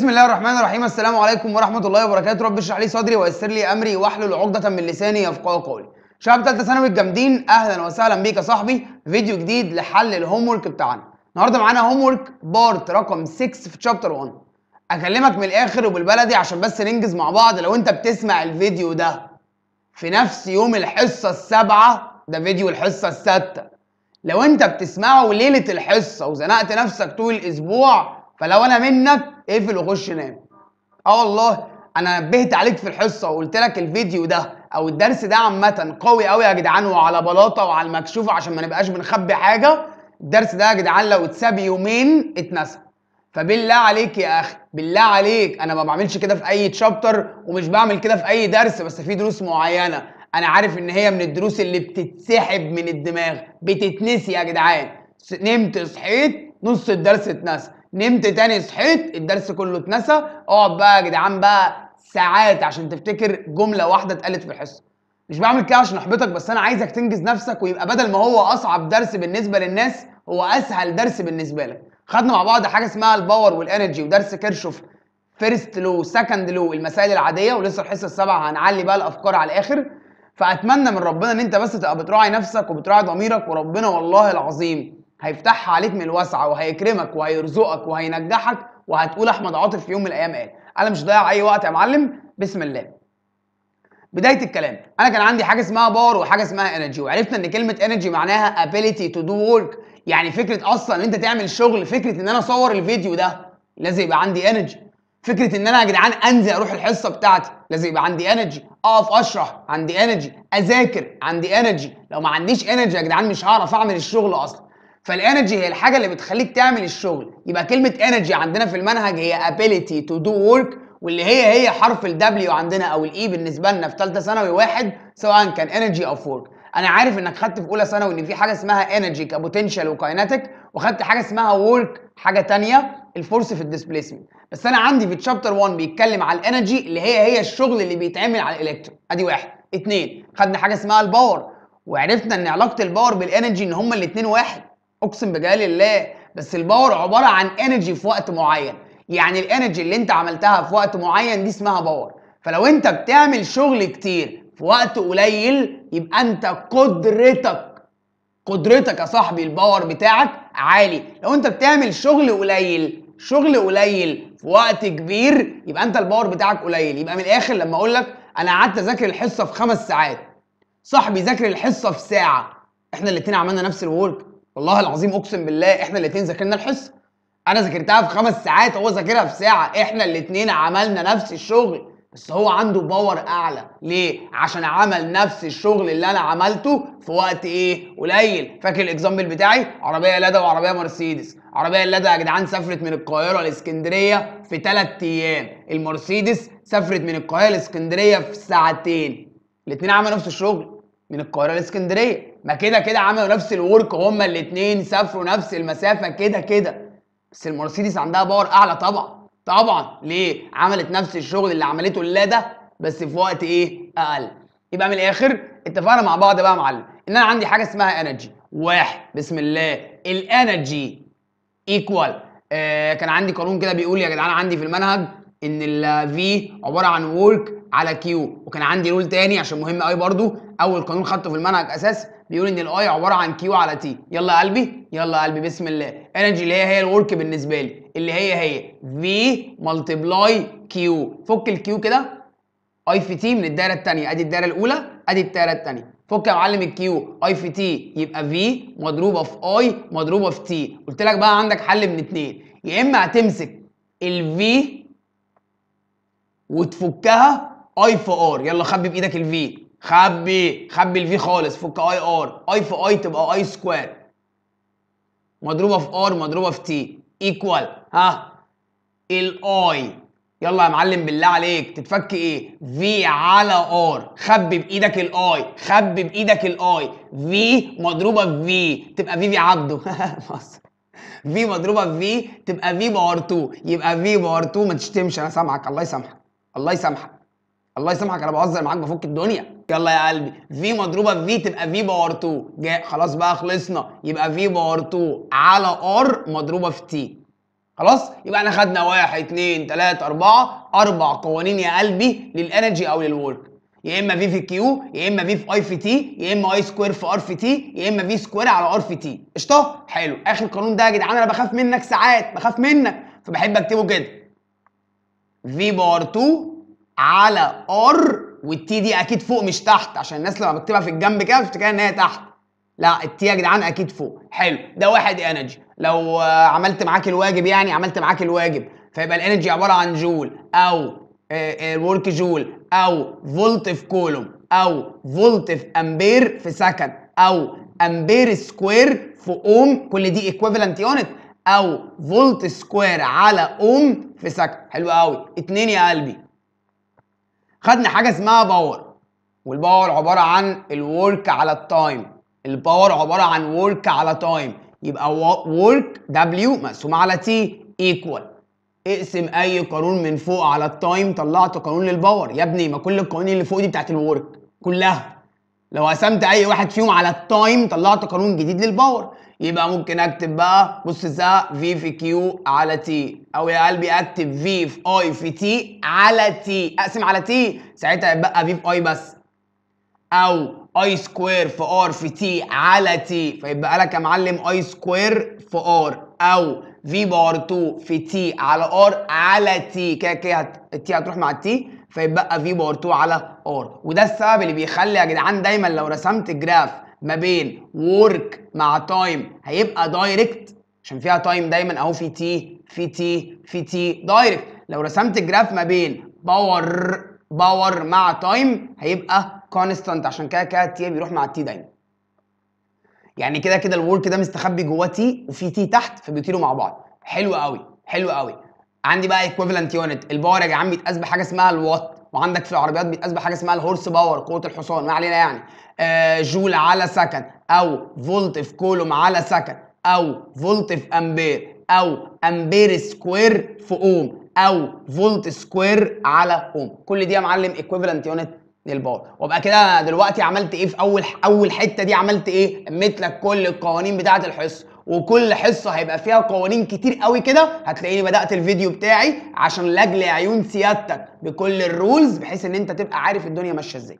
بسم الله الرحمن الرحيم السلام عليكم ورحمه الله وبركاته رب اشرح لي صدري ويسر لي امري واحلل عقده من لساني يفقهوا قولي شباب ثالثه ثانوي الجامدين اهلا وسهلا بيك يا صاحبي فيديو جديد لحل الهوم ورك بتاعنا النهارده معانا هوم ورك بارت رقم 6 في شابتر 1 اكلمك من الاخر وبالبلدي عشان بس ننجز مع بعض لو انت بتسمع الفيديو ده في نفس يوم الحصه السابعه ده فيديو الحصه السادسه لو انت بتسمعه ليله الحصه وزنقت نفسك طول الاسبوع فلو انا منك اقفل وخش نام اه والله انا نبهت عليك في الحصه وقلت لك الفيديو ده او الدرس ده عامه قوي قوي يا جدعان وعلى بلاطه وعلى المكشوفه عشان ما نبقاش بنخبي حاجه الدرس ده يا جدعان لو اتساب يومين اتنسى فبالله عليك يا اخي بالله عليك انا ما بعملش كده في اي تشابتر ومش بعمل كده في اي درس بس في دروس معينه انا عارف ان هي من الدروس اللي بتتسحب من الدماغ بتتنسي يا جدعان نمت صحيت نص الدرس اتنسى نمت تاني صحيت الدرس كله اتنسى اقعد بقى يا جدعان بقى ساعات عشان تفتكر جمله واحده اتقالت في الحصه مش بعمل كده عشان احبطك بس انا عايزك تنجز نفسك ويبقى بدل ما هو اصعب درس بالنسبه للناس هو اسهل درس بالنسبه لك خدنا مع بعض حاجه اسمها الباور والانرجي ودرس كيرشوف فيرست لو سكند لو المسائل العاديه ولسه الحصه السابعه هنعلي بقى الافكار على الاخر فاتمنى من ربنا ان انت بس تبقى بتراعي نفسك وبتراعي ضميرك وربنا والله العظيم هيفتحها عليك من الواسعه وهيكرمك وهيرزقك وهينجحك وهتقول احمد عاطف في يوم من الايام قال انا مش ضايع اي وقت يا معلم بسم الله بدايه الكلام انا كان عندي حاجه اسمها باور وحاجه اسمها انرجي وعرفنا ان كلمه انرجي معناها ability to do work يعني فكره اصلا ان انت تعمل شغل فكره ان انا اصور الفيديو ده لازم يبقى عندي انرجي فكره ان انا يا جدعان انزل اروح الحصه بتاعتي لازم يبقى عندي انرجي اقف اشرح عندي انرجي اذاكر عندي انرجي لو ما عنديش انرجي يا جدعان مش هعرف اعمل الشغل اصلا فالانرجي هي الحاجه اللي بتخليك تعمل الشغل يبقى كلمه انرجي عندنا في المنهج هي ability to do work واللي هي هي حرف الدبليو عندنا او الاي e بالنسبه لنا في ثالثه ثانوي واحد سواء كان انرجي او فورك انا عارف انك خدت في اولى ثانوي ان في حاجه اسمها انرجي كبوتنشال وكايناتيك وخدت حاجه اسمها وورك حاجه ثانيه الفورس في الديسبيسمنت بس انا عندي في تشابتر 1 بيتكلم على الانرجي اللي هي هي الشغل اللي بيتعمل على الالكترون ادي واحد اثنين خدنا حاجه اسمها الباور وعرفنا ان علاقه الباور بالانرجي ان هما الاثنين واحد اقسم بجلال الله بس الباور عباره عن انرجي في وقت معين يعني الانرجي اللي انت عملتها في وقت معين دي اسمها باور فلو انت بتعمل شغل كتير في وقت قليل يبقى انت قدرتك قدرتك يا صاحبي الباور بتاعك عالي لو انت بتعمل شغل قليل شغل قليل في وقت كبير يبقى انت الباور بتاعك قليل يبقى من الاخر لما اقول لك انا قعدت اذاكر الحصه في خمس ساعات صاحبي ذاكر الحصه في ساعه احنا الاتنين عملنا نفس الورك والله العظيم اقسم بالله احنا الاثنين ذاكرنا الحصه انا ذاكرتها في خمس ساعات هو ذاكرها في ساعه احنا الاثنين عملنا نفس الشغل بس هو عنده باور اعلى ليه عشان عمل نفس الشغل اللي انا عملته في وقت ايه قليل فاكر الاكزامبل بتاعي عربيه لادا وعربيه مرسيدس عربيه لادا يا جدعان سافرت من القاهره لاسكندريه في 3 ايام المرسيدس سافرت من القاهره لاسكندريه في ساعتين الاثنين عملوا نفس الشغل من القاهره لاسكندريه ما كده كده عملوا نفس الورك هما الاثنين سافروا نفس المسافه كده كده بس المرسيدس عندها باور اعلى طبعا طبعا ليه عملت نفس الشغل اللي عملته اللادا بس في وقت ايه اقل يبقى من الاخر اتفقنا مع بعض بقى يا معلم ان انا عندي حاجه اسمها انرجي واحد بسم الله الانرجي ايكوال آه كان عندي قانون كده بيقول يا جدعان عندي في المنهج ان الفي عباره عن وورك على كيو وكان عندي رول تاني عشان مهم قوي برضو اول قانون خدته في المنهج اساس بيقول ان الاي عباره عن كيو على تي يلا يا قلبي يلا يا قلبي بسم الله انرجي اللي هي هي الورك بالنسبه لي اللي هي هي في ملتبلاي كيو فك الكيو كده اي في تي من الدايره الثانيه ادي الدايره الاولى ادي الدايره الثانيه فك يا معلم الكيو اي في تي يبقى في مضروبه في اي مضروبه في تي قلت لك بقى عندك حل من اتنين يا اما هتمسك الفي وتفكها اي في ار يلا خبي بايدك الفي خبي خبي الفي خالص فك اي ار اي في اي تبقى اي سكوير مضروبه في ار مضروبه في تي ايكوال ها الاي يلا يا معلم بالله عليك تتفك ايه في على ار خبي بايدك الاي خبي بايدك الاي في مضروبه في في تبقى في في عبده مصر في مضروبه في تبقى في باور 2 يبقى في باور 2 ما تشتمش انا سامعك الله يسامحك الله يسامحك الله يسامحك انا بهزر معاك بفك الدنيا يلا يا قلبي في مضروبه في تبقى في باور 2 جاء خلاص بقى خلصنا يبقى في باور 2 على ار مضروبه في تي خلاص يبقى احنا خدنا 1 2 3 4 اربع قوانين يا قلبي للانرجي او للورك يا اما في في كيو يا اما في في اي في تي يا اما اي سكوير في ار في تي يا اما في سكوير على ار في تي قشطه حلو اخر قانون ده يا جدعان انا بخاف منك ساعات بخاف منك فبحب اكتبه كده في باور 2 على ار والتي دي اكيد فوق مش تحت عشان الناس لما بتكتبها في الجنب كده بتفتكرها ان هي تحت لا التي يا جدعان اكيد فوق حلو ده واحد انرجي لو عملت معاك الواجب يعني عملت معاك الواجب فيبقى الانرجي عباره عن جول او الورك آه، جول آه، او فولت في كولوم او فولت في امبير في سكند او امبير سكوير في اوم كل دي ايكويفالنت يونت او فولت سكوير على اوم في سكند حلو قوي اتنين يا قلبي خدنا حاجه اسمها باور والباور عباره عن الورك على التايم الباور عباره عن ورك على تايم يبقى ورك دبليو مقسوم على تي ايكوال اقسم اي قانون من فوق على التايم طلعت قانون للباور يا ابني ما كل القوانين اللي فوق دي بتاعت الورك كلها لو قسمت اي واحد فيهم على التايم طلعت قانون جديد للباور يبقى ممكن اكتب بقى بص ده في في كيو على تي او يا قلبي اكتب في في اي في تي على تي اقسم على تي ساعتها يبقى في في اي بس او اي سكوير في ار في تي على تي فيبقى لك يا معلم اي سكوير في ار او في بار 2 في تي على ار على تي كده كده التي هتروح مع التي فيبقى في باور 2 على ار وده السبب اللي بيخلي يا جدعان دايما لو رسمت الجراف ما بين ورك مع تايم هيبقى دايركت عشان فيها تايم دايما اهو في تي في تي في تي دايركت لو رسمت الجراف ما بين باور باور مع تايم هيبقى كونستانت عشان كده كده التي بيروح مع التي دايما يعني كده كده الورك ده مستخبي جواه تي وفي تي تحت فبيطيروا مع بعض حلو قوي حلو قوي عندي بقى ايكويفالنت يونت الباور يا جدعان بيتقاس بحاجه اسمها الوات وعندك في العربيات بيتقاس بحاجه اسمها الهورس باور قوه الحصان ما علينا يعني جول آه، على سكند او فولت في كولوم على سكند او فولت في امبير او امبير سكوير في اوم او فولت سكوير على اوم كل دي يا معلم ايكويفالنت يونت للباور وابقى كده انا دلوقتي عملت ايه في اول اول حته دي عملت ايه لك كل القوانين بتاعه الحصه وكل حصه هيبقى فيها قوانين كتير قوي كده هتلاقيني بدات الفيديو بتاعي عشان لاجل عيون سيادتك بكل الرولز بحيث ان انت تبقى عارف الدنيا ماشيه ازاي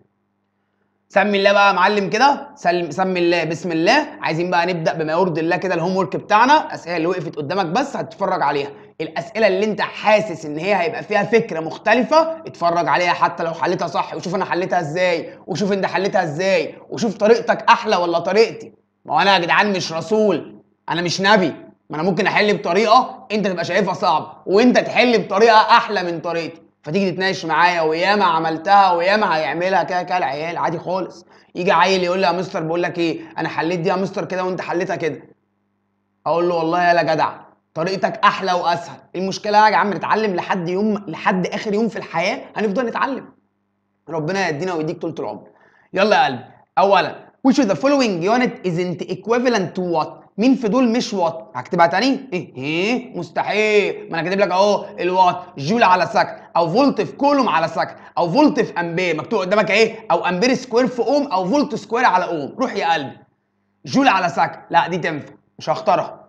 سمي الله بقى يا معلم كده سمي الله بسم الله عايزين بقى نبدا بما يرضي الله كده الهوم ورك بتاعنا الاسئله اللي وقفت قدامك بس هتتفرج عليها الاسئله اللي انت حاسس ان هي هيبقى فيها فكره مختلفه اتفرج عليها حتى لو حلتها صح وشوف انا حلتها ازاي وشوف انت حلتها ازاي وشوف طريقتك احلى ولا طريقتي ما هو انا يا جدعان مش رسول انا مش نبي ما انا ممكن احل بطريقه انت تبقى شايفها صعبه وانت تحل بطريقه احلى من طريقتي فتيجي تتناقش معايا وياما عملتها وياما هيعملها كده كده العيال عادي خالص يجي عيل يقول لي يا مستر بقول لك ايه انا حليت دي يا مستر كده وانت حليتها كده اقول له والله يا جدع طريقتك احلى واسهل المشكله يا عم نتعلم لحد يوم لحد اخر يوم في الحياه هنفضل نتعلم ربنا يدينا ويديك طول العمر يلا يا قلبي اولا which of the following unit isn't equivalent to what مين في دول مش وات هكتبها تاني ايه ايه مستحيل ما انا كاتب لك اهو الوات جول على سكن او فولت في كولوم على سكن او فولت في امبير مكتوب قدامك ايه او امبير سكوير في اوم او فولت سكوير على اوم روح يا قلبي جول على سكن لا دي تنفع مش هختارها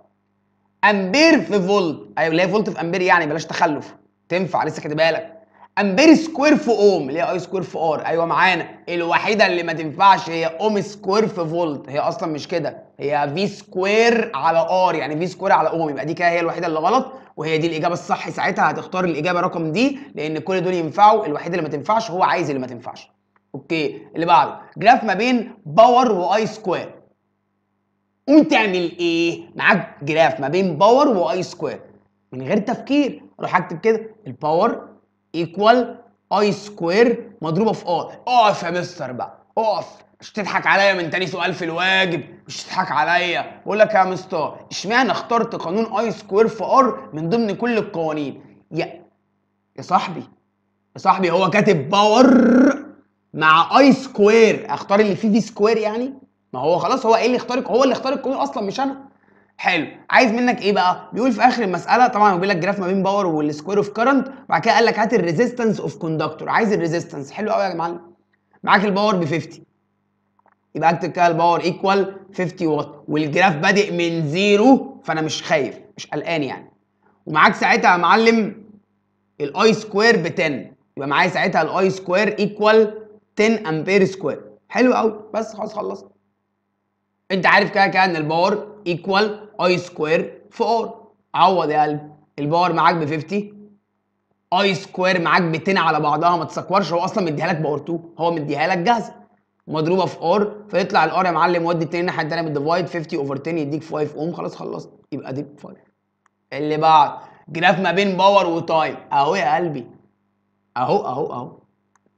امبير في فولت ايوه اللي هي فولت في امبير يعني بلاش تخلف تنفع لسه كاتبها لك امبير سكوير في اوم اللي هي اي سكوير في ار ايوه معانا الوحيده اللي ما تنفعش هي اوم سكوير في فولت هي اصلا مش كده هي في سكوير على ار يعني في سكوير على اوم يبقى دي كده هي الوحيده اللي غلط وهي دي الاجابه الصح ساعتها هتختار الاجابه رقم دي لان كل دول ينفعوا الوحيد اللي ما تنفعش هو عايز اللي ما تنفعش اوكي اللي بعده جراف ما بين باور واي سكوير قوم تعمل ايه معاك جراف ما بين باور واي سكوير من غير تفكير روح اكتب كده الباور ايكوال اي سكوير مضروبه في ار اقف يا مستر بقى اقف مش تضحك عليا من تاني سؤال في الواجب مش تضحك عليا بقول لك يا مستر اشمعنى اخترت قانون اي سكوير في ار من ضمن كل القوانين يا يا صاحبي يا صاحبي هو كاتب باور مع اي سكوير اختار اللي فيه في سكوير يعني ما هو خلاص هو ايه اللي اختار هو اللي اختار القانون اصلا مش انا حلو عايز منك ايه بقى بيقول في اخر المساله طبعا بيقول لك جراف ما بين باور والسكوير اوف كرنت وبعد كده قال لك هات الريزيستنس اوف كوندكتور عايز الريزيستنس حلو قوي يا معلم معاك الباور ب 50 يبقى اكتب كده الباور ايكوال 50 واط والجراف بادئ من زيرو فانا مش خايف مش قلقان يعني ومعاك ساعتها يا معلم الاي سكوير ب 10 يبقى معايا ساعتها الاي سكوير ايكوال 10 امبير سكوير حلو قوي بس خلاص خلصت انت عارف كده كده ان الباور ايكوال اي سكوير في عوض يا قلبي الباور معاك ب 50 اي سكوير معاك ب 2 على بعضها ما تسكرش هو اصلا مديها لك باور 2 هو مديها لك جاهزه مضروبه في ار فيطلع الار يا معلم ودي الثاني الناحيه الثانيه بالديفايد 50 اوفر 10 يديك 5 اوم خلاص خلصت يبقى دي 5 اللي بعد جراف ما بين باور وتايم اهو يا قلبي اهو اهو اهو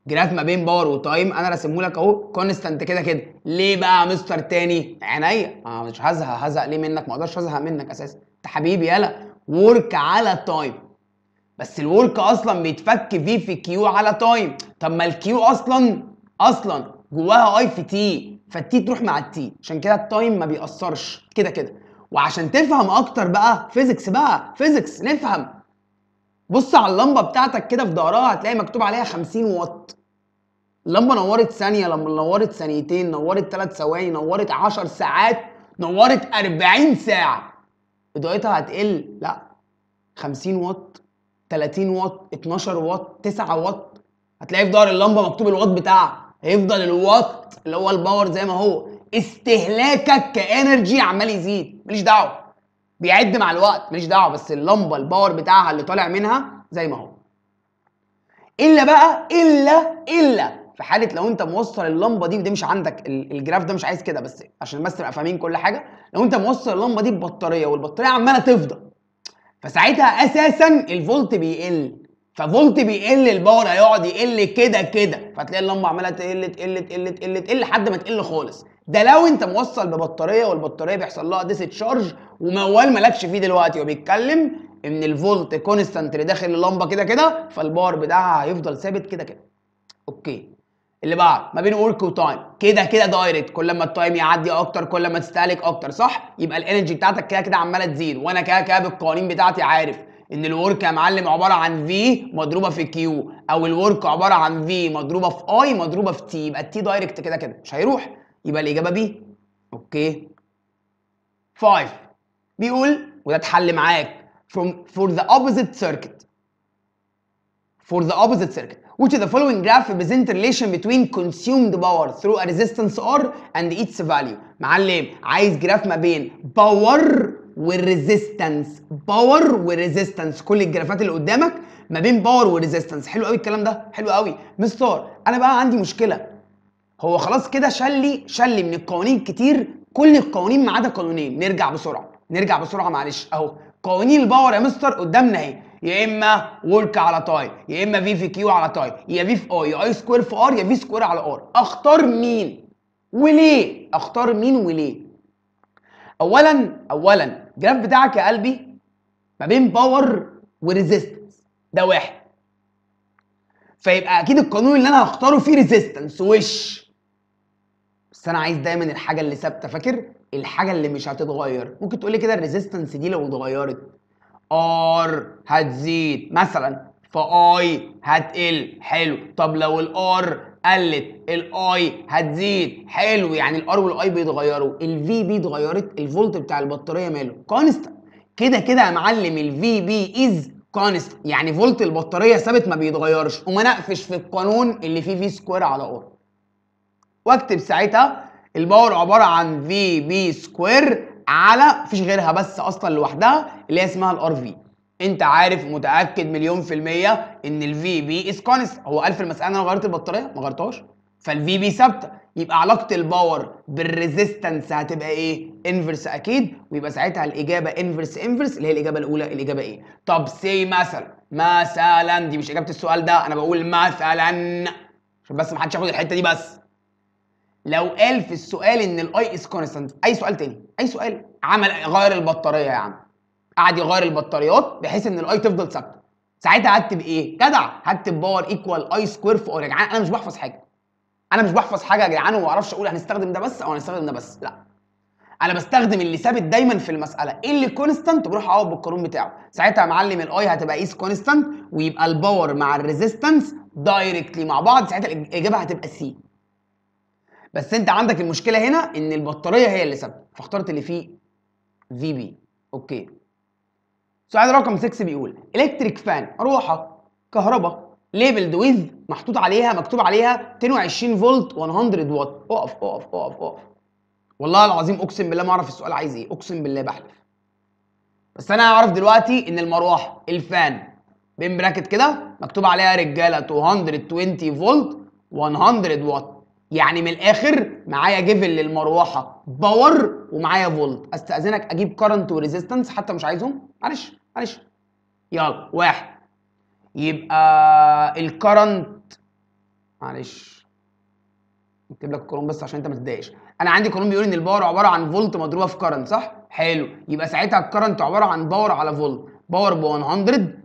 جراف ما بين باور وتايم انا راسمه لك اهو كونستانت كده كده ليه بقى يا مستر تاني عينيا انا آه، مش هزهق هزهق ليه منك ما اقدرش ازهق منك اساسا انت حبيبي يلا ورك على تايم بس الورك اصلا بيتفك في في كيو على تايم طب ما الكيو اصلا اصلا جواها اي في تي فالتي تروح مع التي عشان كده التايم ما بيأثرش كده كده وعشان تفهم اكتر بقى فيزيكس بقى فيزيكس نفهم بص على اللمبه بتاعتك كده في ظهرها هتلاقي مكتوب عليها 50 واط اللمبه نورت ثانيه لما نورت ثانيتين نورت ثلاث ثواني نورت 10 ساعات نورت 40 ساعه اضاءتها هتقل لا 50 واط 30 واط 12 واط 9 واط هتلاقي في ظهر اللمبه مكتوب الواط بتاعها هيفضل الواط اللي هو الباور زي ما هو استهلاكك كانرجي عمال يزيد ماليش دعوه بيعد مع الوقت ماليش دعوه بس اللمبه الباور بتاعها اللي طالع منها زي ما هو الا بقى الا الا في حاله لو انت موصل اللمبه دي ودي مش عندك الجراف ده مش عايز كده بس عشان بس نبقى فاهمين كل حاجه لو انت موصل اللمبه دي ببطاريه والبطاريه عماله تفضى فساعتها اساسا الفولت بيقل ففولت بيقل الباور هيقعد يقل كده كده فتلاقي اللمبه عماله تقل تقل تقل تقل لحد ما تقل خالص ده لو انت موصل ببطاريه والبطاريه بيحصل لها ديس تشارج وموال مالكش فيه دلوقتي وبيتكلم ان الفولت كونستانت اللي داخل اللمبه كده كده فالبار بتاعها هيفضل ثابت كده كده اوكي اللي بعد ما بين ورك وتايم كده كده دايركت كل ما التايم يعدي اكتر كل ما تستهلك اكتر صح يبقى الانرجي بتاعتك كده كده عماله تزيد وانا كده كده بالقوانين بتاعتي عارف ان الورك يا معلم عباره عن في مضروبه في كيو او الورك عباره عن في مضروبه في اي مضروبه في تي يبقى التي دايركت كده كده مش هيروح يبقى الاجابه بي اوكي 5 بيقول وده اتحل معاك from for the opposite circuit for the opposite circuit which is the following graph present relation between consumed power through a resistance R and its value معلم عايز جراف ما بين باور والريزيستنس باور والريزيستنس كل الجرافات اللي قدامك ما بين باور والريزيستنس حلو قوي الكلام ده حلو قوي مستر انا بقى عندي مشكله هو خلاص كده شال لي شال لي من القوانين كتير كل القوانين ما عدا قانونين نرجع بسرعه نرجع بسرعه معلش اهو قوانين الباور يا مستر قدامنا اهي يا اما ولك على تاي يا اما في في كيو على تاي يا في في اي يا اي سكوير في ار يا في سكوير على ار اختار مين وليه اختار مين وليه اولا اولا الجراف بتاعك يا قلبي ما بين باور وريزيستنس ده واحد فيبقى اكيد القانون اللي انا هختاره فيه ريزيستنس وش بس انا عايز دايما الحاجه اللي ثابته فاكر الحاجه اللي مش هتتغير ممكن تقول لي كده الريزيستنس دي لو اتغيرت ار هتزيد مثلا فاي هتقل حلو طب لو الار قلت الاي هتزيد حلو يعني الار والاي بيتغيروا الفي بي اتغيرت الفولت بتاع البطاريه ماله كونست كده كده يا معلم الفي بي از كونست يعني فولت البطاريه ثابت ما بيتغيرش وما نقفش في القانون اللي فيه في سكوير على ار واكتب ساعتها الباور عباره عن في بي سكوير على مفيش غيرها بس اصلا لوحدها اللي هي اسمها الار في انت عارف متاكد مليون في الميه ان الفي بي از كونست هو قال في المساله انا غيرت البطاريه ما غيرتهاش فالفي بي ثابته يبقى علاقه الباور بالريزيستنس هتبقى ايه انفرس اكيد ويبقى ساعتها الاجابه انفرس انفرس اللي هي الاجابه الاولى الاجابه ايه طب سي مثلا مثلا دي مش اجابه السؤال ده انا بقول مثلا عشان بس ما حدش ياخد الحته دي بس لو قال في السؤال ان الاي از كونستنت اي سؤال تاني اي سؤال عمل غير البطاريه يا عم قعد يغير البطاريات بحيث ان الاي تفضل ثابته ساعتها هكتب ايه جدع هكتب باور ايكوال اي سكوير فوق يا جدعان انا مش بحفظ حاجه انا مش بحفظ حاجه يا جدعان وما اعرفش اقول هنستخدم ده بس او هنستخدم ده بس لا انا بستخدم اللي ثابت دايما في المساله ايه اللي كونستنت بروح اقعد بالقانون بتاعه ساعتها يا معلم الاي هتبقى ايس كونستنت ويبقى الباور مع الريزيستنس دايركتلي مع بعض ساعتها الاجابه هتبقى سي بس انت عندك المشكله هنا ان البطاريه هي اللي ثابته فاخترت اللي فيه في بي اوكي سؤال رقم 6 بيقول الكتريك فان روحه كهرباء ليبلد ويز محطوط عليها مكتوب عليها 22 فولت 100 واط اقف اقف اقف اقف والله العظيم اقسم بالله ما اعرف السؤال عايز ايه اقسم بالله بحلف بس انا اعرف دلوقتي ان المروحه الفان بين براكت كده مكتوب عليها رجاله 220 فولت 100 واط يعني من الاخر معايا جيفن للمروحه باور ومعايا فولت استاذنك اجيب كرنت وريزيستنس حتى مش عايزهم معلش معلش يلا واحد يبقى الكرنت معلش اكتب لك القانون بس عشان انت ما تضايقش انا عندي قانون بيقول ان الباور عباره عن فولت مضروبه في كرنت صح حلو يبقى ساعتها الكرنت عباره عن باور على فولت باور ب 100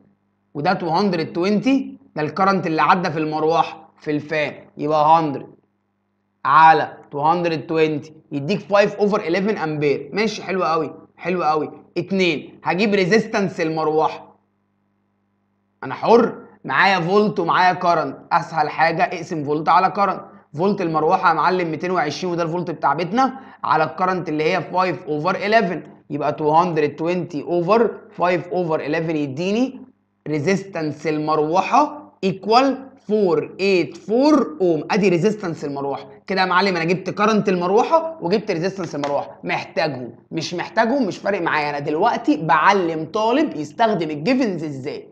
وده 220 ده الكرنت اللي عدى في المروحه في الفان يبقى 100 على 220 يديك 5 اوفر 11 امبير ماشي حلو قوي حلو قوي 2 هجيب ريزيستنس المروحه انا حر معايا فولت ومعايا كرنت اسهل حاجه اقسم فولت على كرنت فولت المروحه يا معلم 220 وده الفولت بتاع بيتنا على الكرنت اللي هي 5 اوفر 11 يبقى 220 اوفر 5 اوفر 11 يديني ريزيستنس المروحه ايكوال 484 اوم ادي ريزيستنس المروحه كده يا معلم انا جبت كرنت المروحه وجبت ريزيستنس المروحه محتاجهم مش محتاجهم مش فارق معايا انا دلوقتي بعلم طالب يستخدم الجيفنز ازاي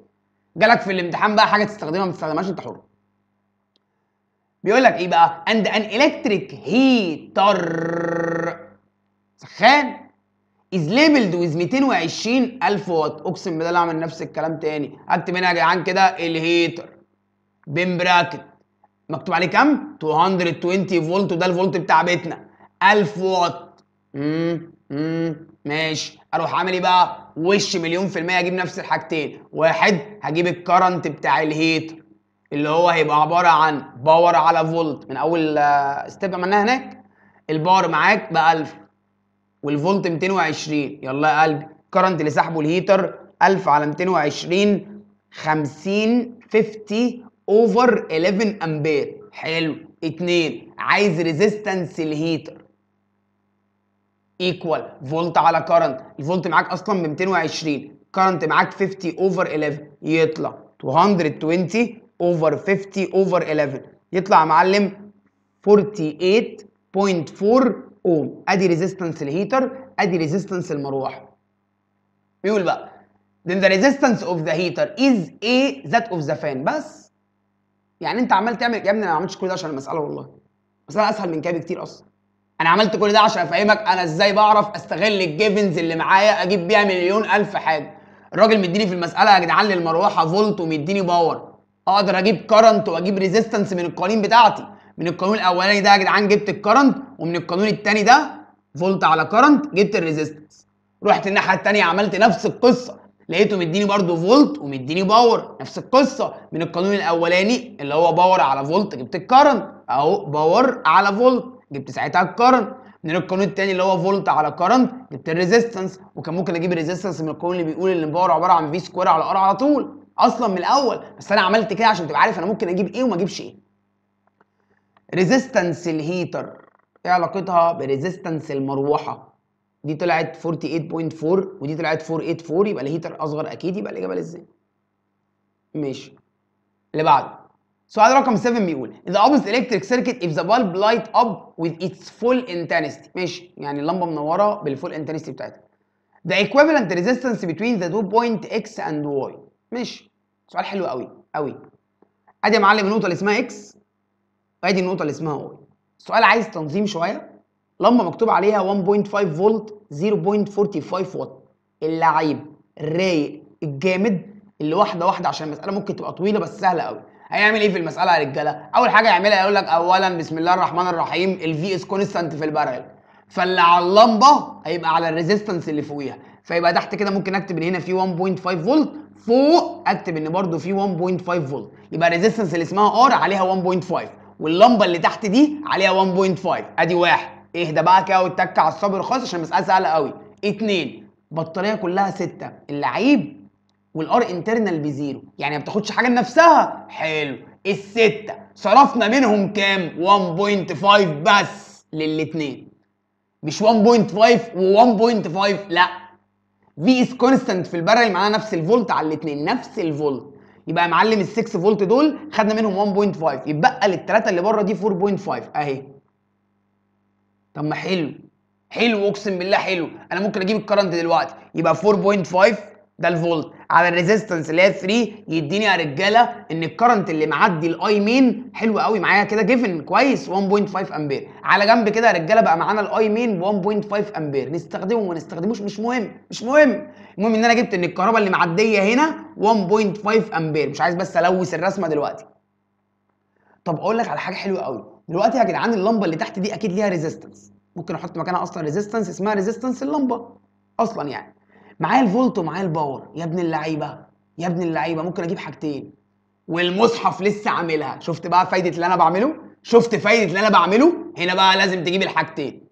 جالك في الامتحان بقى حاجه تستخدمها ما تستخدمهاش انت حر بيقول لك ايه بقى اند ان الكتريك هيتر سخان از ليبلد ويز 220 الف واط اقسم بالله اعمل نفس الكلام تاني اكتب هنا يا جدعان كده الهيتر بين براكت مكتوب عليه كام 220 فولت وده الفولت بتاع بيتنا 1000 واط امم ماشي اروح عامل ايه بقى وش مليون في الميه اجيب نفس الحاجتين واحد هجيب الكرنت بتاع الهيتر اللي هو هيبقى عباره عن باور على فولت من اول ستيب آه، عملناها هناك الباور معاك ب 1000 والفولت 220 يلا يا قلبي الكرنت اللي سحبه الهيتر 1000 على 220 50 50 اوفر 11 امبير حلو اتنين عايز ريزيستنس الهيتر ايكوال فولت على كارنت الفولت معاك اصلا ب 220 كارنت معاك 50 اوفر 11 يطلع 220 اوفر 50 اوفر 11 يطلع يا معلم 48.4 اوم ادي ريزيستنس الهيتر ادي ريزيستنس المروحه بيقول بقى then the resistance of the heater is A that of the fan بس يعني انت عمال تعمل يا ابني انا ما عملتش كل ده عشان المساله والله المساله اسهل من كده بكتير اصلا انا عملت كل ده عشان افهمك انا ازاي بعرف استغل الجيفنز اللي معايا اجيب بيها مليون الف حاجه الراجل مديني في المساله يا جدعان للمروحه فولت ومديني باور اقدر اجيب كرنت واجيب ريزيستنس من القوانين بتاعتي من القانون الاولاني ده يا جدعان جبت الكرنت ومن القانون الثاني ده فولت على كرنت جبت الريزيستنس رحت الناحيه الثانيه عملت نفس القصه لقيته مديني برضو فولت ومديني باور نفس القصه من القانون الاولاني اللي هو باور على فولت جبت الكرنت اهو باور على فولت جبت ساعتها الكرنت من القانون الثاني اللي هو فولت على كرنت جبت الريزيستنس وكان ممكن اجيب الريزيستنس من القانون اللي بيقول ان الباور عباره عن في سكوير على ار على طول اصلا من الاول بس انا عملت كده عشان تبقى عارف انا ممكن اجيب ايه وما اجيبش ايه ريزيستنس الهيتر ايه علاقتها بريزيستنس المروحه دي طلعت 48.4 ودي طلعت 484 يبقى الهيتر اصغر اكيد يبقى الاجابه للزنك ماشي اللي بعده سؤال رقم 7 بيقول اذا opposite الكتريك سيركت اف ذا بالب لايت اب وذ اتس فول انتنسيتي ماشي يعني اللمبه منوره بالفول انتنسيتي بتاعتها ذا equivalent ريزيستنس بتوين ذا تو بوينت اكس اند واي ماشي سؤال حلو قوي قوي ادي يا معلم النقطه اللي اسمها اكس وادي النقطه اللي اسمها واي السؤال عايز تنظيم شويه لما مكتوب عليها 1.5 فولت 0.45 واط اللعيب الرايق الجامد اللي واحده واحده عشان المساله ممكن تبقى طويله بس سهله قوي هيعمل ايه في المساله يا رجاله اول حاجه يعملها يقول لك اولا بسم الله الرحمن الرحيم الفي اس كونستانت في البرغل فاللي على اللمبه هيبقى على الريزيستنس اللي فوقيها فيبقى تحت كده ممكن اكتب ان هنا في 1.5 فولت فوق اكتب ان برده في 1.5 فولت يبقى الريزيستنس اللي اسمها ار عليها 1.5 واللمبه اللي تحت دي عليها 1.5 ادي واحد اهدى بقى كده واتك على الصبر خالص عشان المساله سهله قوي اتنين بطاريه كلها سته اللعيب والار انترنال بزيرو يعني ما بتاخدش حاجه لنفسها حلو السته صرفنا منهم كام 1.5 بس للاثنين مش 1.5 و1.5 لا في اس كونستانت في البرل معناها نفس الفولت على الاثنين نفس الفولت يبقى يا معلم ال 6 فولت دول خدنا منهم 1.5 يتبقى للثلاثه اللي بره دي 4.5 اهي طب ما حلو حلو اقسم بالله حلو انا ممكن اجيب الكرنت دلوقتي يبقى 4.5 ده الفولت على الريزيستنس اللي هي 3 يديني يا رجاله ان الكرنت اللي معدي الاي مين حلو قوي معايا كده جيفن كويس 1.5 امبير على جنب كده يا رجاله بقى معانا الاي مين 1.5 امبير نستخدمه وما نستخدموش مش مهم مش مهم المهم ان انا جبت ان الكهرباء اللي معديه هنا 1.5 امبير مش عايز بس الوث الرسمه دلوقتي طب اقول لك على حاجه حلوه قوي دلوقتي يا جدعان اللمبه اللي تحت دي اكيد ليها ريزيستنس ممكن احط مكانها اصلا ريزيستنس اسمها ريزيستنس اللمبه اصلا يعني معايا الفولت ومعايا الباور يا ابن اللعيبه يا ابن اللعيبه ممكن اجيب حاجتين والمصحف لسه عاملها شفت بقى فايده اللي انا بعمله شفت فايده اللي انا بعمله هنا بقى لازم تجيب الحاجتين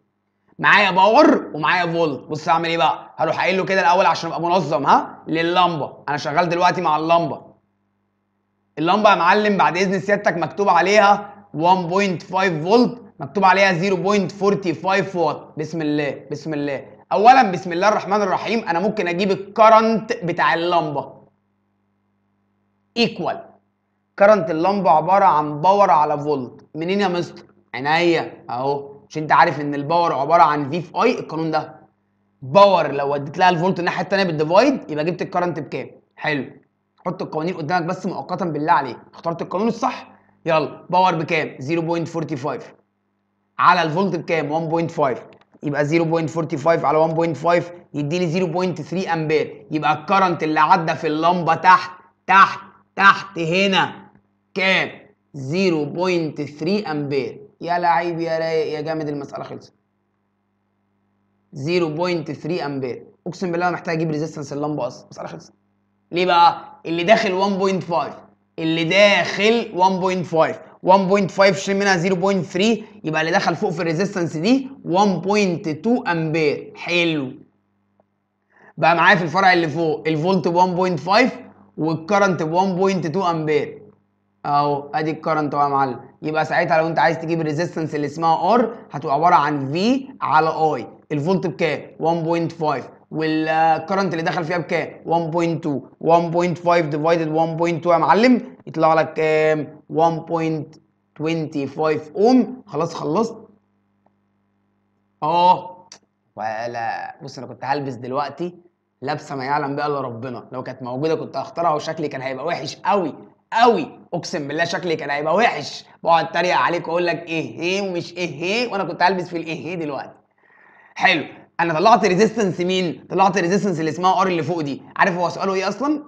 معايا باور ومعايا فولت بص اعمل ايه بقى هروح قايل له كده الاول عشان ابقى منظم ها لللمبه انا شغال دلوقتي مع اللمبه اللمبه يا معلم بعد اذن سيادتك مكتوب عليها 1.5 فولت مكتوب عليها 0.45 واط بسم الله بسم الله اولا بسم الله الرحمن الرحيم انا ممكن اجيب الكرنت بتاع اللمبه ايكوال كرنت اللمبه عباره عن باور على فولت منين يا مستر عينيا اهو مش انت عارف ان الباور عباره عن في في اي القانون ده باور لو اديت لها الفولت الناحيه الثانيه بالديفايد يبقى جبت الكرنت بكام حلو حط القوانين قدامك بس مؤقتا بالله عليك اخترت القانون الصح يلا باور بكام 0.45 على الفولت بكام 1.5 يبقى 0.45 على 1.5 يديني 0.3 امبير يبقى الكرنت اللي عدى في اللمبه تحت تحت تحت هنا كام 0.3 امبير يا لعيب يا رايق يا جامد المساله خلصت 0.3 امبير اقسم بالله انا محتاج اجيب ريزيستنس اللمبه اصلا المساله خلصت ليه بقى اللي داخل 1.5 اللي داخل 1.5 1.5 شيل منها 0.3 يبقى اللي دخل فوق في الريزستنس دي 1.2 امبير حلو بقى معايا في الفرع اللي فوق الفولت ب 1.5 والكرنت ب 1.2 امبير اهو ادي الكرنت اهو يا معلم يبقى ساعتها لو انت عايز تجيب الريزستنس اللي اسمها ار هتبقى عباره عن في على اي الفولت بكام 1.5 والكرنت اللي دخل فيها بكام 1.2 1.5 ديفايدد 1.2 يا معلم يطلع لك كام 1.25 اوم خلاص خلصت اه ولا بص انا كنت هلبس دلوقتي لابسه ما يعلم بها الا ربنا لو كانت موجوده كنت هختارها وشكلي كان هيبقى وحش قوي قوي اقسم بالله شكلي كان هيبقى وحش بقعد اتريق عليك واقول لك ايه ايه ومش ايه ايه وانا كنت هلبس في الايه ايه دلوقتي حلو انا طلعت ريزيستنس مين طلعت ريزيستنس اللي اسمها ار اللي فوق دي عارف هو سؤاله ايه اصلا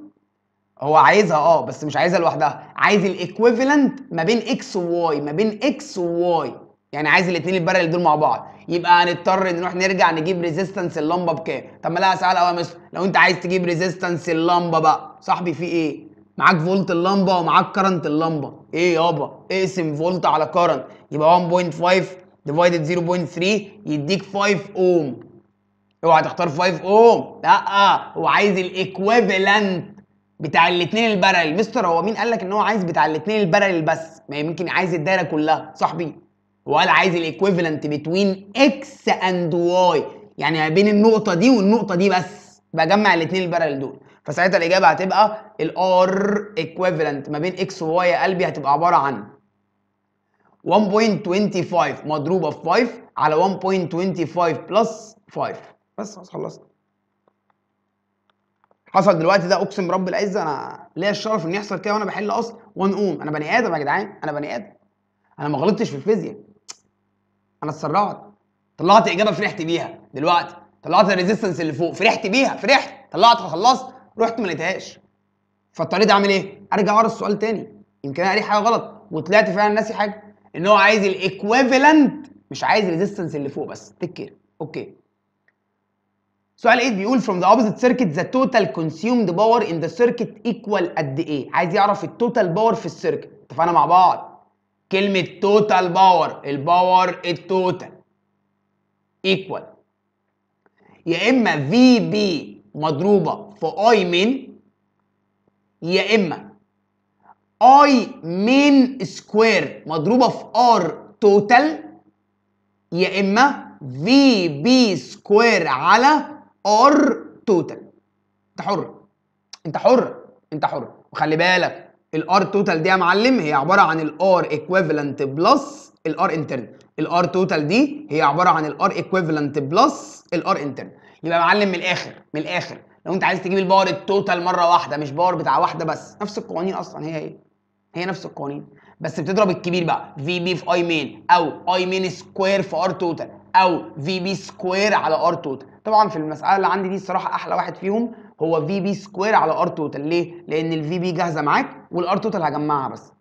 هو عايزها اه بس مش عايزها لوحدها عايز الايكويفالنت ما بين اكس وواي ما بين اكس وواي يعني عايز الاثنين البارل دول مع بعض يبقى هنضطر نروح نرجع نجيب ريزيستنس اللمبه بكام طب ما لا سؤال قوي يا مستر لو انت عايز تجيب ريزيستنس اللمبه بقى صاحبي في ايه معاك فولت اللمبه ومعاك كرنت اللمبه ايه يابا اقسم فولت على كرنت يبقى 1.5 ديفايدد 0.3 يديك 5 اوم اوعى تختار 5 اوم لا هو عايز الايكويفالنت بتاع الاثنين البارل مستر هو مين قال لك ان هو عايز بتاع الاثنين البارل بس ما يمكن عايز الدايره كلها صاحبي هو قال عايز الايكويفالنت بتوين اكس اند واي يعني ما بين النقطه دي والنقطه دي بس بجمع الاثنين البارل دول فساعتها الاجابه هتبقى الار ايكويفالنت ما بين اكس وواي يا قلبي هتبقى عباره عن 1.25 مضروبه في 5 على 1.25 بلس 5 بس خلاص خلصت حصل دلوقتي ده اقسم برب العزه انا ليا الشرف ان يحصل كده وانا بحل اصل ونقوم انا بني ادم يا جدعان انا بني ادم انا ما غلطتش في الفيزياء انا اتسرعت طلعت اجابه فرحت بيها دلوقتي طلعت الريزيستنس اللي فوق فرحت بيها فرحت طلعت خلصت رحت ما لقيتهاش فاضطريت اعمل ايه؟ ارجع ورا السؤال تاني يمكن انا قاري حاجه غلط وطلعت فعلا ناسي حاجه ان هو عايز الايكويفالنت مش عايز الريزيستنس اللي فوق بس تكر اوكي سؤال 8 إيه بيقول from the opposite circuit the total consumed power in the circuit equal قد ايه؟ عايز يعرف التوتال باور في السيركت، اتفقنا مع بعض؟ كلمة total باور الباور التوتال equal يا إما في بي مضروبة في I من يا إما I من سكوير مضروبة في R توتال يا إما في بي سكوير على ار توتال انت حر انت حر انت حر وخلي بالك الار توتال دي يا معلم هي عباره عن الار ايكويفالنت بلس الار انترن الار توتال دي هي عباره عن الار ايكويفالنت بلس الار انترن يبقى يا معلم من الاخر من الاخر لو انت عايز تجيب الباور التوتال مره واحده مش باور بتاع واحده بس نفس القوانين اصلا هي هي إيه؟ هي نفس القوانين بس بتضرب الكبير بقى في بي في اي مين او اي مين سكوير في ار توتال او في بي سكوير على ار توتال طبعا في المساله اللي عندي دي الصراحه احلى واحد فيهم هو في بي سكوير على ار توتال ليه لان الفي بي جاهزه معاك والار توتال هجمعها بس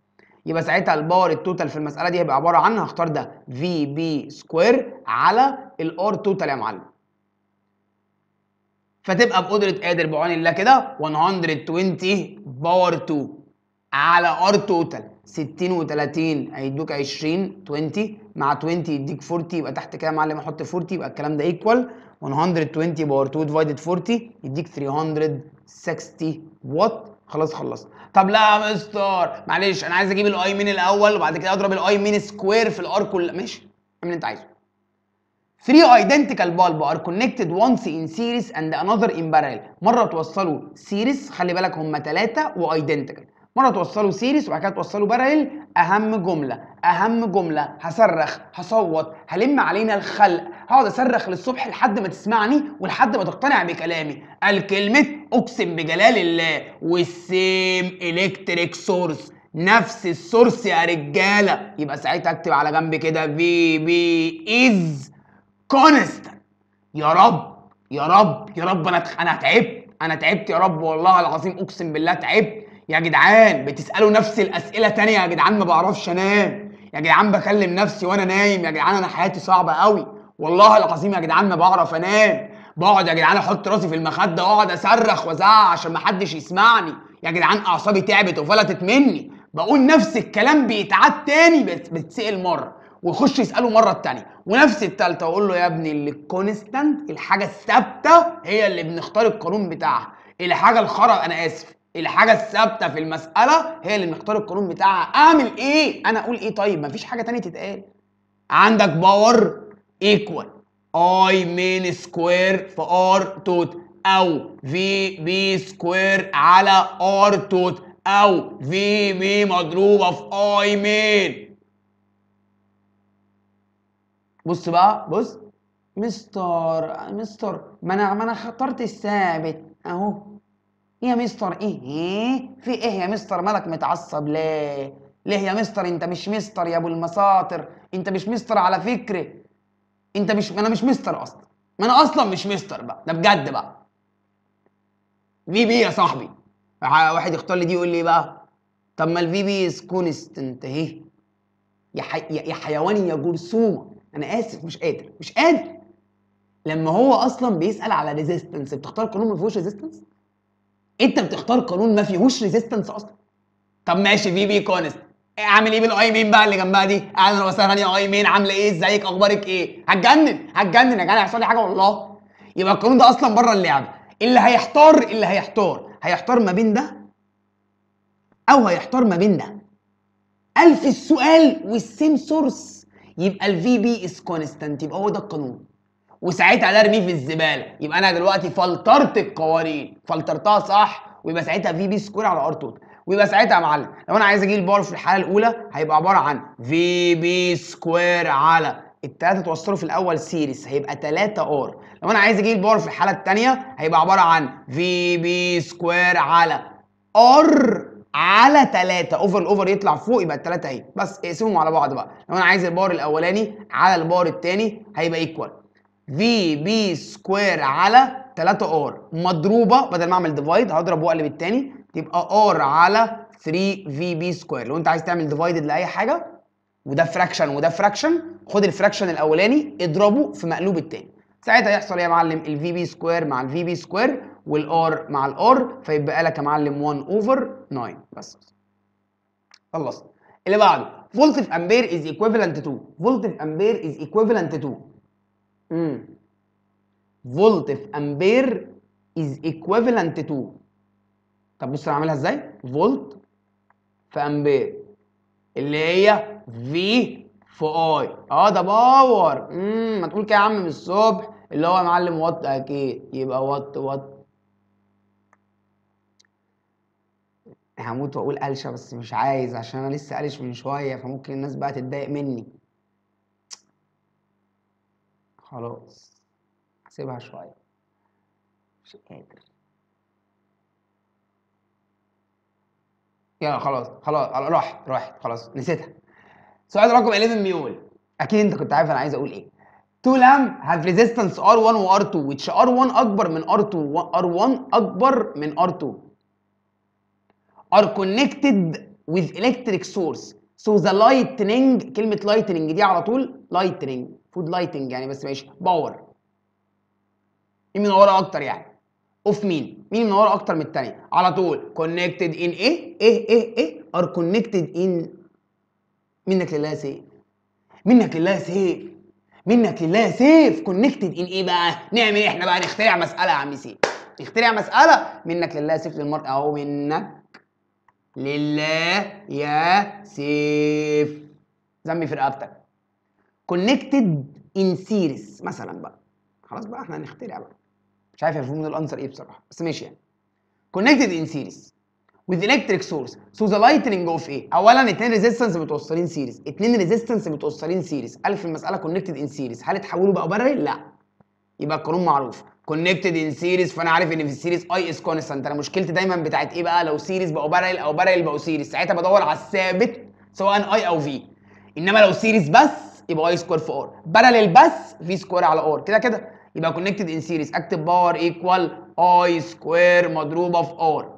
يبقى ساعتها الباور التوتال في المساله دي هيبقى عباره عن هختار ده في بي سكوير على الار توتال يا معلم فتبقى بقدره قادر بعون الله كده 120 باور 2 على ار توتال 60 و30 هيدوك 20 20 مع 20 يديك 40 يبقى تحت كده يا معلم احط 40 يبقى الكلام ده ايكوال 120 باور 2 ديفايدد 40 يديك 360 وات خلاص خلصت طب لا يا مستر معلش انا عايز اجيب الاي مين الاول وبعد كده اضرب الاي مين سكوير في الار كله ماشي اعمل اللي انت عايزه 3 identical bulb are connected once in series and another in parallel مره توصلوا سيريس خلي بالك هم ثلاثه وايدنتيكال مره توصلوا سيريس وبعد كده توصلوا بارل اهم جمله اهم جمله هصرخ هصوت هلم علينا الخلق هقعد اصرخ للصبح لحد ما تسمعني ولحد ما تقتنع بكلامي قال كلمه اقسم بجلال الله والسيم الكتريك سورس نفس السورس يا رجاله يبقى ساعتها اكتب على جنب كده في بي از كونستنت يا رب يا رب يا رب انا انا تعبت انا تعبت يا رب والله العظيم اقسم بالله تعبت يا جدعان بتسالوا نفس الاسئله تانية يا جدعان ما بعرفش انام يا جدعان بكلم نفسي وانا نايم يا جدعان انا حياتي صعبه قوي والله العظيم يا جدعان ما بعرف انام بقعد يا جدعان احط راسي في المخده واقعد اصرخ وازعق عشان ما حدش يسمعني يا جدعان اعصابي تعبت وفلتت مني بقول نفس الكلام بيتعاد تاني بتسال مره ويخش يساله مره التانيه ونفس التالته واقول له يا ابني الكونستانت الحاجه الثابته هي اللي بنختار القانون بتاعها الحاجه الخرا انا اسف الحاجه الثابته في المساله هي اللي نختار القانون بتاعها اعمل ايه انا اقول ايه طيب مفيش حاجه تانية تتقال عندك باور ايكوال اي مين سكوير في ار توت او في بي سكوير على ار توت او في بي مضروبه في اي مين بص بقى بص مستر مستر ما انا ما انا خطرت الثابت اهو يا مستر ايه ايه في ايه يا مستر مالك متعصب ليه ليه يا مستر انت مش مستر يا ابو المساطر انت مش مستر على فكره انت مش انا مش مستر اصلا ما انا اصلا مش مستر بقى ده بجد بقى في بي يا صاحبي واحد يختار لي دي يقول لي بقى طب ما الفي بي از كونستنت اهي يا, حي... يا حيوان يا جرثومه انا اسف مش قادر مش قادر لما هو اصلا بيسال على ريزيستنس بتختار قانون ما فيهوش ريزيستنس انت بتختار قانون ما فيهوش ريزيستنس اصلا طب ماشي في بي كونست اعمل ايه بالاي مين بقى اللي جنبها دي اهلا وسهلا يا اي مين عامله ايه ازيك اخبارك ايه هتجنن هتجنن يا جدع هيحصل لي حاجه والله يبقى القانون ده اصلا بره اللعبه اللي هيحتار اللي هيحتار هيحتار ما بين ده او هيحتار ما بين ده الف السؤال والسيم سورس يبقى الفي بي از كونستانت يبقى هو ده القانون وساعتها ده ارميه في الزباله يبقى انا دلوقتي فلترت القوانين فلترتها صح ويبقى ساعتها في بي سكوير على ار توتال ويبقى ساعتها يا معلم لو انا عايز اجيب الباور في الحاله الاولى هيبقى عباره عن في بي سكوير على الثلاثه توصلوا في الاول سيريس هيبقى 3 ار لو انا عايز اجيب الباور في الحاله الثانيه هيبقى عباره عن في بي سكوير على ار على 3 اوفر الاوفر يطلع فوق يبقى الثلاثه اهي بس اقسمهم على بعض بقى لو انا عايز الباور الاولاني على الباور الثاني هيبقى ايكوال في بي سكوير على 3 ار مضروبه بدل ما اعمل ديفايد هضرب واقلب الثاني تبقى ار على 3 في بي سكوير لو انت عايز تعمل ديفايد لاي حاجه وده فراكشن وده فراكشن خد الفراكشن الاولاني اضربه في مقلوب الثاني ساعتها يحصل ايه يا معلم الفي بي سكوير مع الفي بي سكوير والار مع الار فيبقى لك يا معلم 1 اوفر 9 بس خلصنا اللي بعده فولت في امبير از ايكويفالنت تو فولت في امبير از ايكويفالنت تو فولت في امبير از ايكوفالنت تو طب بص انا عاملها ازاي فولت في امبير اللي هي في في اي اه ده باور امم ما تقول كده يا عم من الصبح اللي هو يا معلم وات اكيد يبقى وات وات هموت واقول قلشه بس مش عايز عشان انا لسه قلش من شويه فممكن الناس بقى تتضايق مني خلاص سيبها شوية مش قادر يلا خلاص خلاص راحت راحت خلاص نسيتها سؤال رقم 11 ميول اكيد انت كنت عارف انا عايز اقول ايه تو لام هاف ريزيستنس ار 1 وار 2 which ار 1 أكبر من ار 2 وار 1 أكبر من ار 2 ار كونكتد with electric source so the lightning كلمة lightning دي على طول lightning فود لايتنج يعني بس ماشي باور مين منوره اكتر يعني اوف مين مين منوره اكتر من الثانيه على طول كونكتد ان ايه ايه ايه ايه ار كونكتد ان منك لله سيف منك لله سيف منك لله سيف كونكتد ان ايه بقى نعمل إيه احنا بقى نخترع مساله يا عم سيف نخترع مساله منك لله سيف للمرء اهو منك لله يا سيف ذنبي في رقبتك كونكتد ان سيريز مثلا بقى خلاص بقى احنا هنخترع بقى مش عارف من الانسر ايه بصراحه بس ماشي يعني كونكتد ان سيريز with electric source so the lightning of ايه؟ اولا اتنين ريزيستنس متوصلين سيريز اتنين ريزيستنس متوصلين سيريز الف المساله كونكتد ان سيريز هل اتحولوا بقى بري لا يبقى القانون معروف كونكتد ان سيريز فانا عارف ان في السيريز اي از كونستنت انا مشكلتي دايما بتاعت ايه بقى لو سيريز بقوا بارل او بارل بقوا سيريز ساعتها بدور على الثابت سواء اي او في انما لو سيريز بس يبقى اي سكوير في ار باراليل بس في سكوير على ار كده كده يبقى كونكتد ان سيريز اكتب باور ايكوال اي سكوير مضروبه في ار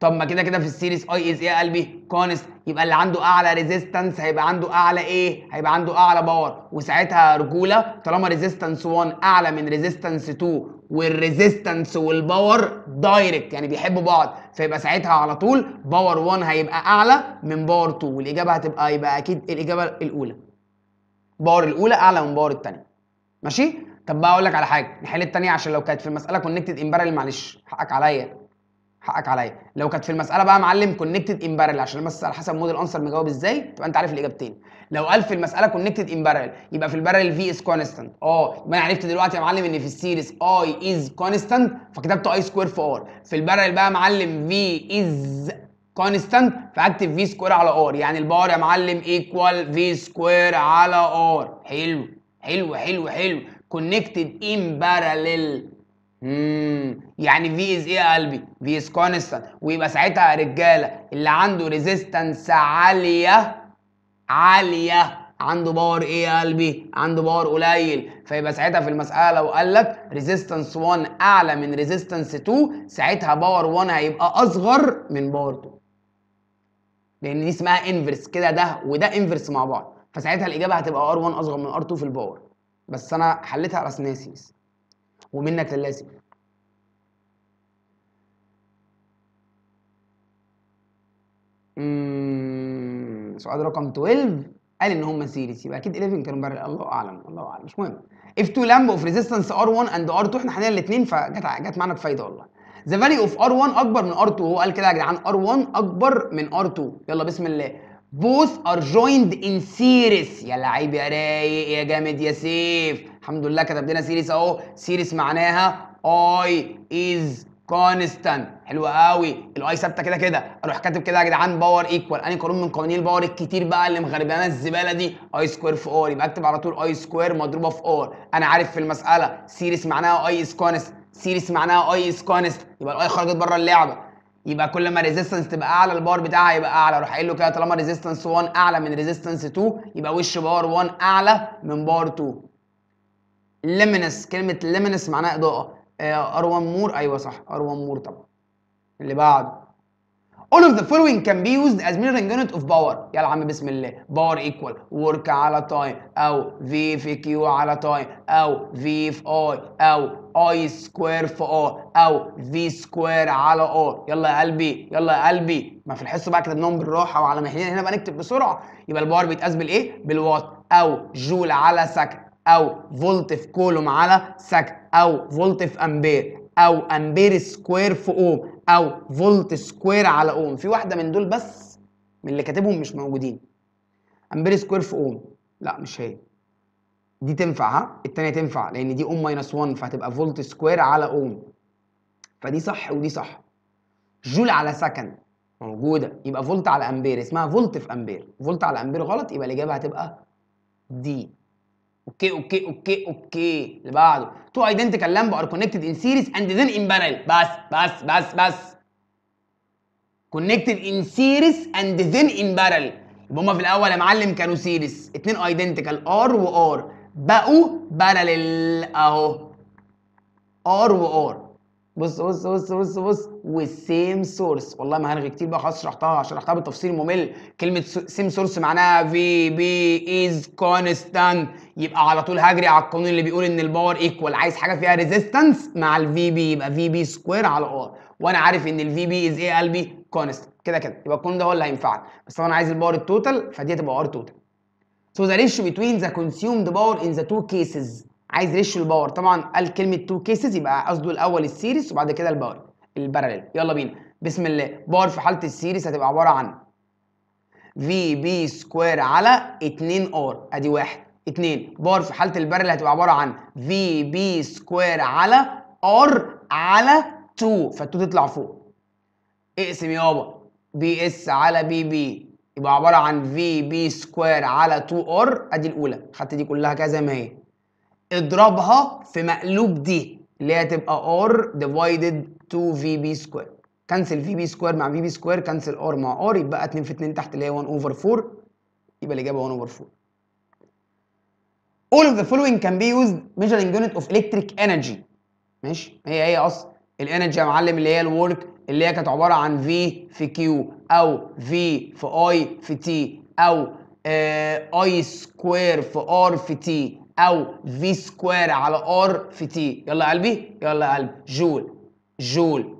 طب ما كده كده في السيريز اي از ايه يا قلبي كونست يبقى اللي عنده اعلى ريزيستنس هيبقى عنده اعلى ايه هيبقى عنده اعلى باور وساعتها رجوله طالما ريزيستنس 1 اعلى من ريزيستنس 2 والريزيستنس والباور دايركت يعني بيحبوا بعض فيبقى ساعتها على طول باور 1 هيبقى اعلى من باور 2 والاجابه هتبقى يبقى اكيد الاجابه الاولى باور الاولى اعلى من باور الثانيه ماشي طب بقى اقول لك على حاجه نحل الثانيه عشان لو كانت في المساله كونكتد امبارل معلش حقك عليا حقك عليا لو كانت في المساله بقى معلم كونكتد امبارل عشان بس على حسب مود الانسر مجاوب ازاي تبقى انت عارف الاجابتين لو قال في المساله كونكتد امبارل يبقى في البارل في از كونستانت اه يبقى انا عرفت دلوقتي يا معلم ان في السيريز اي از كونستانت فكتبت اي سكوير في ار في البارل بقى معلم في از كونستانت فاكتب في سكوير على ار يعني الباور يا معلم ايكوال في سكوير على ار حلو حلو حلو حلو كونكتد ان باراليل امم يعني في از ايه يا قلبي في از كونستانت ويبقى ساعتها يا رجاله اللي عنده ريزيستنس عاليه عاليه عنده باور ايه يا قلبي عنده باور قليل فيبقى ساعتها في المساله لو قال لك ريزيستنس 1 اعلى من ريزيستنس 2 ساعتها باور 1 هيبقى اصغر من باور 2 لان دي اسمها انفرس كده ده وده انفرس مع بعض فساعتها الاجابه هتبقى ار1 اصغر من ار2 في الباور بس انا حليتها على سناسيس ومنك للازم سؤال رقم 12 قال ان هم سيريس يبقى اكيد 11 كانوا بارل الله اعلم الله اعلم مش مهم اف 2 لامب اوف ريزيستنس ار1 اند ار2 احنا حلينا الاثنين فجت جت معانا بفايده والله ذا فاليو اوف ار1 اكبر من ار2 هو قال كده يا جدعان ار1 اكبر من ار2 يلا بسم الله both are joined in series يا لعيب يا رايق يا جامد يا سيف الحمد لله كتب لنا سيريس اهو سيريس معناها اي از كونستانت حلو قوي الاي ثابته كده كده اروح كاتب كده يا جدعان باور ايكوال انا قانون من قوانين الباور الكتير بقى اللي مغربانا الزباله دي اي سكوير في اور يبقى اكتب على طول اي سكوير مضروبه في اور انا عارف في المساله سيريس معناها اي از كونستانت سيريس معناها اي از يبقى الاي خرجت بره اللعبه يبقى كل ما ريزيستنس تبقى اعلى الباور بتاعها يبقى اعلى اروح قايل له كده طالما ريزيستنس 1 اعلى من ريزيستنس 2 يبقى وش باور 1 اعلى من باور 2 ليمينس كلمه ليمينس معناها اضاءه ار 1 مور ايوه صح ار 1 مور طبعا اللي بعده All of the following can be used as measuring unit of power يا عم بسم الله باور ايكوال work على تايم او في في كيو على تايم او في في اي او اي سكوير في r او في سكوير على r. يلا يا قلبي يلا يا قلبي ما في الحصه بقى كتبناهم بالراحه وعلى محلين هنا بقى نكتب بسرعه يبقى الباور بيتقاس بالايه؟ بالوات او جول على سكن او فولت في كولوم على سكن او فولت في امبير او امبير سكوير في اوم او فولت سكوير على اوم في واحده من دول بس من اللي كاتبهم مش موجودين امبير سكوير في اوم لا مش هي دي تنفع ها التانيه تنفع لان دي اوم ماينس 1 فهتبقى فولت سكوير على اوم فدي صح ودي صح جول على سكند موجوده يبقى فولت على امبير اسمها فولت في امبير فولت على امبير غلط يبقى الاجابه هتبقى دي اوكي اوكي اوكي اوكي اللي بعده تو ايدنتيكال لامب ار كونكتد ان سيريز اند ذن ان بارل بس بس بس بس كونكتد ان سيريز اند ذن ان بارل يبقى هما في الاول يا معلم كانوا سيريز اتنين ايدنتيكال ار وار بقوا بارل اهو ار وار بص بص بص بص بص والسيم سورس والله ما هرغي كتير بقى خلاص شرحتها شرحتها بالتفصيل الممل كلمه سيم سورس معناها في بي از كونستانت يبقى على طول هجري على القانون اللي بيقول ان الباور ايكوال عايز حاجه فيها ريزيستنس مع الفي بي يبقى في بي سكوير على ار وانا عارف ان الفي بي از ايه قلبي كونستانت كده كده يبقى القانون ده هو اللي هينفعك بس طبعا عايز الباور التوتال فدي هتبقى ار توتال So the ratio between the consumed power in the two cases عايز ريشيو الباور طبعا قال كلمه تو كيسز يبقى قصده الاول السيريس وبعد كده الباور الباراليل يلا بينا بسم الله باور في حاله السيريس هتبقى عباره عن في بي سكوير على 2 ار ادي واحد 2 باور في حاله البارلل هتبقى عباره عن في بي سكوير على ار على 2 فال2 تطلع فوق اقسم يابا بي اس على بي بي يبقى عباره عن في بي سكوير على 2 ار ادي الاولى خدت دي كلها كذا زي ما هي اضربها في مقلوب دي اللي هي تبقى ار ديفايدد 2 في بي سكوير كنسل في بي سكوير مع في بي سكوير كنسل ار مع ار يبقى 2 في 2 تحت اللي هي 1 اوفر 4 يبقى الاجابه 1 اوفر 4 all of the following can be used measuring unit of electric energy ماشي هي هي اصل الانرجي يا معلم اللي هي الورك اللي هي كانت عباره عن في في كيو او في في اي في تي او اي square في ار في تي او في سكوير على ار في تي يلا يا قلبي يلا يا قلبي جول جول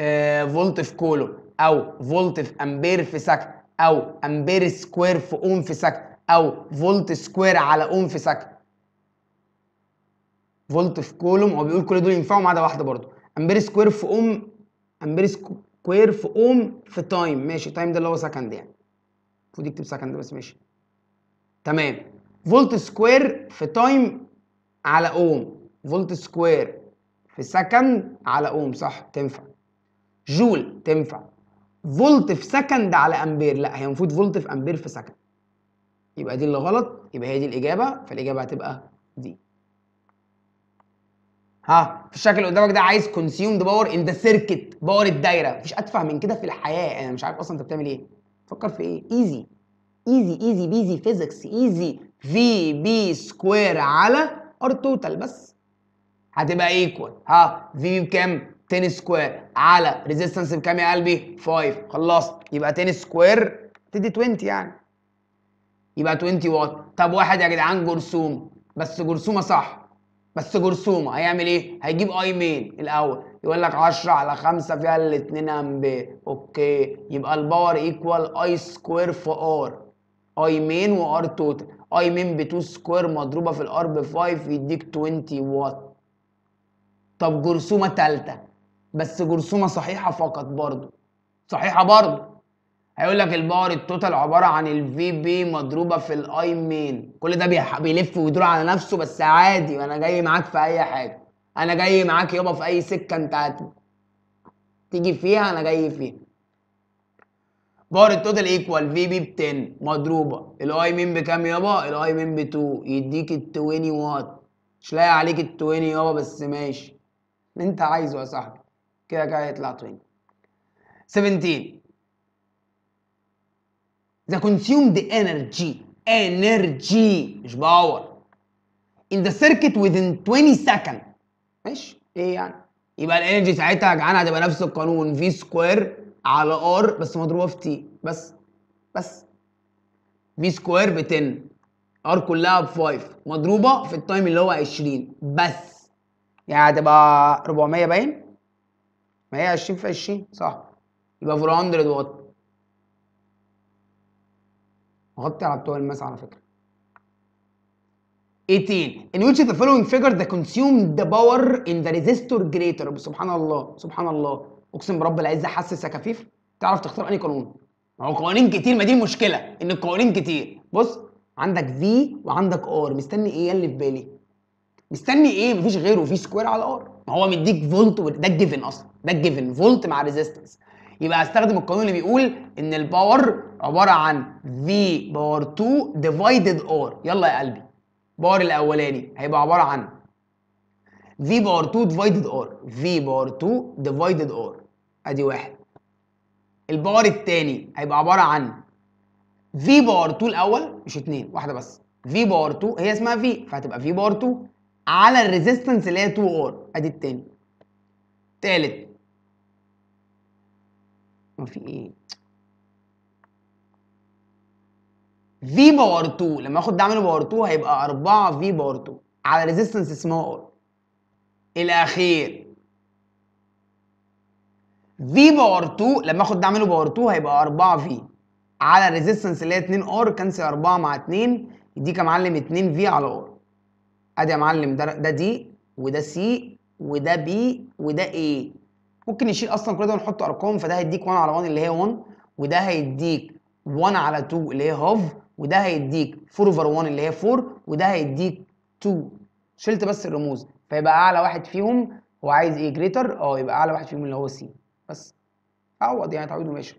آه فولت في كولوم او فولت في امبير في سكن او امبير سكوير في اوم في سكن او فولت سكوير على اوم في سكن فولت في كولوم هو بيقول كل دول ينفعوا ما عدا واحده برضه امبير سكوير في اوم امبير سكوير في اوم في تايم ماشي تايم ده اللي هو سكند يعني المفروض يكتب سكند بس ماشي تمام فولت سكوير في تايم على اوم فولت سكوير في سكند على اوم صح تنفع جول تنفع فولت في سكند على امبير لا هي المفروض فولت في امبير في سكند يبقى دي اللي غلط يبقى هي دي الاجابه فالاجابه هتبقى دي ها في الشكل اللي قدامك ده عايز كونسيومد باور ان ذا سيركت باور الدايره مفيش اتفه من كده في الحياه انا مش عارف اصلا انت بتعمل ايه فكر في ايه ايزي ايزي ايزي بيزي فيزكس ايزي في بي سكوير على ار توتال بس هتبقى ايكوال ها في بي بكام 10 سكوير على ريزيستنس بكام يا قلبي 5 خلصت يبقى 10 سكوير تدي 20 يعني يبقى 20 وات طب واحد يا جدعان جرثومه بس جرثومه صح بس جرثومه هيعمل ايه هيجيب اي مين الاول يقول لك 10 على 5 فيها ال 2 امبير اوكي يبقى الباور ايكوال اي سكوير في ار اي مين وار توتال اي مين ب 2 سكوير مضروبه في الار ب 5 يديك 20 وات طب جرثومه ثالثه بس جرثومه صحيحه فقط برضه صحيحه برضه هيقول لك الباور التوتال عباره عن الفي بي مضروبه في الاي مين كل ده بيلف ويدور على نفسه بس عادي وانا جاي معاك في اي حاجه انا جاي معاك يابا في اي سكه انت هت... تيجي فيها انا جاي فيها بار التوتال ايكوال في بي ب 10 مضروبه الاي مين بكام يابا الاي مين ب 2 يديك ال 20 وات مش لاقي عليك ال 20 يابا بس ماشي اللي انت عايزه يا صاحبي كده كده هيطلع 20 17 ذا كونسيومد انرجي انرجي مش باور ان ذا سيركت within 20 سكند ماشي ايه يعني يبقى الانرجي ساعتها يا جدعان هتبقى نفس القانون في سكوير على ار بس مضروبه في تي بس بس في سكوير ب 10 ار كلها ب 5 مضروبه في التايم اللي هو 20 بس يعني هتبقى 400 باين ما هي 20 في 20 صح يبقى 400 واط غطي على بتوع الماس على فكره 18 in which the following figure the consumed the power in the resistor greater سبحان الله سبحان الله اقسم برب العزه حسس يا كفيف تعرف تختار انهي قانون ما هو قوانين كتير ما دي المشكله ان القوانين كتير بص عندك في وعندك ار مستني ايه اللي في بالي مستني ايه مفيش غيره في سكوير على ار ما هو مديك فولت و... ده الجيفن اصلا ده الجيفن فولت مع ريزيستنس يبقى هستخدم القانون اللي بيقول ان الباور عباره عن في باور 2 ديفايدد ار يلا يا قلبي باور الاولاني هيبقى عباره عن v باور 2 ديفايدد ار v باور 2 ديفايدد ار ادي واحد الباور الثاني هيبقى عباره عن v باور 2 الاول مش اتنين واحده بس v باور 2 هي اسمها v فهتبقى v باور 2 على الريزيستنس اللي هي 2 ار ادي الثاني تالت ما في ايه v باور 2 لما اخد ده اعمله باور 2 هيبقى 4 v باور 2 على ريزيستنس اسمها ار الاخير في باور 2 لما اخد ده اعمله باور 2 هيبقى 4 في على الريزيستنس اللي هي 2 ار كنسل 4 مع 2 يديك يا معلم 2 في على ار ادي يا معلم ده ده دي وده سي وده بي وده اي ممكن نشيل اصلا كل ده ونحط ارقام فده هيديك 1 على 1 اللي هي 1 وده هيديك 1 على 2 اللي هي هاف وده هيديك 4 اوفر 1 اللي هي 4 وده هيديك 2 شلت بس الرموز فيبقى اعلى واحد فيهم هو عايز ايه جريتر اه يبقى اعلى واحد فيهم اللي هو سي بس عوض يعني تعويض ماشي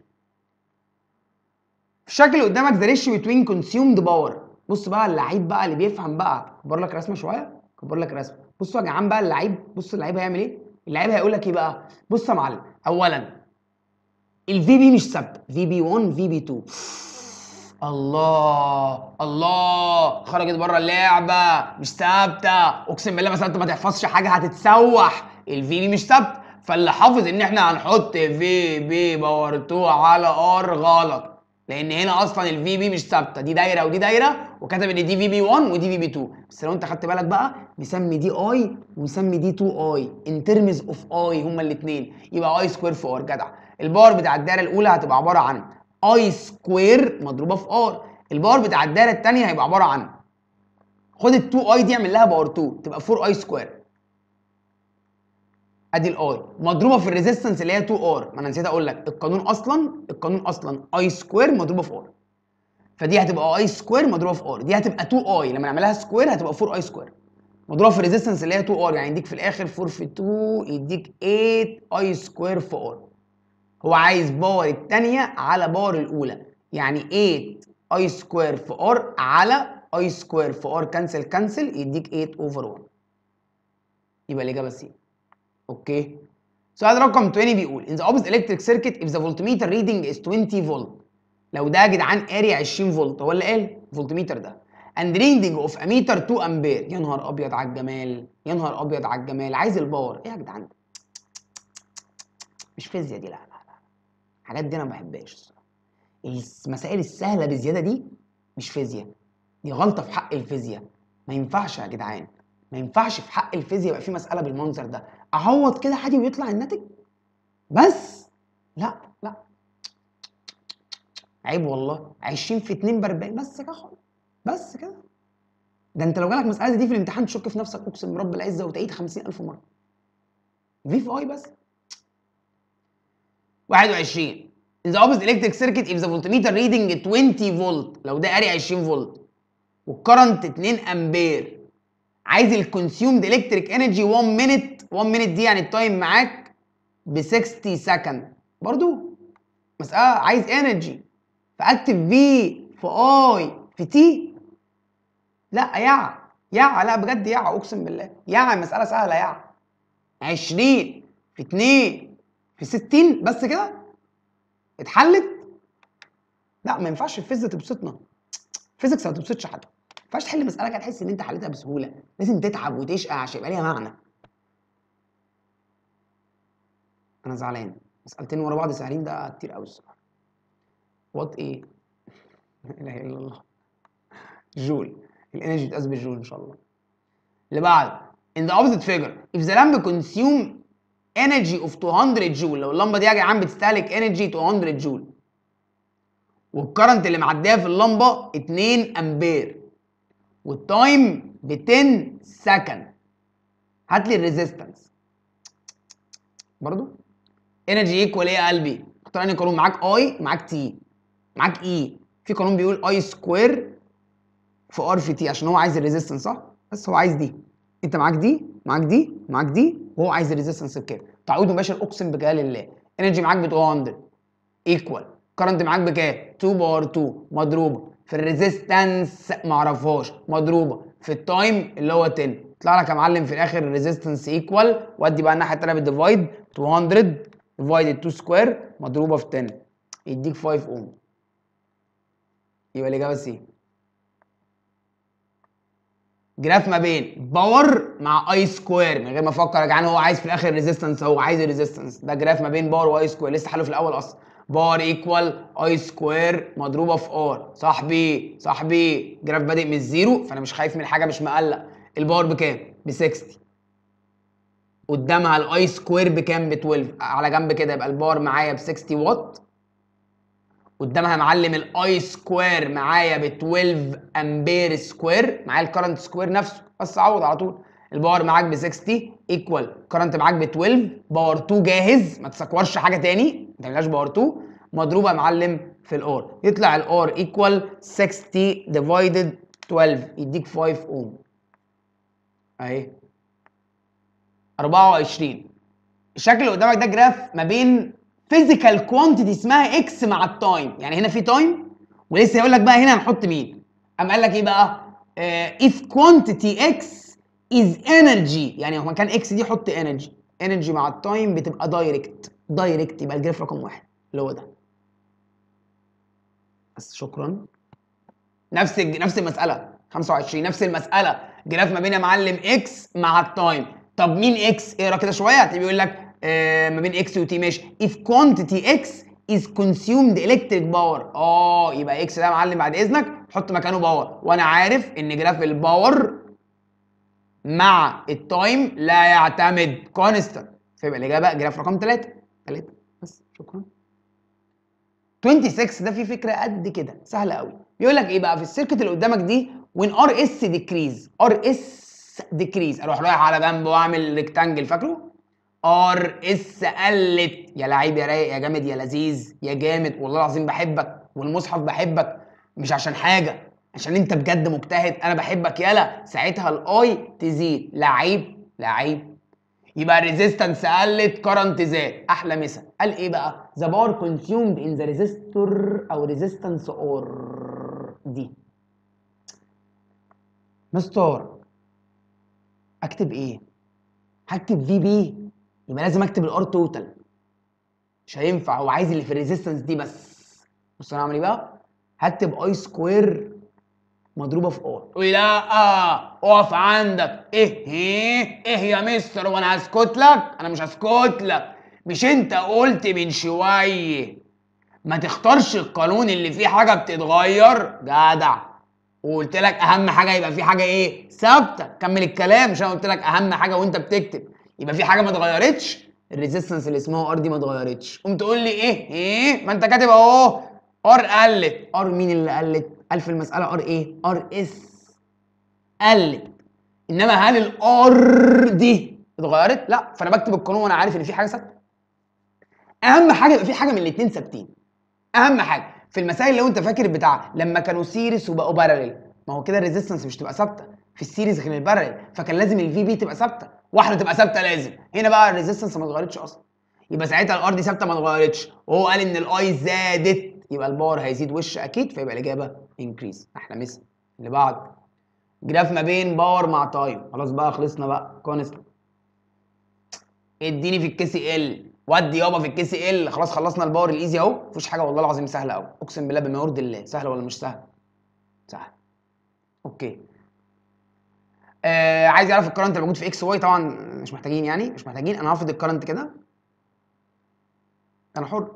في الشكل اللي قدامك ذا ريشيو بتوين كونسيومد باور بص بقى اللعيب بقى اللي بيفهم بقى كبر لك رسمه شويه كبر لك رسمه بصوا يا جعان بقى اللعيب بص اللعيب هيعمل ايه اللعيب هيقول لك ايه بقى بص يا معلم اولا الفي بي مش ثابته في بي 1 في بي 2 الله الله خرجت بره اللعبه مش ثابته اقسم بالله مثلا انت ما تحفظش حاجه هتتسوح الفي دي مش ثابته فاللي حافظ ان احنا هنحط في بي باور 2 على ار غلط لان هنا اصلا الفي بي مش ثابته دي دايره ودي دايره وكتب ان دي في بي 1 ودي في بي 2 بس لو انت خدت بالك بقى مسمي دي اي ونسمي دي 2 اي ان ترمز اوف اي هما الاثنين يبقى اي سكوير في ار جدع الباور بتاع الدايره الاولى هتبقى عباره عن اي سكوير مضروبه في ار الباور بتاع الدايره الثانيه هيبقى عباره عن خد ال 2 اي دي اعمل لها باور 2 تبقى 4 اي سكوير ادي الاي مضروبه في الريزيستنس اللي هي 2 ار ما انا نسيت اقول لك القانون اصلا القانون اصلا اي سكوير مضروبه في ار فدي هتبقى اي سكوير مضروبه في ار دي هتبقى 2 اي لما نعملها سكوير هتبقى 4 اي سكوير مضروبه في الريزيستنس اللي هي 2 ار يعني يديك في الاخر 4 في 2 يديك 8 اي سكوير في ار هو عايز باور التانية على باور الاولى يعني 8 اي سكوير في ار على اي سكوير في ار كنسل كنسل يديك 8 اوفر 1 يبقى الاجابه سي اوكي سؤال رقم 20 بيقول in the opposite electric circuit if the voltmeter reading is 20 فولت لو ده يا جدعان اريا 20 فولت هو اللي قال فولتميتر ده and reading of a meter 2 امبير يا نهار ابيض على الجمال يا نهار ابيض على الجمال عايز الباور ايه يا جدعان مش فيزياء دي لا الحاجات دي انا ما بحبهاش الصراحه المسائل السهله بزياده دي مش فيزياء دي غلطه في حق الفيزياء ما ينفعش يا جدعان ما ينفعش في حق الفيزياء يبقى في مساله بالمنظر ده اعوض كده عادي ويطلع الناتج بس لا لا عيب والله 20 في 2 ب 40 بس كده خالص بس كده ده انت لو جالك مساله دي في الامتحان تشك في نفسك اقسم برب العزه وتعيد 50000 مره في في اي بس 21 In the اوبس electric circuit if the voltmeter reading 20 فولت لو ده قاري 20 فولت والكرنت 2 امبير عايز الكونسيومد الكتريك انرجي 1 مينت 1 مينت دي يعني التايم معاك ب 60 سكند برضو مسألة عايز انرجي فاكتب في في اي في تي لا يا يا لا بجد يا اقسم بالله يا المسألة سهلة يا 20 في 2 في 60 بس كده اتحلت لا ما ينفعش الفيزياء تبسطنا فيزيكس ما تبسطش حد ما ينفعش تحل مساله كده تحس ان انت حليتها بسهوله لازم تتعب وتشقى عشان يبقى ليها معنى انا زعلان مسالتين ورا بعض سهلين ده كتير قوي الصراحه وات ايه لا اله الا الله جول الانرجي تقاس بالجول ان شاء الله اللي بعد in the opposite figure if the لامب consume energy of 200 جول لو اللمبه دي يا جدعان بتستهلك energy 200 جول والكرنت اللي معديه في اللمبه 2 امبير والتايم ب 10 سكند هات لي الريزيستنس برضو انرجي ايكوال ايه يا قلبي اختار لي قانون معاك اي معاك تي معاك اي e. في قانون بيقول اي سكوير في ار في تي عشان هو عايز الريزيستنس صح بس هو عايز دي انت معاك دي معاك دي معاك دي وهو عايز الريزستنس بكام تعويض مباشر اقسم بجلال الله انرجي معاك ب 200 ايكوال كرنت معاك بكام 2 باور 2 مضروبه في الريزستنس ما اعرفهاش مضروبه في التايم اللي هو 10 يطلع لك يا معلم في الاخر الريزستنس ايكوال ودي بقى الناحيه الثانيه بالديفايد 200 ديفايد 2 سكوير مضروبه في 10 يديك 5 اوم يبقى الاجابه سي جراف ما بين باور مع اي سكوير من غير ما افكر يا جدعان هو عايز في الاخر ريزيستنس هو عايز الريزيستنس ده جراف ما بين باور واي سكوير لسه حاله في الاول اصلا باور ايكوال اي سكوير مضروبه في ار صاحبي صاحبي جراف بادئ من الزيرو فانا مش خايف من حاجه مش مقلق الباور بكام؟ ب 60 قدامها الاي سكوير بكام؟ ب 12 على جنب كده يبقى الباور معايا ب 60 وات قدامها معلم الاي سكوير معايا ب 12 امبير سكوير معايا الكرنت سكوير نفسه بس عوض على طول الباور معاك ب 60 ايكوال كرنت معاك ب 12 باور 2 جاهز ما تسكورش حاجه تاني ما تعملهاش باور 2 مضروبه يا معلم في الاور يطلع الاور ايكوال 60 ديفايدد 12 يديك 5 اوم اهي 24 الشكل اللي قدامك ده جراف ما بين فيزيكال كوانتيتي اسمها اكس مع التايم يعني هنا في تايم ولسه يقول لك بقى هنا هنحط مين قام قال لك ايه بقى اف كوانتيتي اكس از انرجي يعني هو كان اكس دي حط انرجي انرجي مع التايم بتبقى دايركت دايركت يبقى الجراف رقم واحد اللي هو ده بس شكرا نفس نفس المساله 25 نفس المساله جراف ما بين يا معلم اكس مع التايم طب مين اكس اقرا كده شويه هتلاقيه بيقول لك آه، ما بين اكس وتي ماشي اف كوانتيتي اكس از كونسيومد الكتريك باور اه يبقى اكس ده يا معلم بعد اذنك حط مكانه باور وانا عارف ان جراف الباور مع التايم لا يعتمد كونستنت فيبقى الاجابه جراف رقم 3 3 بس شكرا 26 ده فيه فكره قد كده سهله قوي بيقول لك ايه بقى في السيركت اللي قدامك دي وين ار اس ديكريز ار اس ديكريز اروح رايح على جنب واعمل ريكتانجل فاكره ار اس قلت يا لعيب يا رايق يا جامد يا لذيذ يا جامد والله العظيم بحبك والمصحف بحبك مش عشان حاجه عشان انت بجد مجتهد انا بحبك يلا ساعتها الاي تزيد لعيب لعيب يبقى الريزيستنس قلت كرنت زاد احلى مثال قال ايه بقى ذا بار كونسيومد ان ذا ريزيستور او ريزيستنس اور دي مستر اكتب ايه هكتب في بي يبقى لازم اكتب الار توتال مش هينفع هو عايز اللي في الريزيستنس دي بس بص انا هعمل ايه بقى هكتب اي سكوير مضروبه في ار لا آه، اقف عندك ايه ايه ايه يا مستر وانا هسكت لك انا مش هسكت لك مش انت قلت من شويه ما تختارش القانون اللي فيه حاجه بتتغير جدع وقلت لك اهم حاجه يبقى في حاجه ايه ثابته كمل الكلام مش انا قلت لك اهم حاجه وانت بتكتب يبقى في حاجه ما اتغيرتش الريزيستنس اللي اسمها ار دي ما اتغيرتش قوم تقول لي ايه ايه ما انت كاتب اهو ار قلت ار مين اللي قلت قال في المساله ار ايه ار اس قلت انما هل الار دي اتغيرت لا فانا بكتب القانون وانا عارف ان في حاجه ثابته اهم حاجه يبقى في حاجه من الاثنين ثابتين اهم حاجه في المسائل اللي انت فاكر بتاع لما كانوا سيريس وبقوا بارلل ما هو كده الريزيستنس مش تبقى ثابته في السيريز غير البارلل فكان لازم الفي بي تبقى ثابته واحده تبقى ثابته لازم هنا بقى الريزيستنس ما اتغيرتش اصلا يبقى ساعتها الار دي ثابته ما اتغيرتش وهو قال ان الاي زادت يبقى الباور هيزيد وش اكيد فيبقى الاجابه انكريز احلى مثال اللي بعد جراف ما بين باور مع تايم خلاص بقى خلصنا بقى كونستنت اديني في الكي سي ال ودي يابا في الكي سي ال خلاص خلصنا الباور الايزي اهو مفيش حاجه والله العظيم سهله قوي اقسم بالله بما يرضي الله سهله ولا مش سهله؟ سهله اوكي آه عايز يعرف الكرنت اللي موجود في اكس واي طبعا مش محتاجين يعني مش محتاجين انا هفرض الكرنت كده انا حر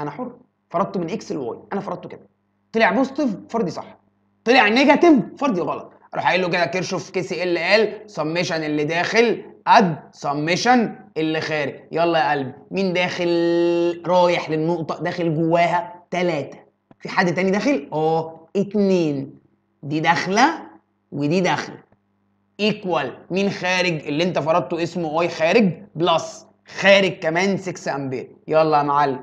انا حر فرضته من اكس لواي انا فرضته كده طلع بوزيتيف فرضي صح طلع نيجاتيف فرضي غلط اروح قايل له كده كيرشوف كي سي ال ال سميشن اللي داخل اد سميشن اللي خارج يلا يا قلبي مين داخل رايح للنقطه داخل جواها ثلاثة في حد تاني داخل اه اتنين دي داخله ودي داخله ايكوال مين خارج اللي انت فرضته اسمه اي خارج بلس خارج كمان 6 امبير يلا يا معلم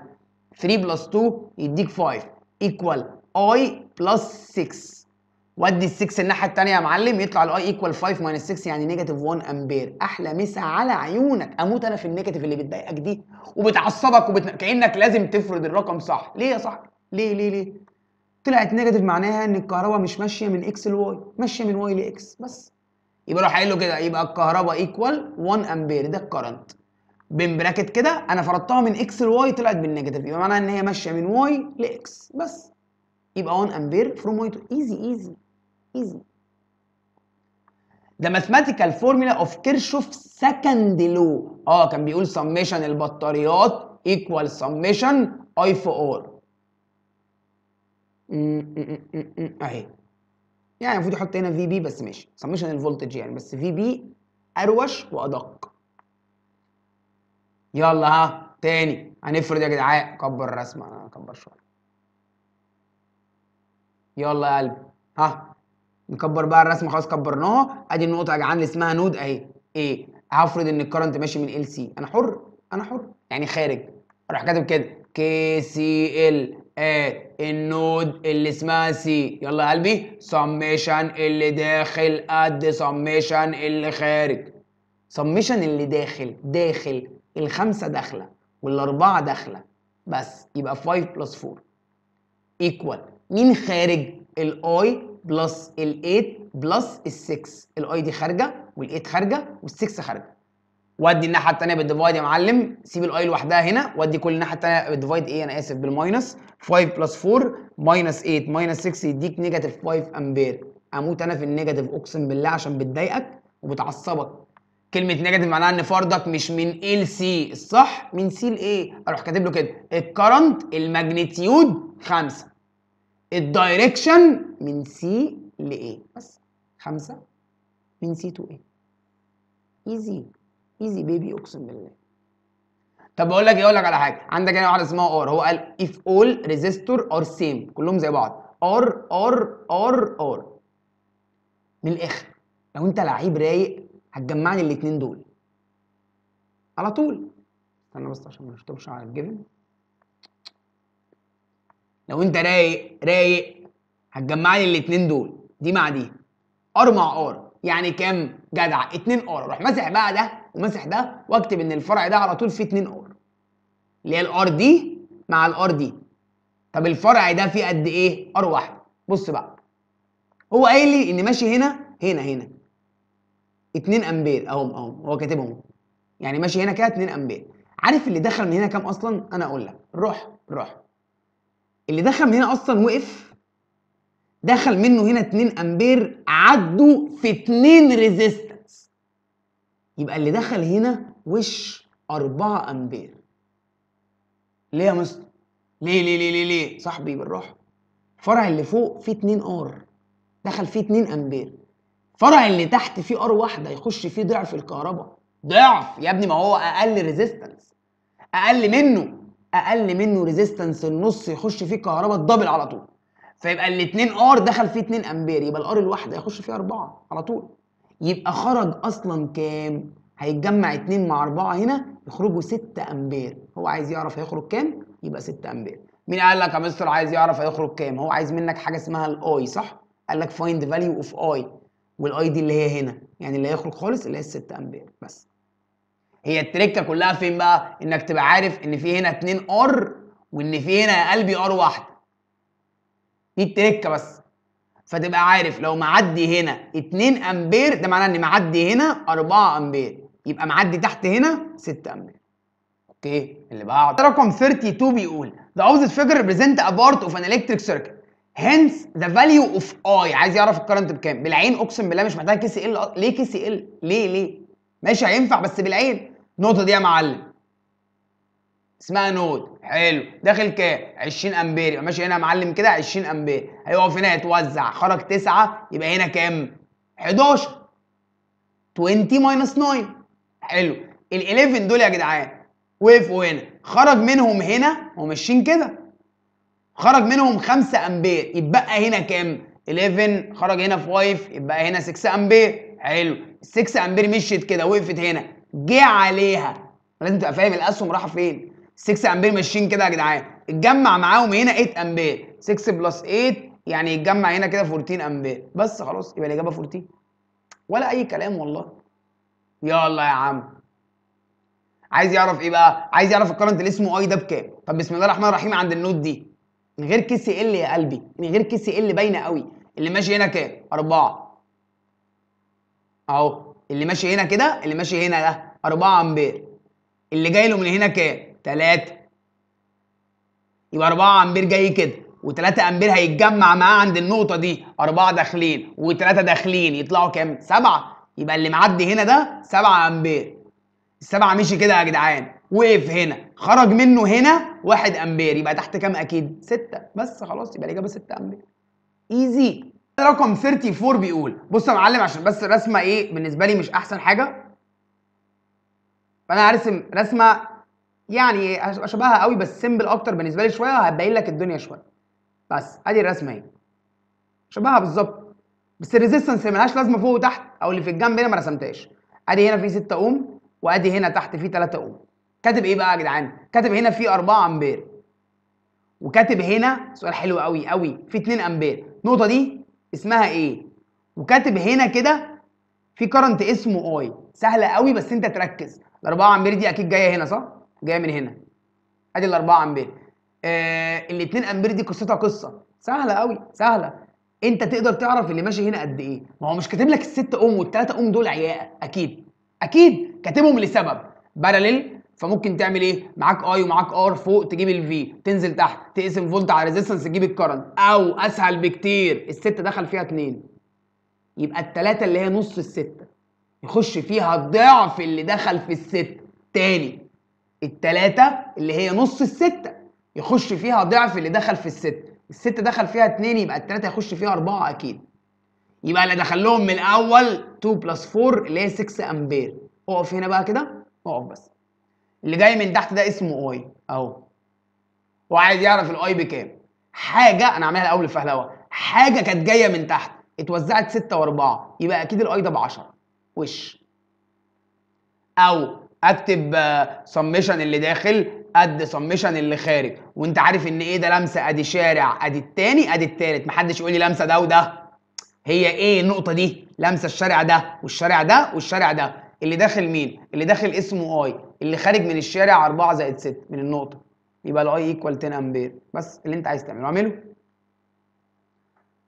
3 بلس 2 يديك 5 ايكوال اي بلس 6 ودي ال 6 الناحيه الثانيه يا معلم يطلع الاي ايكوال 5 ماينس 6 يعني نيجاتيف 1 امبير احلى مسا على عيونك اموت انا في النيجاتيف اللي بتضايقك دي وبتعصبك وبت... كانك لازم تفرض الرقم صح ليه يا صاحبي ليه ليه ليه طلعت نيجاتيف معناها ان الكهرباء مش ماشيه من اكس لواي ماشيه من واي لاكس بس يبقى لو هقول له كده يبقى الكهرباء ايكوال 1 امبير ده الكرنت بين براكت كده انا فرضتها من اكس لواي طلعت بالنيجاتيف يبقى معناها ان هي ماشيه من واي لاكس بس يبقى 1 امبير فروم واي تو ايزي ايزي ايزي ده ماثيماتيكال فورمولا اوف كيرشوف سكند لو اه كان بيقول سميشن البطاريات ايكوال سميشن اي فور ار اهي يعني المفروض يحط هنا في بي بس ماشي سمشن الفولتج يعني بس في بي اروش وادق يلا ها تاني هنفرد يا جدعان كبر الرسمه انا آه، اكبر شويه يلا يا قلبي ها نكبر بقى الرسمه خلاص كبرناها ادي النقطه يا جدعان اللي اسمها نود اهي ايه هفرض ان الكرنت ماشي من ال سي انا حر انا حر يعني خارج اروح كاتب كده كي سي ال النود اللي اسمها سي يلا يا قلبي سميشن اللي داخل قد سميشن اللي خارج سميشن اللي داخل داخل الخمسه داخله والاربعه داخله بس يبقى 5 بلس 4 ايكوال مين خارج الاي بلس ال8 بلس ال6 الاي دي خارجه وال8 خارجه وال6 خارجه وادي الناحيه الثانيه بالديفايد يا معلم سيب الاي لوحدها هنا وادي كل الناحيه الثانيه بالديفايد ايه انا اسف بالماينس 5 بلس 4 ماينس 8 ماينس 6 يديك نيجاتيف 5 امبير اموت انا في النيجاتيف اقسم بالله عشان بتضايقك وبتعصبك كلمه نيجاتيف معناها ان فردك مش من ال سي الصح من سي لايه اروح كاتب له كده الكرنت الماجنتيود 5 الدايركشن من سي لايه بس 5 من سي تو ايه ايزي ايزي بيبي اقسم بالله طب بقول لك ايه اقول لك على حاجه عندك هنا واحده اسمها ار هو قال اف اول ريزيستور ار سيم كلهم زي بعض ار ار ار ار من الاخر لو انت لعيب رايق هتجمع لي الاثنين دول على طول استنى بس عشان ما نشطبش على الجبن لو انت رايق رايق هتجمع لي الاثنين دول دي إيه؟ مع دي ار مع ار يعني كام جدع اتنين ار روح ماسح بقى ده ومسح ده واكتب ان الفرع ده على طول فيه 2 ار اللي هي الار دي مع الار دي طب الفرع ده فيه قد ايه ار واحد بص بقى هو قايل لي ان ماشي هنا هنا هنا 2 امبير اهم اهم هو كاتبهم يعني ماشي هنا كده 2 امبير عارف اللي دخل من هنا كام اصلا انا اقول لك روح روح اللي دخل من هنا اصلا وقف دخل منه هنا 2 امبير عدوا في 2 ريزيست يبقى اللي دخل هنا وش 4 امبير ليه يا مستر ليه ليه ليه ليه, ليه؟ صاحبي بالراحه الفرع اللي فوق فيه 2 ار دخل فيه 2 امبير الفرع اللي تحت فيه ار واحده يخش فيه ضعف الكهرباء ضعف يا ابني ما هو اقل ريزيستنس اقل منه اقل منه ريزيستنس النص يخش فيه كهرباء الدبل على طول فيبقى ال 2 ار دخل فيه 2 امبير يبقى الار الواحده يخش فيه 4 على طول يبقى خرج اصلا كام هيتجمع 2 مع 4 هنا يخرجوا 6 امبير هو عايز يعرف هيخرج كام يبقى 6 امبير مين قال لك يا مستر عايز يعرف هيخرج كام هو عايز منك حاجه اسمها الاي صح قال لك فايند فاليو اوف اي والاي دي اللي هي هنا يعني اللي هيخرج خالص اللي هي 6 امبير بس هي التركه كلها فين بقى انك تبقى عارف ان في هنا 2 ار وان في هنا يا قلبي ار واحده دي التركه بس فتبقى عارف لو معدي هنا 2 امبير ده معناه ان معدي هنا 4 امبير يبقى معدي تحت هنا 6 امبير اوكي اللي بعد رقم 32 بيقول ذا اوزت فيجر ريبريزنت ا بارت اوف ان الكتريك سيركت هنس ذا فاليو اوف اي عايز يعرف الكرنت بكام بالعين اقسم بالله مش محتاج كي سي ال ليه كي سي ال ليه ليه ماشي هينفع بس بالعين النقطه دي يا معلم اسمها نود حلو داخل كام 20 امبير يبقى ماشي هنا يا معلم كده 20 امبير هيقف هنا يتوزع خرج 9 يبقى هنا كام 11 20 ماينس 9 حلو ال 11 دول يا جدعان وقفوا هنا خرج منهم هنا وماشيين كده خرج منهم 5 امبير يتبقى هنا كام 11 خرج هنا 5 يبقى هنا 6 امبير حلو 6 امبير مشيت كده وقفت هنا جه عليها لازم تبقى فاهم الاسهم رايحه فين 6 امبير ماشيين كده يا جدعان اتجمع معاهم هنا 8 امبير 6 بلس 8 يعني يتجمع هنا كده 14 امبير بس خلاص يبقى الاجابه 14 ولا اي كلام والله يلا يا عم عايز يعرف ايه بقى عايز يعرف الكرنت اللي اسمه اي ده بكام طب بسم الله الرحمن الرحيم عند النوت دي من غير سي ال يا قلبي من غير سي ال باينه قوي اللي ماشي هنا كام أربعة اهو اللي ماشي هنا كده اللي ماشي هنا ده 4 امبير اللي جاي له من هنا كام 3 يبقى 4 امبير جاي كده و3 امبير هيتجمع معاه عند النقطه دي 4 داخلين و3 داخلين يطلعوا كام 7 يبقى اللي معدي هنا ده 7 امبير السبعة مشي كده يا جدعان وقف هنا خرج منه هنا 1 امبير يبقى تحت كام اكيد 6 بس خلاص يبقى الاجابه 6 امبير ايزي رقم 34 بيقول بص يا معلم عشان بس الرسمه ايه بالنسبه لي مش احسن حاجه فانا هرسم رسمه يعني شبهها قوي بس سيمبل اكتر بالنسبه لي شويه وهتبين لك الدنيا شويه بس ادي الرسمه اهي شبهها بالظبط بس الريزيستنس اللي ملهاش لازمه فوق وتحت او اللي في الجنب هنا ما رسمتهاش ادي هنا في 6 اوم وادي هنا تحت في 3 اوم كاتب ايه بقى يا جدعان كاتب هنا في 4 امبير وكاتب هنا سؤال حلو قوي قوي في 2 امبير النقطه دي اسمها ايه وكاتب هنا كده في كرنت اسمه اي سهله قوي بس انت تركز ال 4 امبير دي اكيد جايه هنا صح جايه من هنا ادي ال 4 امبير آه ال 2 امبير دي قصتها قصه سهله قوي سهله انت تقدر تعرف اللي ماشي هنا قد ايه ما هو مش كاتب لك الست اوم والثلاثه اوم دول عياقه اكيد اكيد كاتبهم لسبب باراليل فممكن تعمل ايه معاك اي ومعاك ار فوق تجيب الفي تنزل تحت تقسم فولت على ريزيستنس تجيب الكرنت او اسهل بكتير الستة دخل فيها اثنين يبقى التلاتة اللي هي نص الستة يخش فيها ضعف اللي دخل في الست تاني التلاتة اللي هي نص الستة يخش فيها ضعف اللي دخل في الستة الستة دخل فيها اتنين يبقى التلاتة يخش فيها أربعة أكيد يبقى اللي دخل لهم من الأول 2 بلس 4 اللي هي 6 أمبير أقف هنا بقى كده أقف بس اللي جاي من تحت ده اسمه أي أهو وعايز يعرف الأي بكام حاجة أنا عاملها الأول فهلاوة حاجة كانت جاية من تحت اتوزعت 6 و4 يبقى أكيد الأي ده ب 10 وش أو اكتب سميشن آه، اللي داخل قد سميشن اللي خارج وانت عارف ان ايه ده لمسه ادي شارع ادي التاني ادي التالت محدش يقول لي لمسه ده وده هي ايه النقطه دي لمسه الشارع ده والشارع ده والشارع ده اللي داخل مين اللي داخل اسمه اي اللي خارج من الشارع 4 زائد 6 من النقطه يبقى الاي ايكوال 10 امبير بس اللي انت عايز تعمله اعمله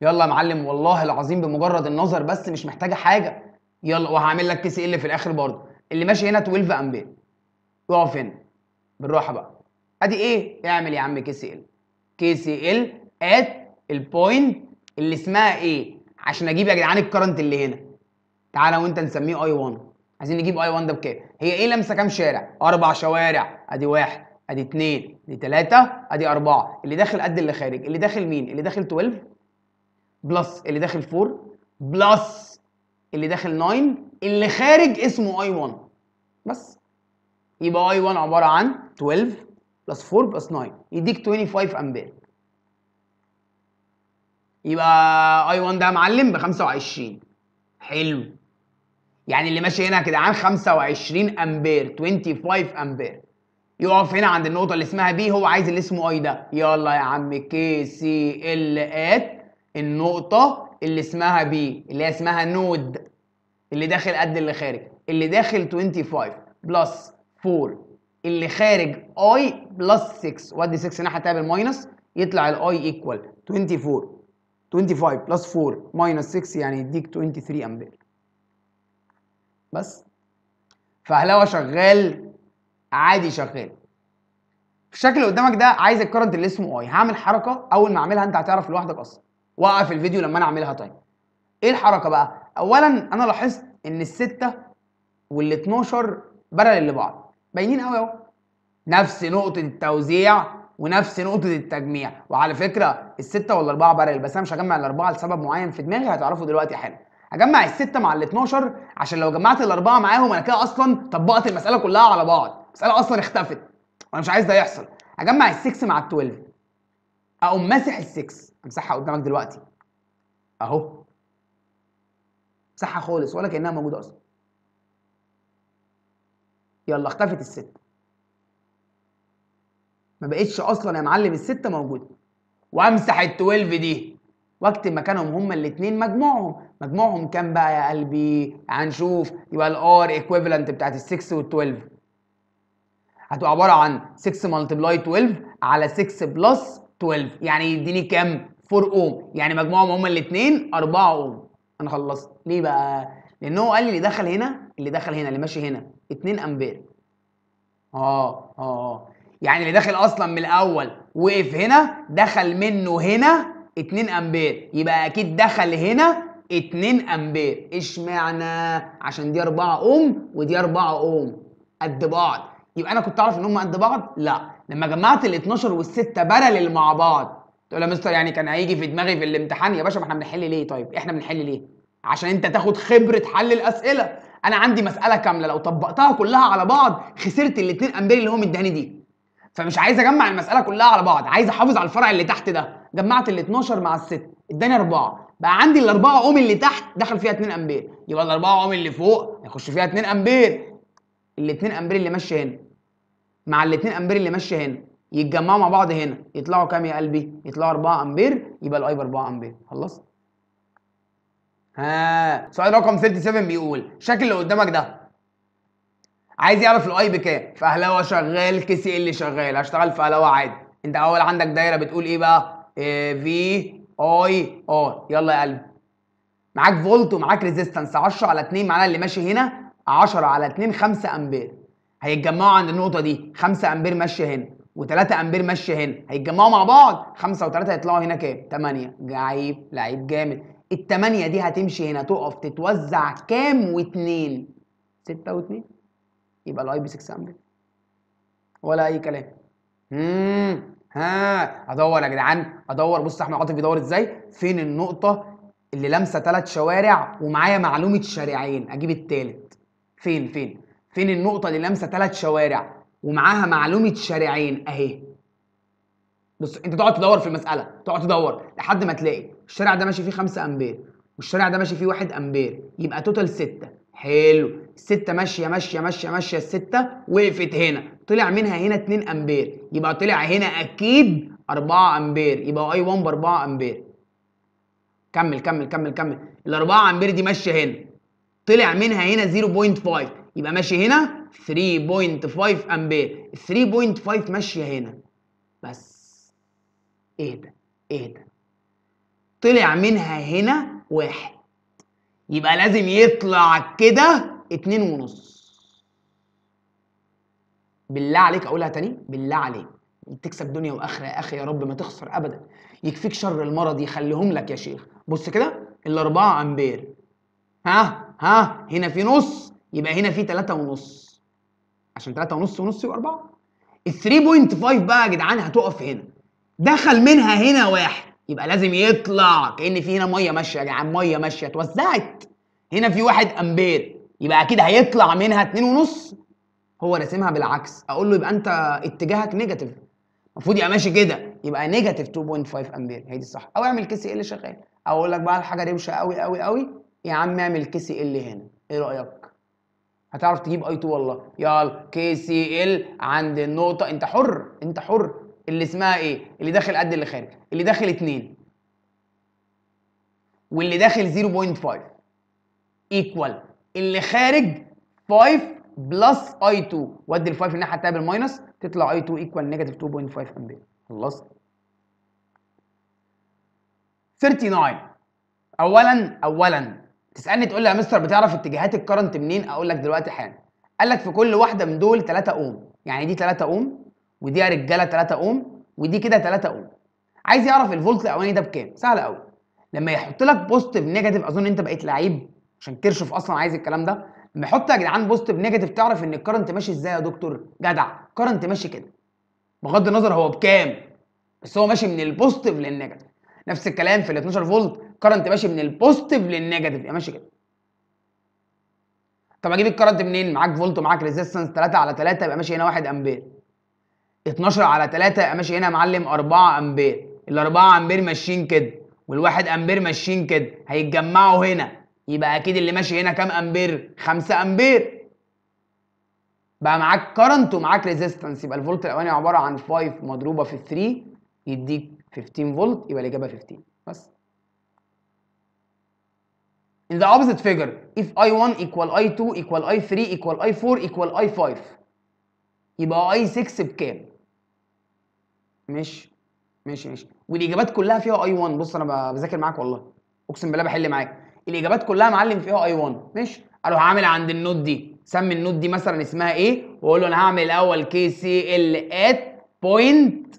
يلا يا معلم والله العظيم بمجرد النظر بس مش محتاجه حاجه يلا وهعمل لك تي سي ال في الاخر برضه اللي ماشي هنا 12 امبير يقف هنا بالراحه بقى ادي ايه اعمل يا عم كي سي ال كي سي ال ات البوينت اللي اسمها ايه عشان اجيب يا جدعان الكرنت اللي هنا تعالى وانت نسميه اي 1 عايزين نجيب اي 1 ده بكام هي ايه لمسه كام شارع اربع شوارع ادي واحد ادي اتنين ادي تلاته ادي اربعه اللي داخل قد اللي خارج اللي داخل مين اللي داخل 12 بلس اللي داخل 4 بلس اللي داخل 9 اللي خارج اسمه اي 1 بس يبقى اي 1 عباره عن 12 بلس 4 بلس 9 يديك 25 امبير يبقى اي 1 ده معلم ب 25 حلو يعني اللي ماشي هنا كده عن 25 امبير 25 امبير يقف هنا عند النقطه اللي اسمها بي هو عايز اللي اسمه اي ده يلا يا عم كي سي ال ات النقطه اللي اسمها بي اللي هي اسمها نود اللي داخل قد اللي خارج اللي داخل 25 بلس 4 اللي خارج اي بلس 6 وادي 6 ناحيه التانيه الماينس يطلع الاي ايكوال 24 25 بلس 4 ماينس 6 يعني يديك 23 امبير بس فهلاوه شغال عادي شغال الشكل اللي قدامك ده عايز الكرنت اللي اسمه اي هعمل حركه اول ما اعملها انت هتعرف لوحدك اصلا في الفيديو لما انا اعملها طيب ايه الحركه بقى اولا انا لاحظت ان السته وال 12 بارلل لبعض باينين قوي اهو نفس نقطه التوزيع ونفس نقطه التجميع وعلى فكره السته والاربعه بارلل بس انا مش هجمع الاربعه لسبب معين في دماغي هتعرفوا دلوقتي حالا هجمع السته مع ال 12 عشان لو جمعت الاربعه معاهم انا كده اصلا طبقت المساله كلها على بعض المساله اصلا اختفت وانا مش عايز ده يحصل هجمع ال 6 مع ال 12 اقوم ماسح ال 6 امسحها قدامك دلوقتي اهو امسحها خالص ولا كانها موجوده اصلا يلا اختفت الست ما بقتش اصلا يا معلم الست موجوده وامسح ال12 دي واكتب مكانهم هما الاثنين مجموعهم مجموعهم كام بقى يا قلبي هنشوف يبقى الار ايكويفالنت بتاعت ال6 وال12 هتبقى عباره عن 6 ملتبلاي 12 على 6 بلس 12 يعني يديني كام 4 اوم يعني مجموعهم هما الاثنين 4 اوم انا خلصت ليه بقى لان هو قال لي اللي دخل هنا اللي دخل هنا اللي ماشي هنا 2 امبير آه،, اه اه يعني اللي داخل اصلا من الاول وقف هنا دخل منه هنا 2 امبير يبقى اكيد دخل هنا 2 امبير اشمعنى عشان دي 4 اوم ودي 4 اوم قد بعض يبقى انا كنت اعرف ان هم قد بعض لا لما جمعت ال 12 والستة 6 بارلل مع بعض تقول يا مستر يعني كان هيجي في دماغي في الامتحان يا باشا ما احنا بنحل ليه طيب احنا بنحل ليه عشان انت تاخد خبره حل الاسئله انا عندي مساله كامله لو طبقتها كلها على بعض خسرت الاثنين امبير اللي هو مداني دي فمش عايز اجمع المساله كلها على بعض عايز احافظ على الفرع اللي تحت ده جمعت ال 12 مع ال 6 اداني 4 بقى عندي ال4 اوم اللي تحت دخل فيها 2 امبير يبقى ال4 اوم اللي فوق هيخش فيها 2 امبير ال 2 امبير اللي ماشيه هنا مع ال 2 امبير اللي ماشيه هنا يتجمعوا مع بعض هنا يطلعوا كام يا قلبي؟ يطلعوا 4 امبير يبقى الاي ب 4 امبير خلصت؟ ها سؤال رقم 37 بيقول شكل اللي قدامك ده عايز يعرف الاي بكام فهلوه شغال كي سي إيه ال شغال هشتغل في هلوه عادي انت اول عندك دايره بتقول ايه بقى في اي ار يلا يا قلبي معاك فولت ومعاك ريزيستنس 10 على 2 معناها اللي ماشي هنا 10 على 2 5 امبير هيتجمعوا عند النقطه دي 5 امبير ماشيه هنا و3 امبير ماشيه هنا هيتجمعوا مع بعض 5 و3 هيطلعوا هنا كام 8 لعيب لعيب جامد التمانية دي هتمشي هنا تقف تتوزع كام واتنين ستة واتنين يبقى الاي بي 6 ولا اي كلام مم. ها ادور يا جدعان ادور بص احمد عاطف بيدور ازاي فين النقطه اللي لامسه ثلاث شوارع ومعايا معلومه شارعين اجيب الثالث فين فين فين النقطه اللي لامسه ثلاث شوارع ومعاها معلومه شارعين اهي بص انت تقعد تدور في المساله تقعد تدور لحد ما تلاقي الشارع ده ماشي فيه 5 امبير والشارع ده ماشي فيه 1 امبير يبقى توتال 6 حلو الستة ماشية ماشية ماشية ماشية الستة وقفت هنا طلع منها هنا 2 امبير يبقى طلع هنا اكيد 4 امبير يبقى اي 1 ب 4 امبير كمل كمل كمل كمل ال 4 امبير دي ماشية هنا طلع منها هنا 0.5 يبقى ماشي هنا 3.5 امبير 3.5 ماشية هنا بس ايه ده ايه ده طلع منها هنا واحد يبقى لازم يطلع كده اتنين ونص بالله عليك اقولها تاني بالله عليك تكسب دنيا واخره يا اخي يا رب ما تخسر ابدا يكفيك شر المرض يخليهم لك يا شيخ بص كده الاربعه امبير ها ها هنا في نص يبقى هنا في تلاتة ونص عشان تلاتة ونص ونص يبقى اربعه ال 3.5 بقى يا جدعان هتقف هنا دخل منها هنا واحد يبقى لازم يطلع كان في هنا ميه ماشيه يا جدعان ميه ماشيه اتوزعت هنا في واحد امبير يبقى اكيد هيطلع منها اتنين ونص هو راسمها بالعكس اقول له يبقى انت اتجاهك نيجاتيف المفروض يبقى ماشي كده يبقى نيجاتيف 2.5 امبير هي دي الصح او اعمل كي سي ال شغال او اقول لك بقى الحاجه روشه قوي قوي قوي يا عم اعمل كي سي ال هنا ايه رايك هتعرف تجيب اي 2 والله يلا كي سي ال عند النقطه انت حر انت حر اللي اسمها ايه اللي داخل قد اللي خارج اللي داخل 2 واللي داخل 0.5 ايكوال اللي خارج 5 بلس اي 2 وادي ال 5 الناحيه الثانيه بالماينس تطلع اي 2 ايكوال نيجاتيف 2.5 امبير خلصت 39 اولا اولا تسالني تقول لي يا مستر بتعرف اتجاهات الكرنت منين اقول لك دلوقتي حالا قال لك في كل واحده من دول 3 اوم يعني دي 3 اوم ودي يا رجاله 3 اوم ودي كده 3 اوم عايز يعرف الفولت الاولاني ده بكام سهل قوي لما يحط لك بوزيتيف نيجاتيف اظن انت بقيت لعيب عشان كرشف اصلا عايز الكلام ده لما يحط يا جدعان بوزيتيف نيجاتيف تعرف ان الكرنت ماشي ازاي يا دكتور جدع الكرنت ماشي كده بغض النظر هو بكام بس هو ماشي من البوزيتيف للنيجاتيف نفس الكلام في ال 12 فولت كرنت ماشي من البوزيتيف للنيجاتيف يبقى ماشي كده طب اجيب الكرنت منين معاك فولت ومعاك ريزيستنس 3 على 3 يبقى ماشي هنا 1 امبير 12 على 3 ماشي هنا يا معلم 4 امبير ال 4 امبير ماشيين كده وال1 امبير ماشيين كده هيتجمعوا هنا يبقى اكيد اللي ماشي هنا كام امبير 5 امبير بقى معاك كرنت ومعاك ريزيستنس يبقى الفولت الاولاني عباره عن 5 مضروبه في 3 يديك 15 فولت يبقى الاجابه 15 بس In the opposite figure, if I1 equal I2 equal I3 equal I4 equal I5 يبقى I6 بكام؟ ماشي ماشي ماشي والاجابات كلها فيها اي 1 بص انا بذاكر معاك والله اقسم بالله بحل معاك الاجابات كلها معلم فيها اي 1 ماشي اروح عامل عند النوت دي سمي النوت دي مثلا اسمها ايه واقول له انا هعمل الاول كي سي ال ات بوينت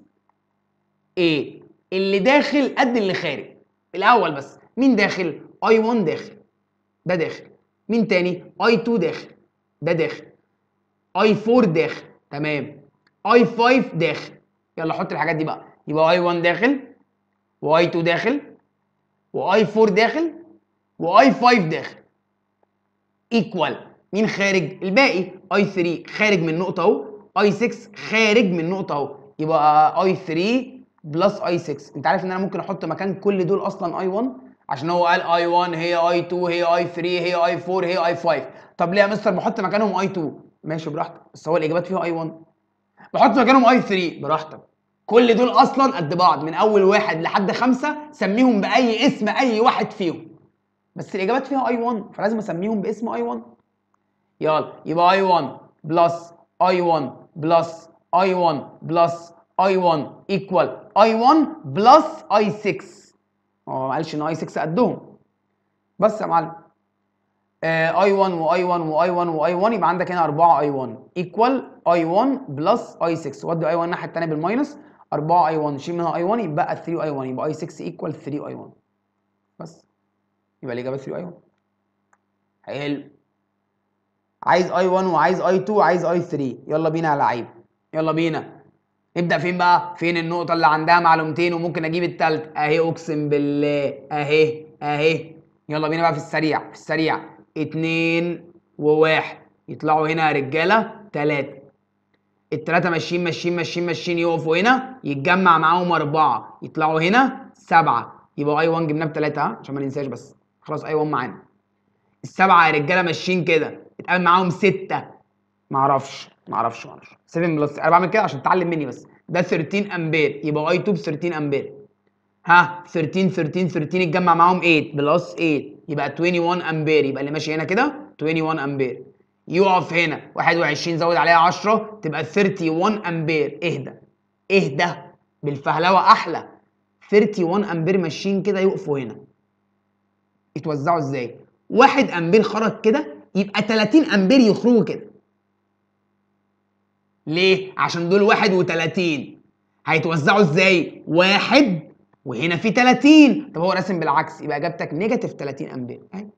ايه اللي داخل قد اللي خارج الاول بس مين داخل اي 1 داخل ده داخل مين تاني اي 2 داخل ده داخل اي 4 داخل تمام اي 5 داخل يلا حط الحاجات دي بقى يبقى اي 1 داخل واي 2 داخل واي 4 داخل واي 5 داخل ايكوال مين خارج الباقي اي 3 خارج من النقطه اهو اي 6 خارج من النقطه اهو يبقى اي 3 بلس اي 6 انت عارف ان انا ممكن احط مكان كل دول اصلا اي 1 عشان هو قال اي 1 هي اي 2 هي اي 3 هي اي 4 هي اي 5 طب ليه يا مستر بحط مكانهم اي 2 ماشي براحتك بس هو الاجابات فيها اي 1 بحط مكانهم اي 3 براحتك كل دول اصلا قد بعض من اول واحد لحد خمسه سميهم باي اسم اي واحد فيهم بس الاجابات فيها اي 1 فلازم اسميهم باسم اي 1 يلا يبقى اي 1 بلس اي 1 بلس اي 1 بلس اي 1 ايكوال اي 1 بلس اي 6 هو ما قالش ان اي 6 قدهم بس يا معلم اي 1 واي 1 واي 1 واي 1 يبقى عندك هنا 4 اي 1 ايكوال اي 1 بلس اي 6 ودي اي 1 الناحيه الثانيه بالماينس 4 اي 1 شيل منها اي 1 يبقى 3 اي 1 يبقى اي 6 ايكوال 3 اي 1 بس يبقى الاجابه 3 اي 1 حلو عايز اي 1 وعايز اي 2 وعايز اي 3 يلا بينا يا لعيب يلا بينا نبدا فين بقى فين النقطه اللي عندها معلومتين وممكن اجيب الثالثه اهي اقسم بالله اهي اهي يلا بينا بقى في السريع في السريع اتنين وواحد يطلعوا هنا رجاله تلاته التلاته ماشيين ماشيين ماشيين ماشيين يقفوا هنا يتجمع معاهم اربعه يطلعوا هنا سبعه يبقى اي 1 جبناه بتلاته عشان ما ننساش بس خلاص اي 1 معانا السبعه يا رجاله ماشيين كده يتقابل معاهم سته معرفش معرفش معرفش 7 بلس انا بعمل كده عشان تتعلم مني بس ده 13 امبير يبقى اي 2 ب 13 امبير ها 13 13 13 اتجمع معاهم 8 بلس 8 يبقى 21 امبير يبقى اللي ماشي هنا كده 21 امبير يقف هنا 21 زود عليها 10 تبقى 31 امبير اهدى اهدى بالفهلوه احلى 31 امبير ماشيين كده يقفوا هنا يتوزعوا ازاي 1 امبير خرج كده يبقى 30 امبير يخرجوا كده ليه عشان دول 31 هيتوزعوا ازاي واحد وهنا في 30 طب هو راسم بالعكس يبقى اجابتك نيجاتيف 30 امبير أيوة.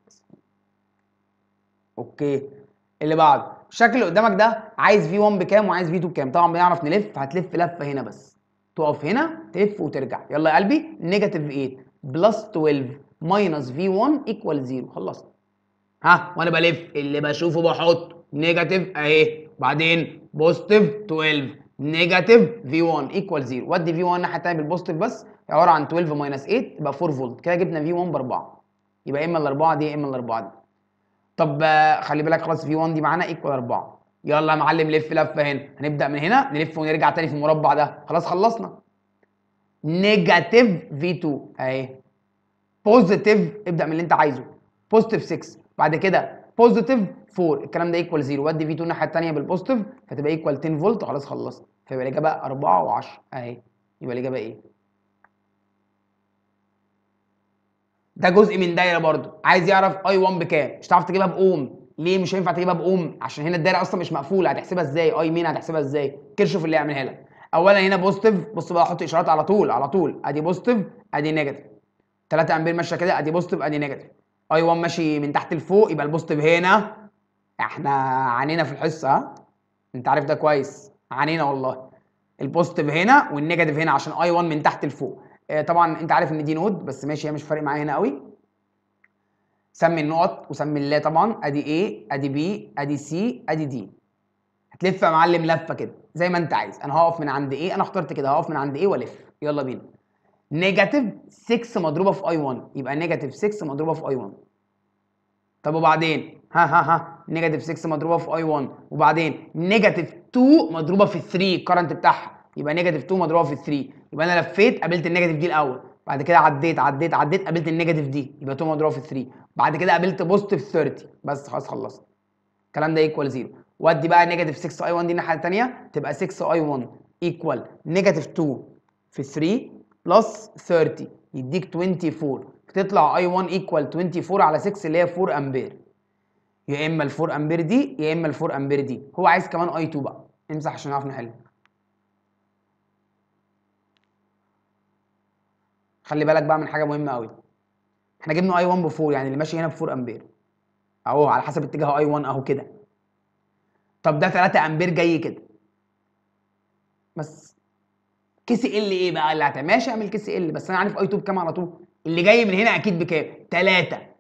اوكي اللي بعد الشكل اللي قدامك ده عايز في 1 بكام وعايز في 2 بكام طبعا بنعرف نلف هتلف لفه هنا بس تقف هنا تلف وترجع يلا يا قلبي نيجاتيف 8 بلس 12 ماينس في 1 ايكوال 0 خلصت ها وانا بلف اللي بشوفه بحط نيجاتيف اهي بعدين بوزيتيف 12 نيجاتيف في 1 ايكوال 0 ودي في 1 الناحيه الثانيه بالبوزيتيف بس عباره عن 12 ماينس 8 يبقى 4 فولت كده جبنا في 1 ب 4 يبقى يا اما الاربعه دي يا اما الاربعه دي طب آه، خلي بالك خلاص في 1 دي معانا ايكوال 4 يلا يا معلم لف لفه هنا هنبدا من هنا نلف ونرجع تاني في المربع ده خلاص خلصنا نيجاتيف في 2 اهي بوزيتيف ابدا من اللي انت عايزه بوزيتيف 6 بعد كده بوزيتيف 4 الكلام ده ايكوال 0 وادي في 2 الناحيه الثانيه بالبوزيتيف فتبقى ايكوال 10 فولت خلاص خلصت فيبقى الاجابه 4 و10 اهي يبقى الاجابه ايه ده جزء من دايره برضه عايز يعرف اي 1 بكام مش هتعرف تجيبها باوم ليه مش هينفع تجيبها باوم عشان هنا الدايره اصلا مش مقفوله هتحسبها ازاي اي مين هتحسبها ازاي كرشوف اللي هيعملها لك اولا هنا بوزيتيف بص بقى احط اشارات على طول على طول ادي بوزيتيف ادي نيجاتيف 3 امبير ماشيه كده ادي بوزيتيف ادي نيجاتيف اي 1 ماشي من تحت لفوق يبقى البوزيتيف هنا احنا عانينا في الحصه ها انت عارف ده كويس عانينا والله البوزيتيف هنا والنيجاتيف هنا عشان اي 1 من تحت لفوق آه طبعا انت عارف ان دي نود بس ماشي هي مش فارق معايا هنا قوي سمي النقط وسمي الله طبعا ادي اي ادي بي ادي سي ادي دي هتلف يا معلم لفه كده زي ما انت عايز انا هقف من عند ايه انا اخترت كده هقف من عند ايه والف يلا بينا نيجاتيف 6 مضروبه في اي 1 يبقى نيجاتيف 6 مضروبه في اي 1 طب وبعدين ها ها ها نيجاتيف 6 مضروبه في اي 1 وبعدين نيجاتيف 2 مضروبه في 3 الكرنت بتاعها يبقى نيجاتيف 2 مضروبه في 3 يبقى انا لفيت قابلت النيجاتيف دي الاول بعد كده عديت عديت عديت قابلت النيجاتيف دي يبقى 2 مضروبه في 3 بعد كده قابلت بوزيتيف 30 بس خلاص خلصت الكلام ده ايكوال 0 وادي بقى نيجاتيف 6 اي 1 دي الناحيه الثانيه تبقى 6 اي 1 ايكوال نيجاتيف 2 في 3 بلس 30 يديك 24 تطلع اي 1 ايكوال 24 على 6 اللي هي 4 امبير يا اما ال4 امبير دي يا اما ال4 امبير دي هو عايز كمان اي 2 بقى امسح عشان نعرف نحل خلي بالك بقى من حاجه مهمه قوي احنا جبنا اي 1 ب 4 يعني اللي ماشي هنا ب 4 امبير اهو على حسب اتجاه اي 1 اهو كده طب ده 3 امبير جاي كده بس كيس ال ايه بقى اللي ماشي اعمل كيس ال بس انا عارف اي 2 بكام على طول اللي جاي من هنا اكيد بكام 3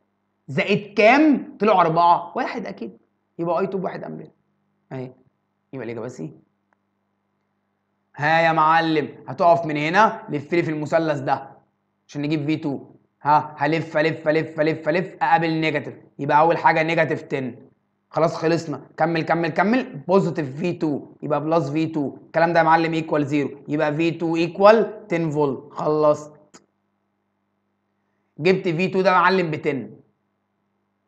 زائد كام؟ طلعوا أربعة واحد أكيد يبقى أي توب واحد أمبير أهي يبقى الإجابة سي ها يا معلم هتقف من هنا لف لي في المثلث ده عشان نجيب في 2 ها هلف الف الف الف الف اقابل نيجاتيف يبقى اول حاجه نيجاتيف 10 خلاص خلصنا كمل كمل كمل بوزيتيف في 2 يبقى بلس في 2 الكلام ده يا معلم ايكوال 0 يبقى في 2 ايكوال 10 فولت خلصت جبت في 2 ده يا معلم ب 10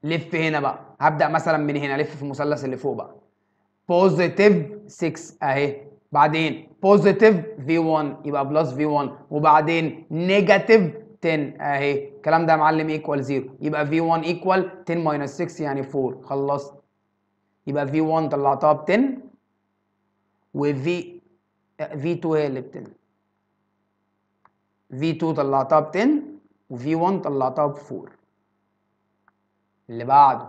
لف هنا بقى هبدا مثلا من هنا لف في المثلث اللي فوق بقى بوزيتيف 6 اهي بعدين بوزيتيف في 1 يبقى بلس في 1 وبعدين نيجاتيف 10 اهي الكلام ده يا معلم ايكوال 0 يبقى في 1 ايكوال 10 ماينس 6 يعني 4 خلصت يبقى في 1 طلعتها ب 10 وفي في 2 هي اللي ب 10 في 2 طلعتها ب 10 وفي 1 طلعتها ب 4 اللي بعده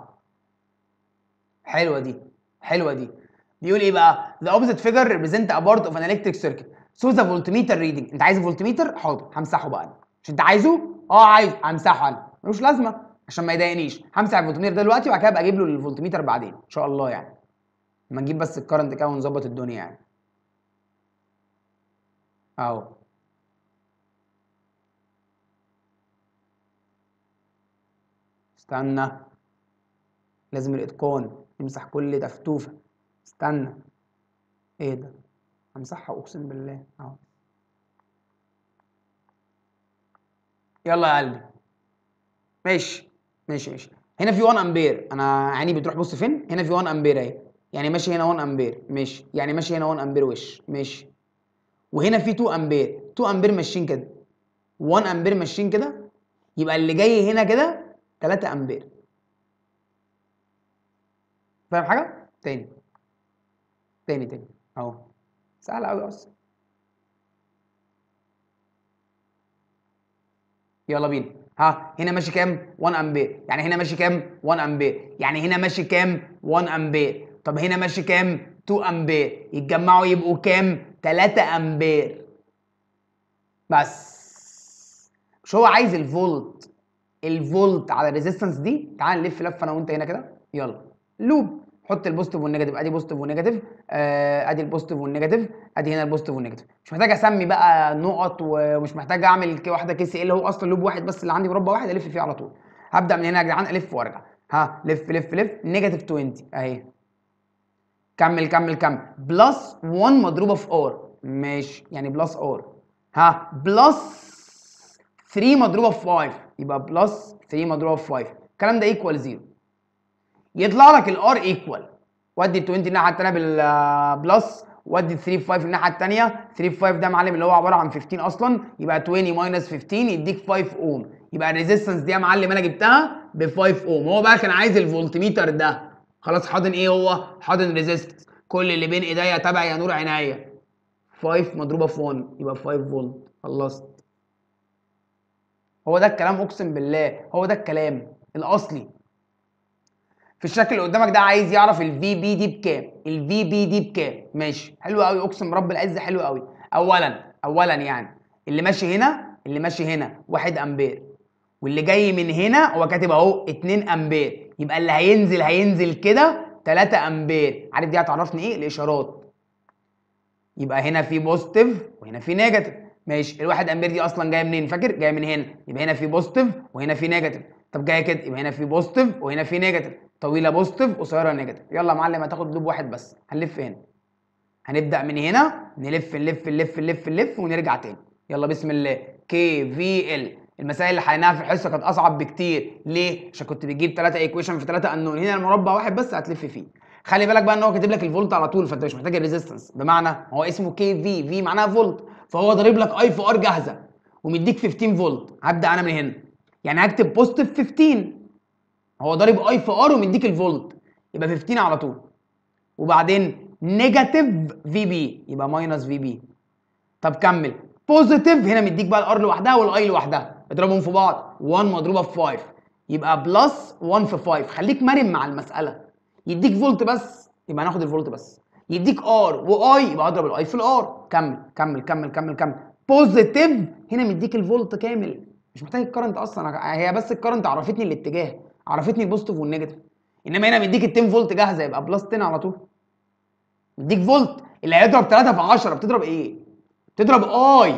حلوه دي حلوه دي بيقول ايه بقى ذا اوبزيت فيجر ريبريزنت ا بارت اوف ان الكتريك سيركت سو ذا فولتميتر ريدنج انت عايز فولتميتر حاضر همسحه بقى انا مش انت عايزه اه عايز همسحه انا ملوش لازمه عشان ما يضايقنيش همسح الفولتميتر ده دلوقتي وبعد كده ابقى اجيب له الفولتميتر بعدين ان شاء الله يعني لما نجيب بس الكرنت كده ونظبط الدنيا يعني اهو استنى لازم الإتقان نمسح كل دفتوفة استنى إيه ده همسحها أقسم بالله أهو يلا يا قلبي ماشي ماشي ماشي هنا في 1 امبير انا عيني بتروح بص فين هنا في 1 امبير اهي يعني ماشي هنا 1 امبير ماشي يعني ماشي هنا 1 امبير وش ماشي وهنا في 2 امبير 2 امبير ماشيين كده 1 امبير ماشيين كده يبقى اللي جاي هنا كده 3 امبير فاهم حاجه تاني تاني تاني اهو سهله قوي اصلا يلا بينا ها هنا ماشي كام 1 امبير يعني هنا ماشي كام 1 امبير يعني هنا ماشي كام 1 امبير طب هنا ماشي كام 2 امبير يتجمعوا يبقوا كام 3 امبير بس مش هو عايز الفولت الفولت على الريزيستنس دي تعال نلف لفه انا وانت هنا كده يلا لوب حط البوزيتيف والنيجاتيف ادي بوزيتيف والنيجاتيف آه، ادي البوزيتيف والنيجاتيف ادي هنا البوزيتيف والنيجاتيف مش محتاج اسمي بقى نقط ومش محتاج اعمل واحده كي سي اللي هو اصلا لوب واحد بس اللي عندي مربع واحد الف فيه على طول هبدا من هنا يا جدعان الف وارجع ها لف لف لف نيجاتيف 20 اهي كمل كمل كمل بلس 1 مضروبه في ار ماشي يعني بلس ار ها بلس 3 مضروبه في 5 يبقى بلس 3 مضروبه في 5 الكلام ده ايكوال 0 يطلع لك الار ايكوال ودي 20 الناحيه الثانيه بالبلس ودي 3 في 5 الناحيه الثانيه 3 في 5 ده معلم اللي هو عباره عن 15 اصلا يبقى 20 ماينس 15 يديك 5 اوم يبقى الريزيستنس دي يا معلم انا جبتها ب 5 اوم هو بقى كان عايز الفولتميتر ده خلاص حاضن ايه هو حاضن ريزيستنس كل اللي بين ايديا تبع يا نور عينيا 5 مضروبه في 1 يبقى 5 فولت خلصت هو ده الكلام اقسم بالله هو ده الكلام الاصلي في الشكل اللي قدامك ده عايز يعرف الفي بي دي بكام الفي بي دي بكام ماشي حلو قوي اقسم برب العزه حلو قوي اولا اولا يعني اللي ماشي هنا اللي ماشي هنا 1 امبير واللي جاي من هنا هو كاتب اهو 2 امبير يبقى اللي هينزل هينزل كده 3 امبير عارف دي هتعرفني ايه الاشارات يبقى هنا في بوزيتيف وهنا في نيجاتيف ماشي الواحد امبير دي اصلا جايه منين فاكر جايه من هنا يبقى هنا في بوزيتيف وهنا في نيجاتيف طب جايه كده يبقى هنا في بوزيتيف وهنا في نيجاتيف طويله بوزيتيف قصيره نيجاتيف يلا يا معلم هتاخد لوب واحد بس هنلف هنا هنبدا من هنا نلف نلف نلف نلف نلف ونرجع تاني يلا بسم الله كي في ال المسائل اللي حليناها في الحصه كانت اصعب بكتير ليه عشان كنت بتجيب ثلاثه ايكويشن في ثلاثه انون هنا المربع واحد بس هتلف فيه خلي بالك بقى ان هو كاتب لك الفولت على طول فانت مش محتاج الريزيستنس بمعنى هو اسمه كي في في معناها فولت فهو ضارب لك اي في ار جاهزه ومديك 15 فولت هبدا انا من هنا يعني هكتب بوزيتيف 15 هو ضارب اي في ار ومديك الفولت يبقى 15 على طول وبعدين نيجاتيف في بي يبقى ماينس في بي طب كمل بوزيتيف هنا مديك بقى الار لوحدها والاي لوحدها اضربهم في بعض 1 مضروبه في 5 يبقى بلس 1 في 5 خليك مرن مع المساله يديك فولت بس يبقى هناخد الفولت بس يديك ار واي يبقى اضرب الاي في الار كمل كمل كمل كمل كمل بوزيتيف هنا مديك الفولت كامل مش محتاج الكرنت اصلا هي بس الكرنت عرفتني الاتجاه عرفتني البوزيتيف والنيجاتيف انما هنا مديك ال 10 فولت جاهزه يبقى بلس 10 على طول مديك فولت اللي هيضرب 3 في 10 بتضرب ايه؟ بتضرب اي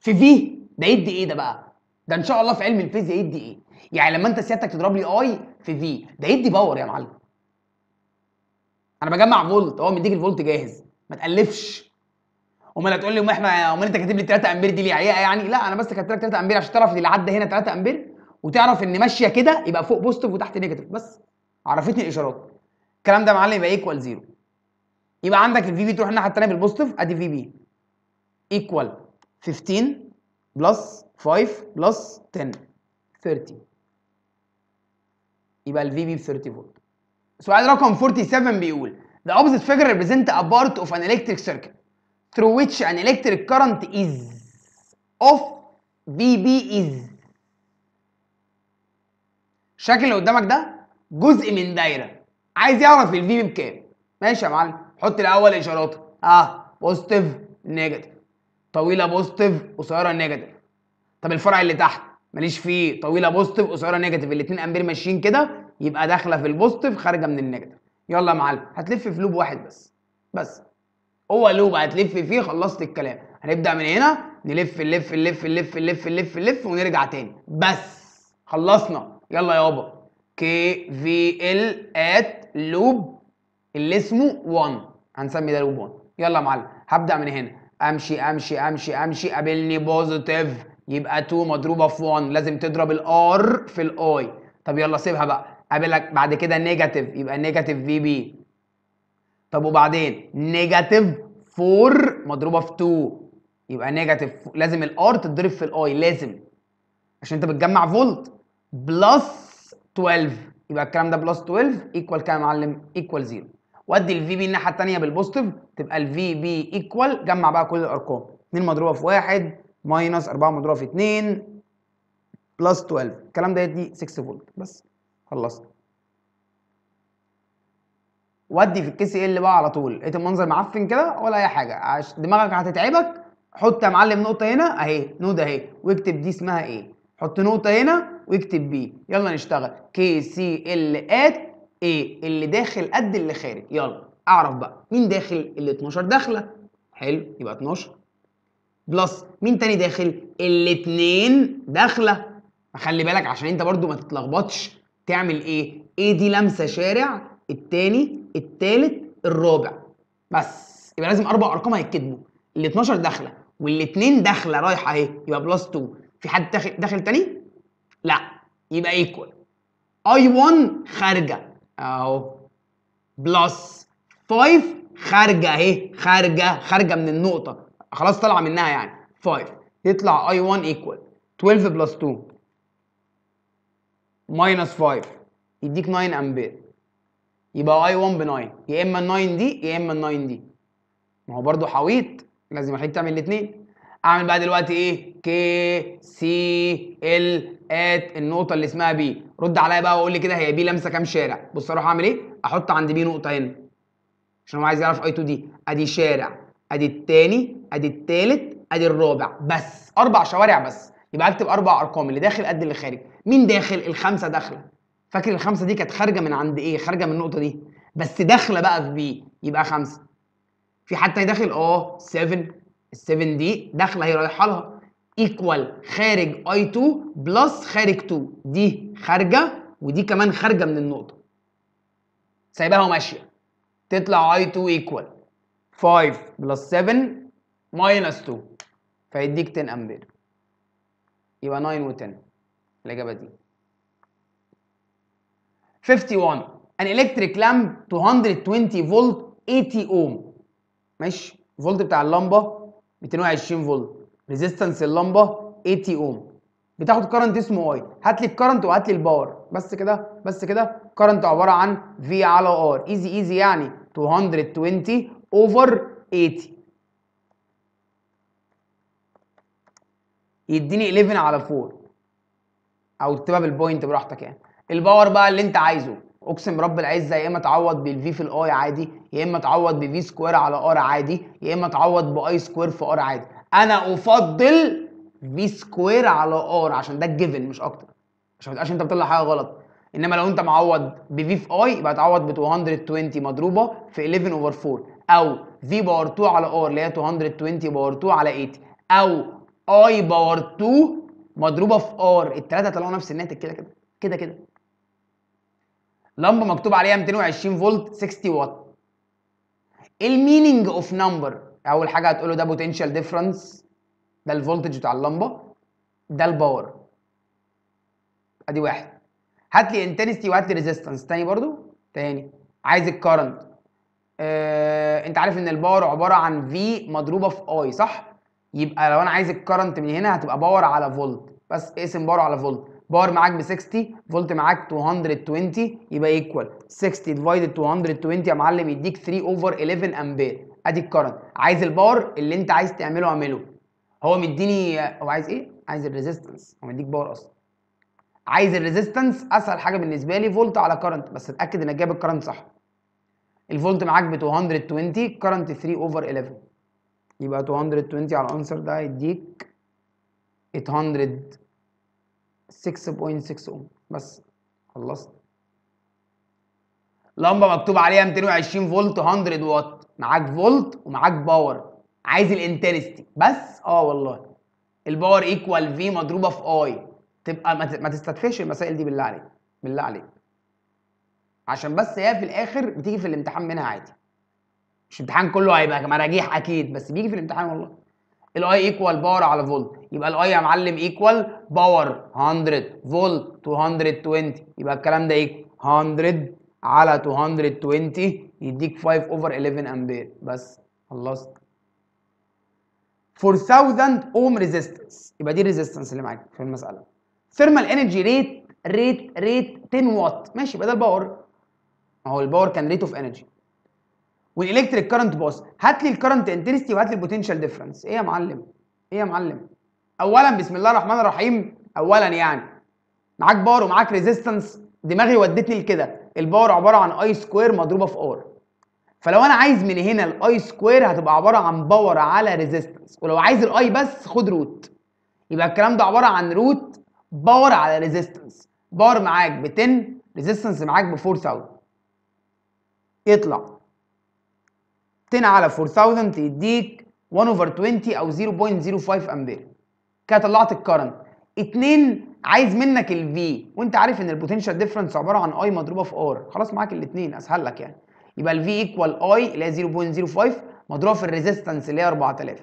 في في ده يدي ايه ده بقى؟ ده ان شاء الله في علم الفيزياء يدي ايه؟ يعني لما انت سيادتك تضرب لي اي في في ده يدي باور يا معلم انا بجمع فولت هو مديك الفولت جاهز ما تالفش امال هتقول لي احنا امال انت كاتب لي 3 امبير دي ليه عيقه يعني لا انا بس كاتب لك 3 امبير عشان تعرف اللي عدى هنا 3 امبير وتعرف ان ماشيه كده يبقى فوق بوزيتيف وتحت نيجاتيف بس عرفتني الاشارات الكلام ده يا معلم يبقى ايكوال زيرو يبقى عندك الفي بي تروح الناحيه الثانيه بالبوزيتيف ادي في بي ايكوال 15 بلس 5 بلس 10 30 يبقى الفي بي ب 30 فولت سؤال رقم 47 بيقول The opposite figure represents a part of an electric circuit through which an electric current is of VB is الشكل اللي قدامك ده جزء من دايره عايز يعرف VB بكام ماشي يا معلم حط الاول اشاراتك اه بوزيتيف نيجاتيف طويله بوزيتيف قصيره نيجاتيف طب الفرع اللي تحت ماليش فيه طويله بوزيتيف قصيره نيجاتيف الاثنين امبير ماشيين كده يبقى داخله في البوزيتيف خارجه من النيجاتيف يلا يا معلم هتلف في لوب واحد بس بس هو لوب هتلف فيه خلصت الكلام هنبدا من هنا نلف نلف نلف نلف نلف نلف نلف ونرجع تاني بس خلصنا يلا يابا كي في ال ات لوب اللي اسمه 1 هنسمي ده لوب 1 يلا يا معلم هبدا من هنا امشي امشي امشي امشي قابلني بوزيتيف يبقى 2 مضروبه في 1 لازم تضرب الار في الاي طب يلا سيبها بقى قابلك بعد كده نيجاتيف يبقى نيجاتيف في بي طب وبعدين نيجاتيف 4 مضروبه في 2 يبقى نيجاتيف لازم الار تتضرب في الاي لازم عشان انت بتجمع فولت بلس 12 يبقى الكلام ده بلس 12 ايكوال كام يا معلم ايكوال 0 وادي الفي بي الناحيه الثانيه بالبوزيتيف تبقى الفي بي ايكوال جمع بقى كل الارقام 2 مضروبه في 1 ماينس 4 مضروبه في 2 بلس 12 الكلام ده يدي 6 فولت بس خلصت ودي في الكيس ال بقى على طول لقيت المنظر معفن كده ولا اي حاجه عش دماغك هتتعبك حط يا معلم نقطه هنا اهي نود اهي واكتب دي اسمها ايه حط نقطه هنا واكتب بي يلا نشتغل كي سي ال ات ايه اللي داخل قد اللي خارج يلا اعرف بقى مين داخل ال 12 داخله حلو يبقى 12 بلس مين تاني داخل الاثنين داخله خلي بالك عشان انت برضو ما تتلخبطش تعمل ايه ايه دي لمسه شارع التاني الثالث الرابع بس يبقى لازم اربع ارقام هيتكتبوا ال 12 داخله والاثنين داخله رايحه اهي يبقى بلس 2 في حد داخل داخل تاني؟ لا يبقى ايكوال اي 1 خارجه اهو بلس 5 خارجه اهي خارجه خارجه من النقطه خلاص طالعه منها يعني 5 تطلع اي 1 ايكوال 12 بلس 2 ماينس 5 يديك 9 امبير يبقى اي 1 ب 9 يا اما ال 9 دي يا اما ال 9 دي ما هو برده حويط لازم محتاج تعمل الاثنين اعمل بقى دلوقتي ايه كي سي ال ات النقطه اللي اسمها بي رد عليا بقى وقول لي كده هي بي لامسه كام شارع بص اروح اعمل ايه احط عند بي نقطه هنا عشان هو عايز يعرف اي 2 دي ادي شارع ادي الثاني ادي الثالث ادي الرابع بس اربع شوارع بس يبقى اكتب اربع ارقام اللي داخل قد اللي خارج مين داخل الخمسه داخله فاكر الخمسه دي كانت خارجه من عند ايه خارجه من النقطه دي بس داخله بقى في بي يبقى خمسه في حد تاني داخل اه 7 ال 7 دي داخله هي رايحه لها ايكوال خارج اي 2 بلس خارج 2 دي خارجه ودي كمان خارجه من النقطه سايباها وماشيه تطلع اي 2 ايكوال 5 بلس 7 ماينس 2 فيديك 10 امبير يبقى 9 و10 الاجابه دي 51 an electric lamp 220 فولت 80 اوم ماشي فولت بتاع اللمبه 220 فولت ريزيستنس اللمبه 80 اوم بتاخد كرنت اسمه اي هات لي الكرنت وهات لي الباور بس كده بس كده كرنت عباره عن في على ار ايزي ايزي يعني 220 اوفر 80 يديني 11 على 4 او اكتبها بالبوينت براحتك يعني الباور بقى اللي انت عايزه اقسم برب العزه يا اما تعوض بالفي في الاي عادي يا اما تعوض بفي سكوير على ار عادي يا اما تعوض باي سكوير في ار عادي انا افضل في سكوير على ار عشان ده الجيفن مش اكتر عشان ما تبقاش انت بتطلع حاجه غلط انما لو انت معوض بفي في اي يبقى تعوض ب 220 مضروبه في 11 اوفر 4 او في باور 2 على ار اللي هي 220 باور 2 على 80 او اي باور 2 مضروبه في ار الثلاثه طلعوا نفس الناتج كده كده كده كده لمبه مكتوب عليها 220 فولت 60 واط المينينج اوف نمبر اول حاجه هتقول له ده بوتنشال ديفرنس ده الفولتج بتاع اللمبه ده الباور ادي واحد هات لي انتنستي وهات لي ريزيستنس تاني برضو تاني عايز الكرنت آه، انت عارف ان الباور عباره عن في مضروبه في اي صح يبقى لو انا عايز الكرنت من هنا هتبقى باور على فولت بس اقسم باور على فولت باور معاك ب 60 فولت معاك 220 يبقى ايكوال 60 ديفايدد 220 يا معلم يديك 3 اوفر 11 امبير ادي الكرنت عايز الباور اللي انت عايز تعمله اعمله هو مديني هو عايز ايه عايز الريزيستنس هو مديك باور اصلا عايز الريزيستنس اسهل حاجه بالنسبه لي فولت على كرنت بس اتاكد انك جايب الكرنت صح الفولت معاك ب 220 كرنت 3 اوفر 11 يبقى 220 على الانسر ده هيديك 800 6.6 اوم بس خلصت لمبه مكتوب عليها 220 فولت 100 وات معاك فولت ومعاك باور عايز الانتنستي بس اه والله الباور ايكوال في مضروبه في اي تبقى ما تستدفش المسائل دي بالله عليك بالله عليك عشان بس هي في الاخر بتيجي في الامتحان منها عادي مش الامتحان كله هيبقى مراجيح اكيد بس بيجي في الامتحان والله الاي ايكوال باور على فولت يبقى الاي يا معلم ايكوال باور 100 فولت 220 يبقى الكلام ده ايكوال 100 على 220 يديك 5 اوفر 11 امبير بس خلصت 4000 اوم ريزيستنس يبقى دي الريزيستنس اللي معاك في المساله ثيرمال انرجي ريت ريت ريت 10 وات ماشي يبقى ده الباور ما هو الباور كان ريت اوف انرجي والالكتريك كارنت باص هات لي الكارنت انتنستي وهات لي البوتنشال ديفرنس ايه يا معلم ايه يا معلم اولا بسم الله الرحمن الرحيم اولا يعني معاك باور ومعاك ريزيستنس دماغي ودتني لكده الباور عباره عن اي سكوير مضروبه في ار فلو انا عايز من هنا الاي سكوير هتبقى عباره عن باور على ريزيستنس ولو عايز الاي بس خد روت يبقى الكلام ده عباره عن روت باور على ريزيستنس باور معاك ب 10 ريزيستنس معاك ب 4000 يطلع 10 على 4000 يديك 1 over 20 او 0.05 امبير كده طلعت الكرنت 2 عايز منك الفي وانت عارف ان البوتنشال ديفرنس عباره عن اي مضروبه في ار خلاص معاك الاثنين اسهل لك يعني يبقى الفي ايكوال اي اللي هي 0.05 مضروبه في الريزيستنس اللي هي 4000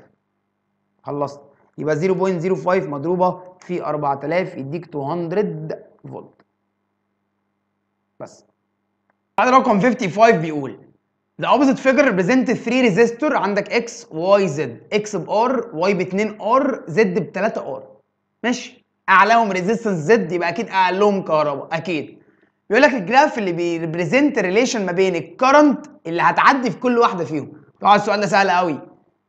خلصت يبقى 0.05 مضروبه في 4000 يديك 200 فولت بس بعد رقم 55 بيقول The opposite figure represent 3 resistor عندك X Y Z X ب R Y ب 2 R Z ب 3 R ماشي أعلاهم resistance Z يبقى أكيد أقلهم كهرباء أكيد بيقول لك الجراف اللي بيريبريزنت ريليشن ما بين الكرنت اللي هتعدي في كل واحدة فيهم طبعا السؤال ده سهل قوي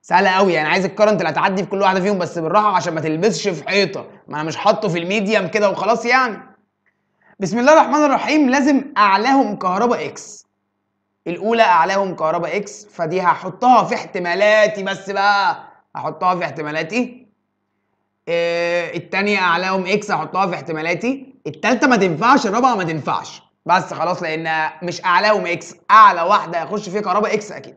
سهل قوي يعني عايز الكرنت اللي هتعدي في كل واحدة فيهم بس بالراحة عشان ما تلبسش في حيطة ما أنا مش حاطه في الميديم كده وخلاص يعني بسم الله الرحمن الرحيم لازم أعلاهم كهرباء X الاولى اعلاهم كهرباء اكس فدي هحطها في احتمالاتي بس بقى هحطها في احتمالاتي آه التانية اعلاهم اكس هحطها في احتمالاتي التالتة ما تنفعش الرابعة ما تنفعش بس خلاص لان مش اعلاهم اكس اعلى واحدة هيخش فيها كهرباء اكس اكيد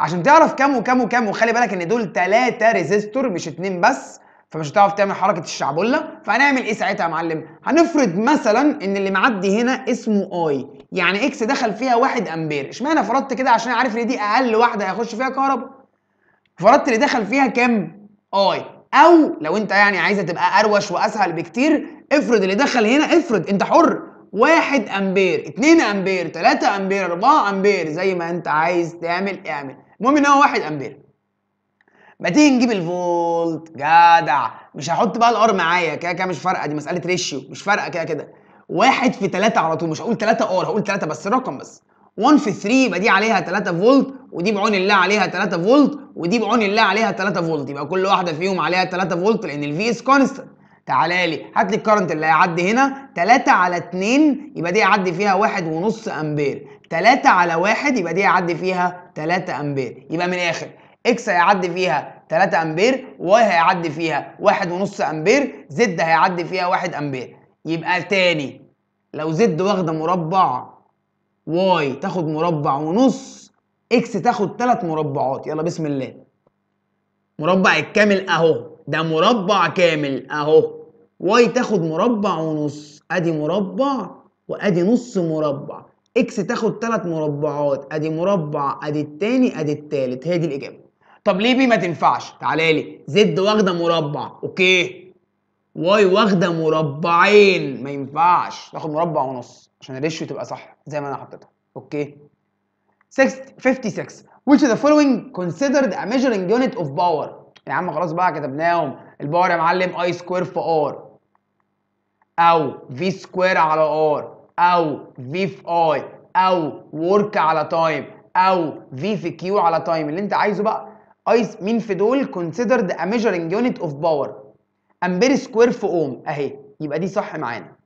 عشان تعرف كام وكام وكام وخلي بالك ان دول تلاتة ريزيستور مش اتنين بس فمش هتعرف تعمل حركة الشعبولة فهنعمل ايه ساعتها يا معلم؟ هنفرض مثلا ان اللي معدي هنا اسمه اي يعني اكس دخل فيها 1 امبير اشمعنى فرضت كده عشان عارف ان دي اقل واحده هيخش فيها كهرباء فرضت اللي دخل فيها كام اي او لو انت يعني عايزه تبقى اروش واسهل بكتير افرض اللي دخل هنا افرض انت حر 1 امبير 2 امبير 3 امبير 4 امبير زي ما انت عايز تعمل اعمل المهم ان هو 1 امبير ما تيجي نجيب الفولت جدع مش هحط بقى الار معايا كده كده مش فارقه دي مساله ريشيو مش فارقه كده كده واحد في 3 على طول مش هقول 3 اه هقول 3 بس رقم بس 1 في 3 يبقى دي عليها 3 فولت ودي بعون الله عليها 3 فولت ودي بعون الله عليها 3 فولت يبقى كل واحده فيهم عليها 3 فولت لان الفي اس كونستنت تعالى لي هات لي الكرنت اللي هيعدي هنا 3 على 2 يبقى دي هيعدي فيها 1.5 امبير 3 على 1 يبقى دي هيعدي فيها 3 امبير يبقى من الاخر اكس هيعدي فيها 3 امبير واي هيعدي فيها 1.5 امبير زد هيعدي فيها 1 امبير يبقى تاني لو زد واخده مربع واي تاخد مربع ونص اكس تاخد تلات مربعات يلا بسم الله مربع الكامل اهو ده مربع كامل اهو واي تاخد مربع ونص ادي مربع وادي نص مربع اكس تاخد تلات مربعات ادي مربع ادي التاني ادي التالت هي دي الاجابه طب ليه بي ما تنفعش تعالى لي زد واخده مربع اوكي واي واخده مربعين ما ينفعش تاخد مربع ونص عشان الريشيو تبقى صح زي ما انا حطيتها اوكي 56 which the following considered a measuring unit of power يا عم خلاص بقى كتبناهم الباور يا معلم اي سكوير في ار او في سكوير على ار او في في اي او ورك على تايم او في في كيو على تايم اللي انت عايزه بقى اي مين في دول considered a measuring unit of power امبير سكوير في اوم اهي يبقى دي صح معانا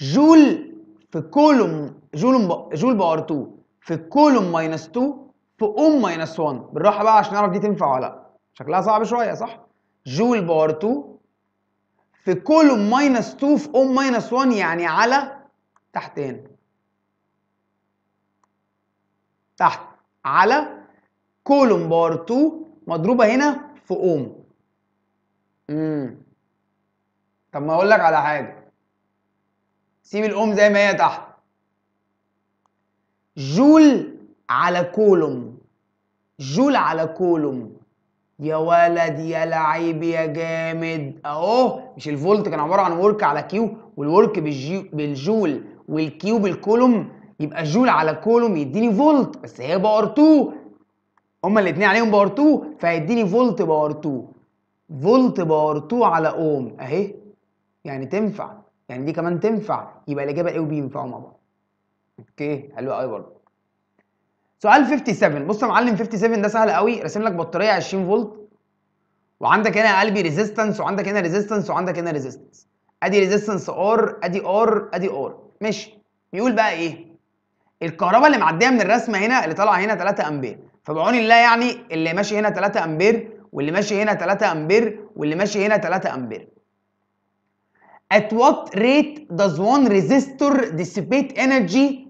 جول في كولوم جول جول باور 2 في كولوم ماينس 2 في اوم ماينس 1 بالراحه بقى عشان نعرف دي تنفع ولا لا شكلها صعب شويه صح جول باور 2 في كولوم ماينس 2 في اوم ماينس 1 يعني على تحت هنا تحت على كولوم باور 2 مضروبه هنا في اوم امم طب ما اقول لك على حاجه سيب الام زي ما هي تحت جول على كولوم جول على كولوم يا ولد يا لعيب يا جامد اهو مش الفولت كان عباره عن ورك على كيو والورك بالجول والكيو بالكولوم يبقى جول على كولوم يديني فولت بس هي باور 2 هما الاثنين عليهم باور 2 فهيديني فولت باور 2 فولت باور 2 على اوم اهي يعني تنفع يعني دي كمان تنفع يبقى الاجابه ايه وبي ينفعوا مع بعض اوكي حلو قوي برضه سؤال 57 بص يا معلم 57 ده سهل قوي راسم لك بطاريه 20 فولت وعندك هنا يا قلبي ريزيستنس وعندك هنا ريزيستنس وعندك هنا ريزيستنس ادي ريزيستنس ار ادي ار ادي ار ماشي بيقول بقى ايه الكهرباء اللي معديه من الرسمه هنا اللي طالعه هنا 3 امبير فبعون الله يعني اللي ماشي هنا 3 امبير واللي ماشي هنا 3 امبير واللي ماشي هنا 3 امبير at what rate does one resistor dissipate energy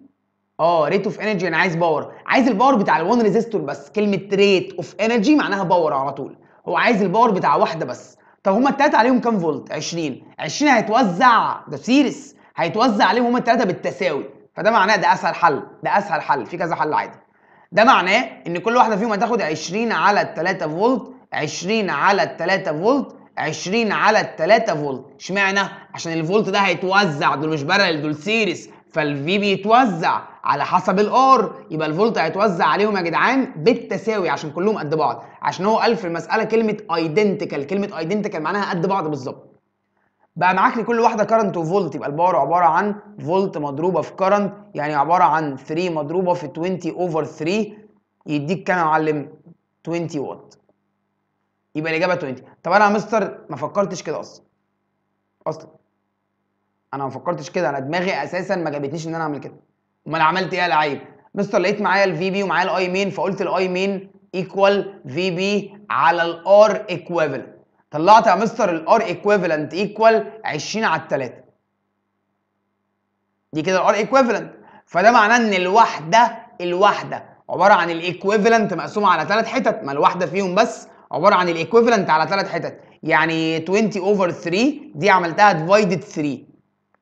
اه ريت اوف انرجي انا عايز باور عايز الباور بتاع الوان ريزيستور بس كلمه ريت اوف انرجي معناها باور على طول هو عايز الباور بتاع واحده بس طب هما التلاته عليهم كام فولت 20 20 هيتوزع ده سيريس هيتوزع عليهم هما التلاته بالتساوي فده معناه ده اسهل حل ده اسهل حل في كذا حل عادي ده معناه ان كل واحده فيهم هتاخد 20 على 3 فولت 20 على ال 3 فولت 20 على ال 3 فولت اشمعنى عشان الفولت ده هيتوزع دول مش بارل دول سيريس فالفي بيتوزع على حسب الار يبقى الفولت هيتوزع عليهم يا جدعان بالتساوي عشان كلهم قد بعض عشان هو قال في المساله كلمه ايدنتيكال كلمه ايدنتيكال معناها قد بعض بالظبط بقى معاك لكل واحده كرنت وفولت يبقى الباور عباره عن فولت مضروبه في كرنت يعني عباره عن 3 مضروبه في 20 اوفر 3 يديك كام يا معلم 20 واط يبقى الاجابه 20 طب انا يا مستر ما فكرتش كده اصلا اصلا انا ما فكرتش كده انا دماغي اساسا ما جابتنيش ان انا اعمل كده امال عملت ايه يا لعيب مستر لقيت معايا الفي بي ومعايا الاي مين فقلت الاي مين ايكوال في بي على الار ايكويفالنت طلعت يا مستر الار ايكوفالنت ايكوال 20 على 3 دي كده الار ايكوفالنت فده معناه ان الوحده الوحده عباره عن الايكوفالنت مقسومه على ثلاث حتت ما الواحده فيهم بس عباره عن الايكوفالنت على ثلاث حتت يعني 20 اوفر 3 دي عملتها ديفايدد 3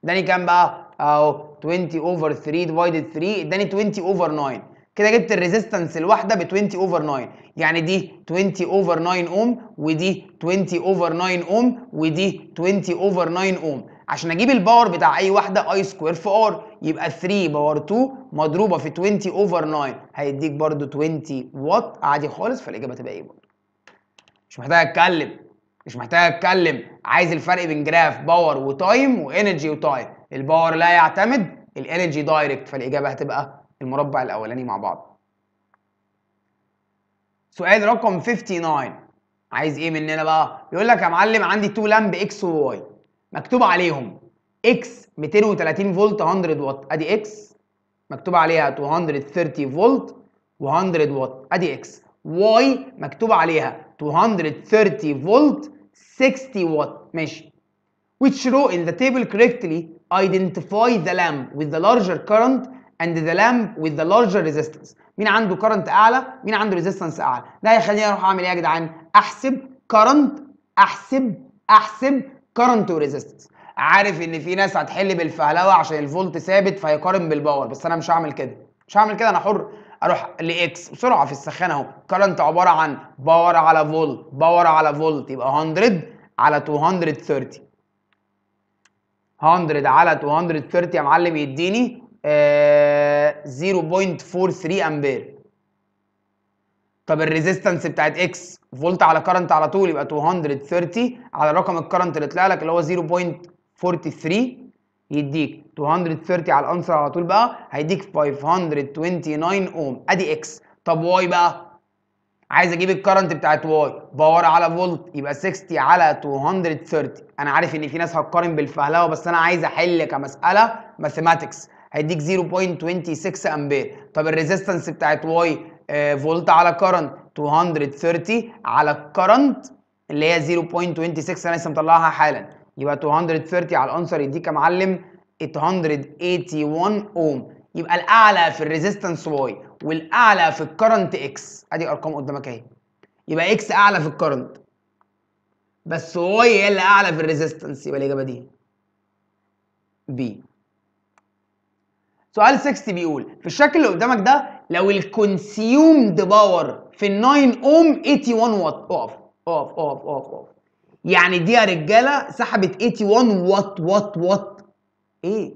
اداني كام بقى اهو 20 اوفر 3 ديفايدد 3 اداني 20 اوفر 9 كده جبت الريزيستنس الواحده ب 20 اوفر 9 يعني دي 20 اوفر 9 اوم ودي 20 اوفر 9 اوم ودي 20 اوفر 9 اوم عشان اجيب الباور بتاع اي واحده اي سكوير في ار يبقى 3 باور 2 مضروبه في 20 اوفر 9 هيديك برده 20 وات عادي خالص فالاجابه تبقى ايه مش محتاج اتكلم مش محتاج اتكلم عايز الفرق بين جراف باور وتايم وانرجي وتايم الباور لا يعتمد الانرجي دايركت فالاجابه هتبقى المربع الاولاني مع بعض سؤال رقم 59 عايز ايه مننا بقى بيقول لك يا معلم عندي تو لامب اكس وواي مكتوب عليهم اكس 230 فولت 100 واط ادي اكس مكتوب عليها 230 فولت و100 واط ادي اكس واي مكتوب عليها 230 فولت 60 وات ماشي which row in the table correctly identify the lamp with the larger current and the lamp with the larger resistance مين عنده current اعلى مين عنده resistance اعلى ده هيخليني اروح اعمل ايه يا جدعان احسب current احسب احسب current resistance عارف ان في ناس هتحل بالفهلوه عشان الفولت ثابت فيقارن بالباور بس انا مش هعمل كده مش هعمل كده انا حر اروح لاكس بسرعه في السخانه اهو كرنت عباره عن باور على فولت باور على فولت يبقى 100 على 230 100 على 230 يا معلم يديني آه 0.43 امبير طب الريزيستنس بتاعت اكس فولت على كرنت على طول يبقى 230 على رقم الكرنت اللي طلع لك اللي هو 0.43 يديك 230 على الانسر على طول بقى هيديك 529 اوم ادي اكس طب واي بقى عايز اجيب الكرنت بتاعت واي باور على فولت يبقى 60 على 230 انا عارف ان في ناس هتقارن بالفهلوه بس انا عايز احل كمساله ماثيماتكس هيديك 0.26 امبير طب الريزيستنس بتاعت واي آه فولت على كرنت 230 على الكرنت اللي هي 0.26 انا لسه مطلعها حالا يبقى 230 على الانسر يديك يا معلم 881 اوم يبقى الاعلى في الريزيستنس واي والاعلى في الكرنت اكس ادي ارقام قدامك اهي يبقى اكس اعلى في الكرنت بس واي هي اللي اعلى في الريزيستنس يبقى الاجابه دي بي سؤال 60 بيقول في الشكل اللي قدامك ده لو الكونسيومد باور في ال 9 اوم 81 وات اقف اقف اقف اقف اقف يعني دي يا رجاله سحبت 81 وات وات وات ايه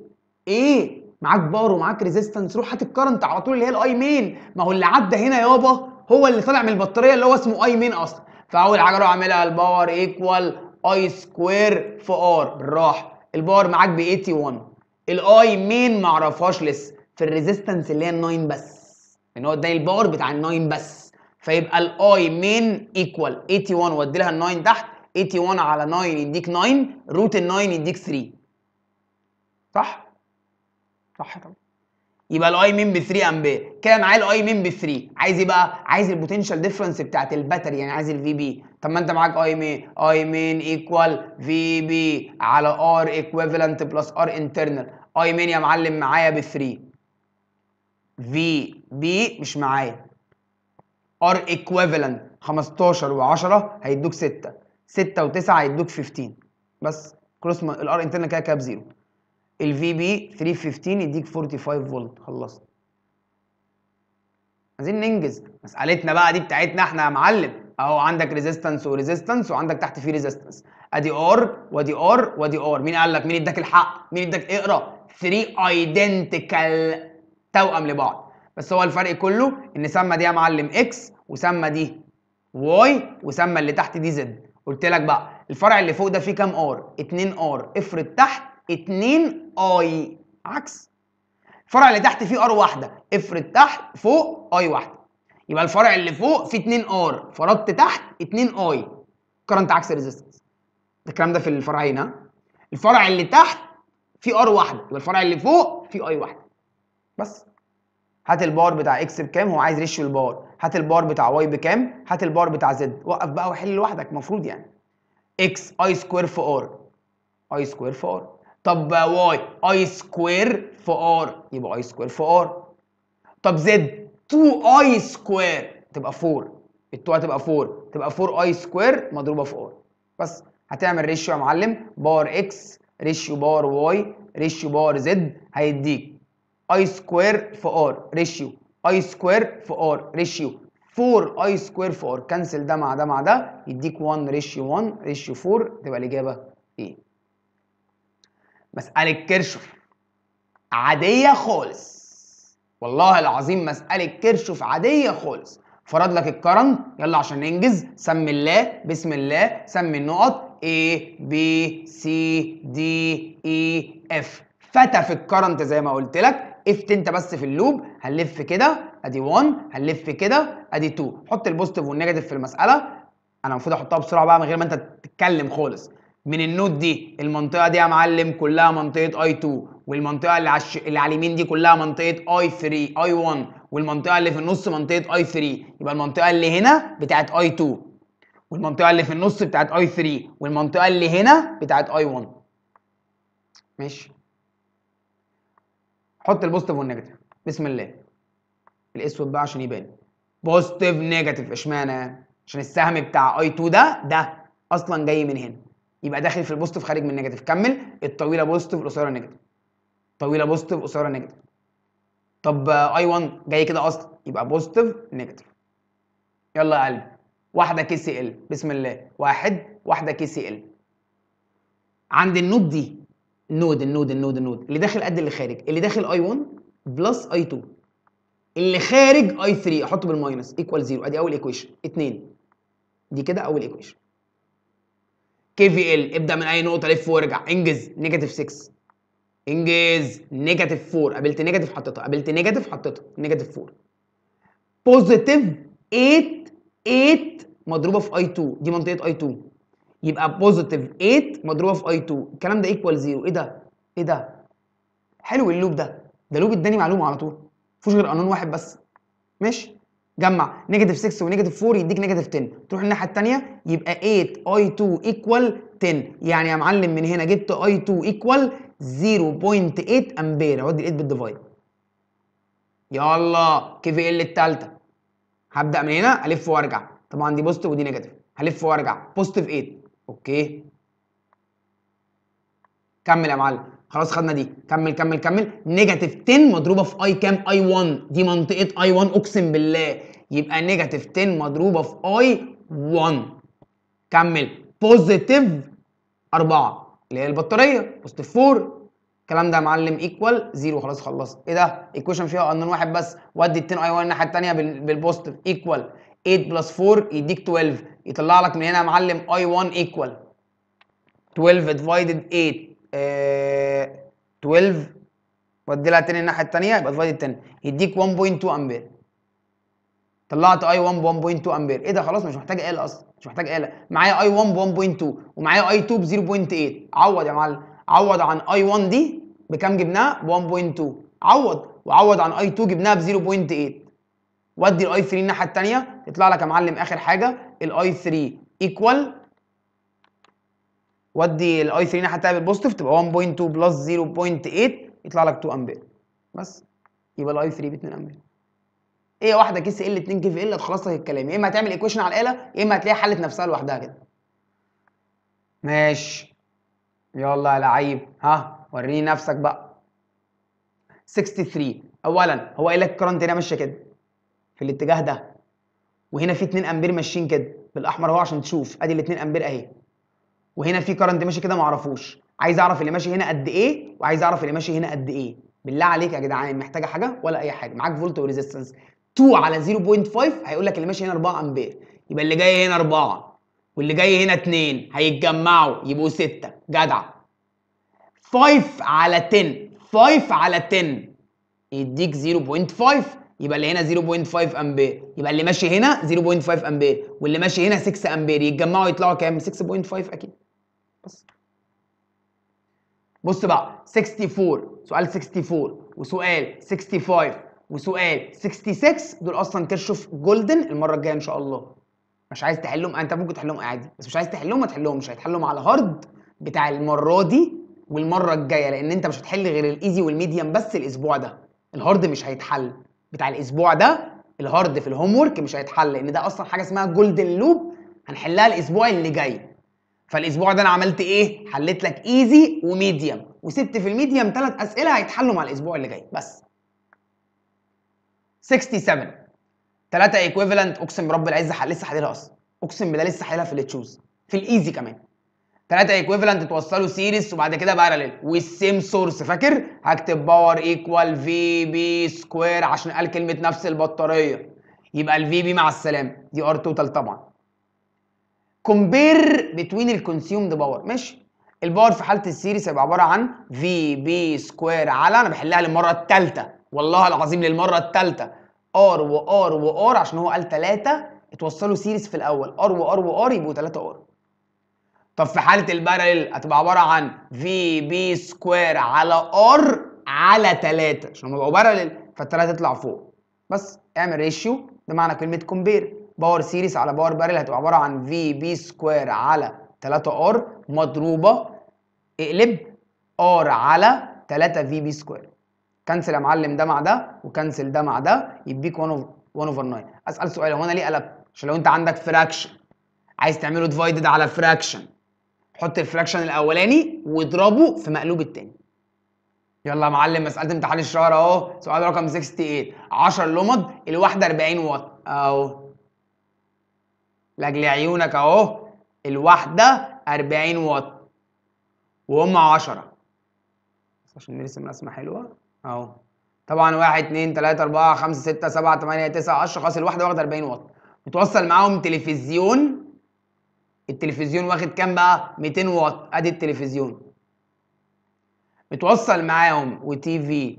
ايه معاك بار ومعاك ريزيستنس روح هات الكرنت على طول اللي هي الاي مين ما هو اللي عدى هنا يابا هو اللي طالع من البطاريه اللي هو اسمه اي مين اصلا فاول حاجه اروح اعملها الباور ايكوال اي سكوير في ار بالراحه الباور معاك ب 81 الاي مين ما اعرفهاش لسه في الريزيستنس اللي هي ال 9 بس ان يعني هو اداني الباور بتاع ال 9 بس فيبقى الاي مين ايكوال 81 وادي لها ال 9 تحت 81 على 9 يديك 9 روت ال 9 يديك 3 صح؟ صح طبعا يبقى الاي مين ب 3 امبير كده معايا الاي مين ب 3 عايز ايه بقى عايز البوتنشال ديفرنس بتاعت الباتري يعني عايز الفي بي طب ما انت معاك اي مين اي مين ايكوال في بي على ار ايكويفالنت بلس ار انترنال اي مين يا معلم معايا ب 3 في بي مش معايا ار ايكويفالنت 15 و10 هيدوك 6 6 و9 يدوك 15 بس كروس الار انترنال كده كده بزيرو الفي بي 315 يديك 45 فولت خلصت عايزين ننجز مسألتنا بقى دي بتاعتنا احنا يا معلم اهو عندك ريزيستنس وريزيستنس وعندك تحت فيه ريزيستنس ادي ار ودي ار ودي ار مين قال لك مين اداك الحق مين اداك اقرا 3 ايدنتيكال توأم لبعض بس هو الفرق كله ان سمى دي يا معلم اكس وسمى دي واي وسمى اللي تحت دي زد قلت لك بقى الفرع اللي فوق ده فيه كام ار 2 ار افرض تحت 2 اي عكس الفرع اللي تحت فيه ار واحده افرض تحت فوق اي واحده يبقى الفرع اللي فوق فيه 2 ار فرضت تحت 2 اي كرنت عكس ريزيستنس ده الكلام ده في الفرعين ها الفرع اللي تحت فيه ار واحده يبقى الفرع اللي فوق فيه اي واحده بس هات الباور بتاع اكس بكام هو عايز ريشيو الباور هات البار بتاع واي بكام هات البار بتاع زد وقف بقى وحل لوحدك المفروض يعني اكس اي سكوير في ار اي سكوير في ار طب واي اي سكوير في ار يبقى اي سكوير في ار طب زد 2 اي سكوير تبقى 4 ال 2 هتبقى 4 تبقى 4 اي سكوير مضروبه في ار بس هتعمل ريشيو يا معلم باور اكس ريشيو باور واي ريشيو باور زد هيديك اي سكوير في ار ريشيو اي سكوير في ار ريشيو 4 اي سكوير في ار كنسل ده مع ده مع ده يديك 1 ريشيو 1 ريشيو 4 تبقى الاجابه ايه مساله كيرشوف عاديه خالص والله العظيم مساله كيرشوف عاديه خالص فرض لك الكرن يلا عشان ننجز سمي الله بسم الله سمي النقط A B C D E F فتى في الكرنت زي ما قلت لك افت انت بس في اللوب هنلف كده ادي 1 هنلف كده ادي 2 حط البوزيتيف والنيجاتيف في المساله انا المفروض احطها بسرعه بقى من غير ما انت تتكلم خالص من النوت دي المنطقه دي يا معلم كلها منطقه اي 2 والمنطقه اللي على عش... اللي على اليمين دي كلها منطقه اي 3 اي 1 والمنطقه اللي في النص منطقه اي 3 يبقى المنطقه اللي هنا بتاعت اي 2 والمنطقه اللي في النص بتاعت اي 3 والمنطقه اللي هنا بتاعت اي 1 ماشي حط البوزيتيف والنيجاتيف بسم الله الاسود بقى عشان يبان بوزيتيف نيجاتيف اشمعنى عشان السهم بتاع اي 2 ده ده اصلا جاي من هنا يبقى داخل في البوزيتيف خارج من النيجاتيف كمل الطويله بوزيتيف القصيره نيجاتيف طويله بوزيتيف قصيره نيجاتيف طب اي 1 جاي كده اصلا يبقى بوزيتيف نيجاتيف يلا يا قلبي واحده كي سي ال بسم الله واحد واحده كي سي ال عند النوت دي نود النود النود النود اللي داخل قد اللي خارج اللي داخل اي 1 بلس اي 2 اللي خارج اي 3 احطه بالماينس ايكوال 0 ادي اول ايكويشن 2 دي كده اول ايكويشن كي في ال ابدا من اي نقطه لف وارجع انجز نيجاتيف 6 انجز نيجاتيف 4 قابلت نيجاتيف حطيتها قابلت نيجاتيف حطيتها نيجاتيف 4 بوزيتيف 8 8 مضروبه في اي 2 دي منطقه اي 2 يبقى بوزيتيف 8 مضروبه في اي 2 الكلام ده ايكوال 0 ايه ده ايه ده حلو اللوب ده ده لوب اداني معلومه على طول مفيش غير قانون واحد بس ماشي جمع نيجاتيف 6 ونيجاتيف 4 يديك نيجاتيف 10 تروح الناحيه الثانيه يبقى 8 اي 2 ايكوال 10 يعني يا معلم من هنا جبت اي 2 ايكوال 0.8 امبير اودي ال 8 بالديفايد يلا كي في ال الثالثه هبدا من هنا الف وارجع طبعا دي بوزيتيف ودي نيجاتيف هلف وارجع بوزيتيف 8 اوكي كمل يا معلم خلاص خدنا دي كمل كمل كمل نيجاتيف 10 مضروبه في اي كام اي 1 دي منطقه اي 1 اقسم بالله يبقى نيجاتيف 10 مضروبه في اي 1 كمل بوزيتيف 4 اللي هي البطاريه بوزيتيف 4 الكلام ده يا معلم ايكوال زيرو خلاص خلصت ايه ده ايكويشن فيها ان واحد بس ودي ال 10 اي 1 الناحيه الثانيه بالبوزيتيف ايكوال 8 بلس 4 يديك 12 يطلع لك من هنا يا معلم I1 equal 12 divided 8 اه 12 ودي لها تاني الناحية التانية يبقى divided 10 يديك 1.2 امبير طلعت I1 ب 1.2 امبير ايه ده خلاص مش محتاج آلة اصلا مش محتاج آلة معايا I1 ب 1.2 ومعايا I2 ب 0.8 عوض يا معلم عوض عن I1 دي بكام جبناها؟ ب 1.2 عوض وعوض عن I2 جبناها ب 0.8 ودي الاي 3 الناحيه الثانيه يطلع لك يا معلم اخر حاجه الاي 3 ايكوال ودي الاي 3 ناحيه التانيه بالبوزيتيف تبقى 1.2 بلس 0.8 يطلع لك 2 امبير بس يبقى الاي 3 ب 2 امبير ايه واحده كيس ال 2 كيف ال هتخلص لك الكلام يا اما هتعمل ايكويشن على الاله يا اما هتلاقيها حلت نفسها لوحدها كده ماشي يلا يا لعيب ها وريني نفسك بقى 63 اولا هو قال لك الكرنت هنا ماشيه كده في الاتجاه ده وهنا في 2 امبير ماشيين كده بالاحمر اهو عشان تشوف ادي ال 2 امبير اهي وهنا في كرنت ماشي كده معرفوش عايز اعرف اللي ماشي هنا قد ايه وعايز اعرف اللي ماشي هنا قد ايه بالله عليك يا جدعان محتاجه حاجه ولا اي حاجه معاك فولت وريزيستنس 2 على 0.5 هيقول لك اللي ماشي هنا 4 امبير يبقى اللي جاي هنا 4 واللي جاي هنا 2 هيتجمعوا يبقوا 6 جدع 5 على 10 5 على 10 يديك 0.5 يبقى اللي هنا 0.5 امبير يبقى اللي ماشي هنا 0.5 امبير واللي ماشي هنا 6 امبير يتجمعوا يطلعوا كام 6.5 اكيد بص بص بقى 64 سؤال 64 وسؤال 65 وسؤال 66 دول اصلا كشف جولدن المره الجايه ان شاء الله مش عايز تحلهم انت ممكن تحلهم عادي بس مش عايز تحلهم ما تحلهمش هيتحلهم على هارد بتاع المره دي والمره الجايه لان انت مش هتحل غير الايزي والميديم بس الاسبوع ده الهارد مش هيتحل بتاع الاسبوع ده الهارد في الهوم ورك مش هيتحل لان ده اصلا حاجه اسمها جولدن لوب هنحلها الاسبوع اللي جاي فالاسبوع ده انا عملت ايه حليت لك ايزي وميديوم وسبت في الميديوم ثلاث اسئله هيتحلوا مع الاسبوع اللي جاي بس 67 ثلاثه ايكويفالنت اقسم برب العزه لسه حللها اصلا اقسم بالله لسه حللها في التشوز في الايزي كمان ثلاثه ايكويفالنت توصلوا سيريس وبعد كده باراليل والسيم سورس فاكر هكتب باور ايكوال في بي سكوير عشان قال كلمه نفس البطاريه يبقى الفي بي مع السلامه دي ار توتال طبعا كومبير بتوين الكونسيومد باور ماشي الباور في حاله السيريس هيبقى عباره عن في بي سكوير على انا بحلها للمره الثالثه والله العظيم للمره الثالثه ار وار وار عشان هو قال ثلاثه اتوصلوا سيريس في الاول ار وار وار يبقوا ثلاثه ار طب في حاله البارل هتبقى عباره عن في بي سكوير على ار على 3 عشان هم يبقوا بارل فالثلاثه تطلع فوق بس اعمل ريشيو ده معنى كلمه كومبير باور سيريز على باور بارل هتبقى عباره عن في بي سكوير على 3 ار مضروبه اقلب ار على 3 في بي سكوير كنسل يا معلم ده مع ده وكنسل ده مع ده يديك 1 اوفر 9 اسال سؤال هو انا ليه قلبت عشان لو انت عندك فراكشن عايز تعمله ديفايدد على فراكشن حط الفراكشن الاولاني واضربه في مقلوب التاني يلا يا معلم مساله امتحان الشهر اهو سؤال رقم 68 10 لمض الواحده 40 واط اهو لاجل عيونك اهو الواحده 40 واط وهم 10 عشان نرسم رسمه حلوه اهو طبعا 1 2 3 4 5 6 7 8 9 10 خلاص الواحده واخده 40 واط متوصل معاهم تلفزيون التلفزيون واخد كام بقى 200 واط ادي التلفزيون متوصل معاهم وتي في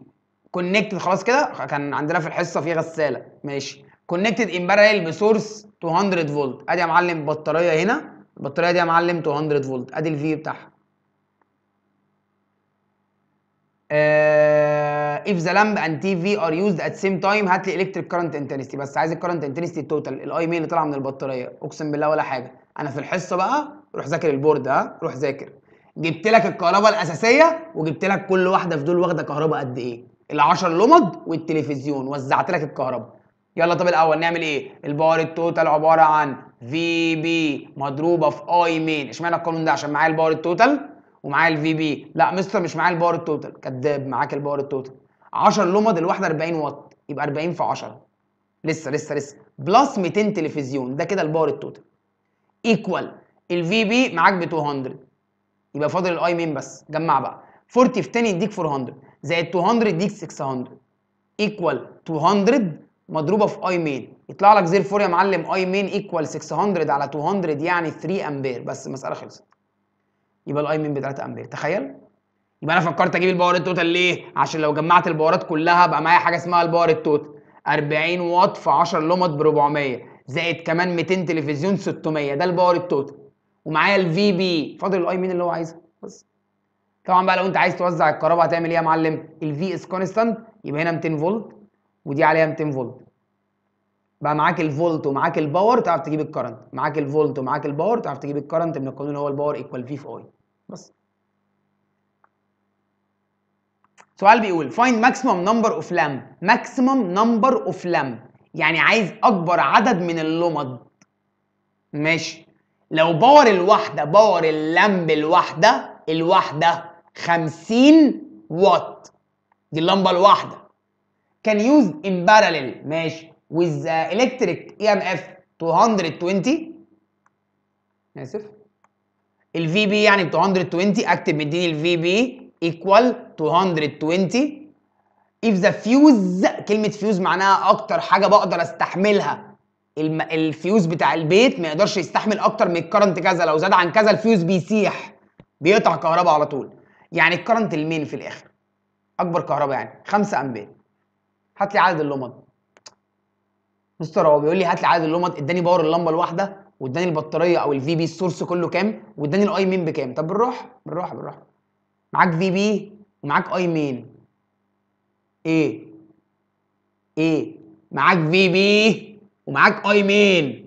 كونكتد خلاص كده كان عندنا في الحصه في غساله ماشي كونكتد ان باراليل بسورس 200 فولت ادي يا معلم بطاريه هنا البطاريه دي يا معلم 200 فولت ادي الفي بتاعها ااا آه، if the lamp and TV are used at same time هات لي electric current intensity بس عايز الكرنت انتنستي التوتال الاي مي اللي طالعه من البطاريه اقسم بالله ولا حاجه انا في الحصه بقى روح ذاكر البورد ها روح ذاكر جبت لك الكهرباء الاساسيه وجبت لك كل واحده في دول واخده كهرباء قد ايه ال10 لمض والتلفزيون وزعت لك الكهرباء يلا طب الاول نعمل ايه الباور التوتال عباره عن في بي مضروبه في اي مين اشمعنى القانون ده عشان معايا الباور التوتال ومعايا الفي بي لا مستر مش معايا الباور التوتال كداب معاك الباور التوتال 10 لمض الواحده 40 واط يبقى 40 في 10 لسه لسه لسه بلس 200 تلفزيون ده كده الباور التوتال ايكوال الفي بي معاك ب 200 يبقى فاضل الاي مين بس جمع بقى 40 في تاني يديك 400 زائد 200 يديك 600 ايكوال 200 مضروبه في اي مين يطلع لك زير فور يا معلم اي مين ايكوال 600 على 200 يعني 3 امبير بس المساله خلصت يبقى الاي مين ب 3 امبير تخيل يبقى انا فكرت اجيب الباور التوتال ليه عشان لو جمعت الباورات كلها بقى معايا حاجه اسمها الباور التوتال 40 واط في 10 لومات ب 400 زائد كمان 200 تلفزيون 600 ده الباور التوتال ومعايا الفي بي فاضل الاي مين اللي هو عايزها بس طبعا بقى لو انت عايز توزع الكهرباء هتعمل ايه يا معلم الفي از كونستانت يبقى هنا 200 فولت ودي عليها 200 فولت بقى معاك الفولت ومعاك الباور تعرف تجيب الكرنت معاك الفولت ومعاك الباور تعرف تجيب الكرنت من القانون اللي هو الباور ايكوال في في اي بس سؤال بيقول فايند ماكسيمم نمبر اوف لام ماكسيمم نمبر اوف لامب يعني عايز اكبر عدد من اللمض ماشي لو باور الواحده باور اللمب الواحده الواحده 50 واط دي اللمبه الواحده كان يوز ان بارلل ماشي الكتريك اي ام اف 220 اسف الفي بي يعني 220 اكتب مديني الفي بي ايكوال 220 if the fuse كلمه فيوز معناها اكتر حاجه بقدر استحملها الفيوز بتاع البيت ما يقدرش يستحمل اكتر من الكرنت كذا لو زاد عن كذا الفيوز بيسيح بيقطع كهرباء على طول يعني الكرنت المين في الاخر اكبر كهرباء يعني 5 امبير هات لي عدد اللمض مستر هو بيقول لي هات لي عدد اللمض اداني باور اللمبه الواحده واداني البطاريه او الفي بي السورس كله كام واداني الاي مين بكام طب بنروح بنروح بنروح معاك في بي ومعاك اي مين ايه ايه معاك في بي ومعاك اي مين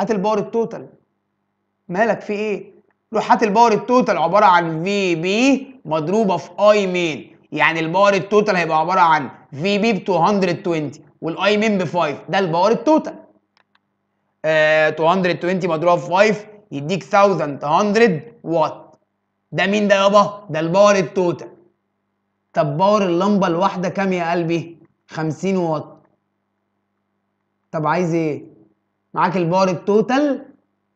هات الباور التوتال مالك في ايه روح هات الباور التوتال عباره عن في بي مضروبه في اي مين يعني الباور التوتال هيبقى عباره عن في بي ب 220 والاي مين ب 5 ده الباور التوتال آه 220 مضروبه في 5 يديك 1100 وات ده مين ده يابا ده الباور التوتال طب باور اللمبه الواحده كام يا قلبي 50 واط طب عايز ايه معاك الباور التوتال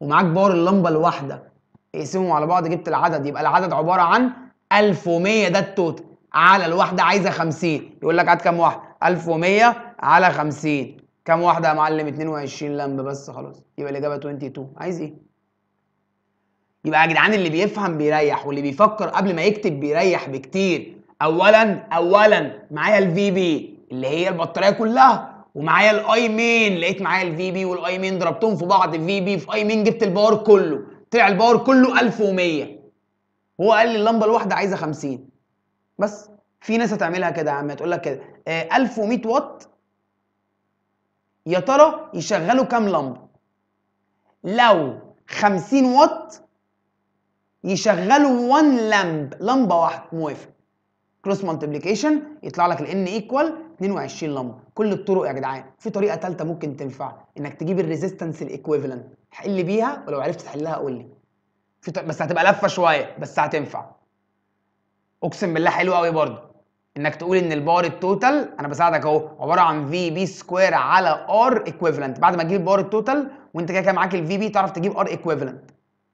ومعاك باور اللمبه الواحده اقسمهم على بعض جبت العدد يبقى العدد عباره عن 1100 ده التوتال على الواحده عايزه 50 يقول لك هات كام واحده 1100 على 50 كام واحده يا معلم 22 لمبه بس خلاص يبقى الاجابه 22 عايز ايه يبقى يا جدعان اللي بيفهم بيريح واللي بيفكر قبل ما يكتب بيريح بكتير اولا اولا معايا الفي بي اللي هي البطاريه كلها ومعايا الاي مين لقيت معايا الفي بي والاي مين ضربتهم في بعض في بي في اي مين جبت الباور كله طلع الباور كله 1100 هو قال لي اللمبه الواحده عايزه 50 بس في ناس هتعملها كده يا عم هتقول لك كده آه 1100 واط يا ترى يشغلوا كام لمبه لو 50 وات يشغلوا 1 لمب لمبه واحده موافق كروس مالتيبليكيشن يطلع لك الان ايكوال 22 لمبه كل الطرق يا جدعان في طريقه ثالثه ممكن تنفع انك تجيب الريزيستنس الايكويفالنت حل بيها ولو عرفت تحلها قول لي في طريق بس هتبقى لفه شويه بس هتنفع اقسم بالله حلو قوي برضو انك تقول ان الباور التوتال انا بساعدك اهو عباره عن في بي سكوير على ار ايكويفالنت بعد ما تجيب الباور التوتال وانت كده كده معاك الفي بي تعرف تجيب ار ايكويفالنت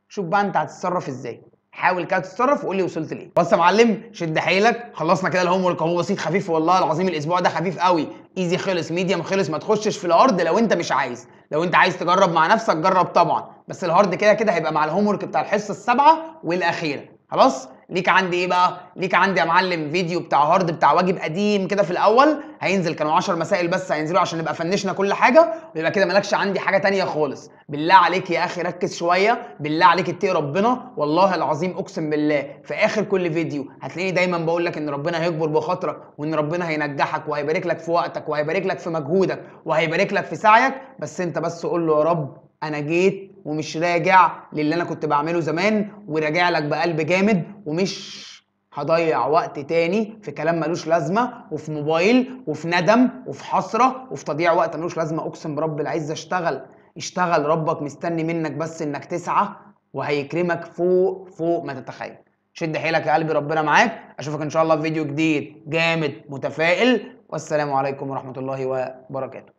شوف بقى انت هتتصرف ازاي حاول كده تتصرف وقول لي وصلت ليه بص يا معلم شد حيلك خلصنا كده الهوم ورك اهو بسيط خفيف والله العظيم الاسبوع ده خفيف قوي ايزي خلص ميديم خلص ما تخشش في الارض لو انت مش عايز لو انت عايز تجرب مع نفسك جرب طبعا بس الهارد كده كده هيبقى مع الهوم ورك بتاع الحصه السابعه والاخيره خلاص ليك عندي ايه بقى ليك عندي يا معلم فيديو بتاع هارد بتاع واجب قديم كده في الاول هينزل كانوا 10 مسائل بس هينزلوا عشان نبقى فنشنا كل حاجه ويبقى كده مالكش عندي حاجه تانية خالص بالله عليك يا اخي ركز شويه بالله عليك اتقي ربنا والله العظيم اقسم بالله في اخر كل فيديو هتلاقيني دايما بقول لك ان ربنا هيكبر بخاطرك وان ربنا هينجحك وهيبارك لك في وقتك وهيبارك لك في مجهودك وهيبارك لك في سعيك بس انت بس قول له يا رب انا جيت ومش راجع للي انا كنت بعمله زمان وراجع لك بقلب جامد ومش هضيع وقت تاني في كلام ملوش لازمه وفي موبايل وفي ندم وفي حسره وفي تضييع وقت ملوش لازمه اقسم برب العزه اشتغل اشتغل ربك مستني منك بس انك تسعى وهيكرمك فوق فوق ما تتخيل شد حيلك يا قلبي ربنا معاك اشوفك ان شاء الله في فيديو جديد جامد متفائل والسلام عليكم ورحمه الله وبركاته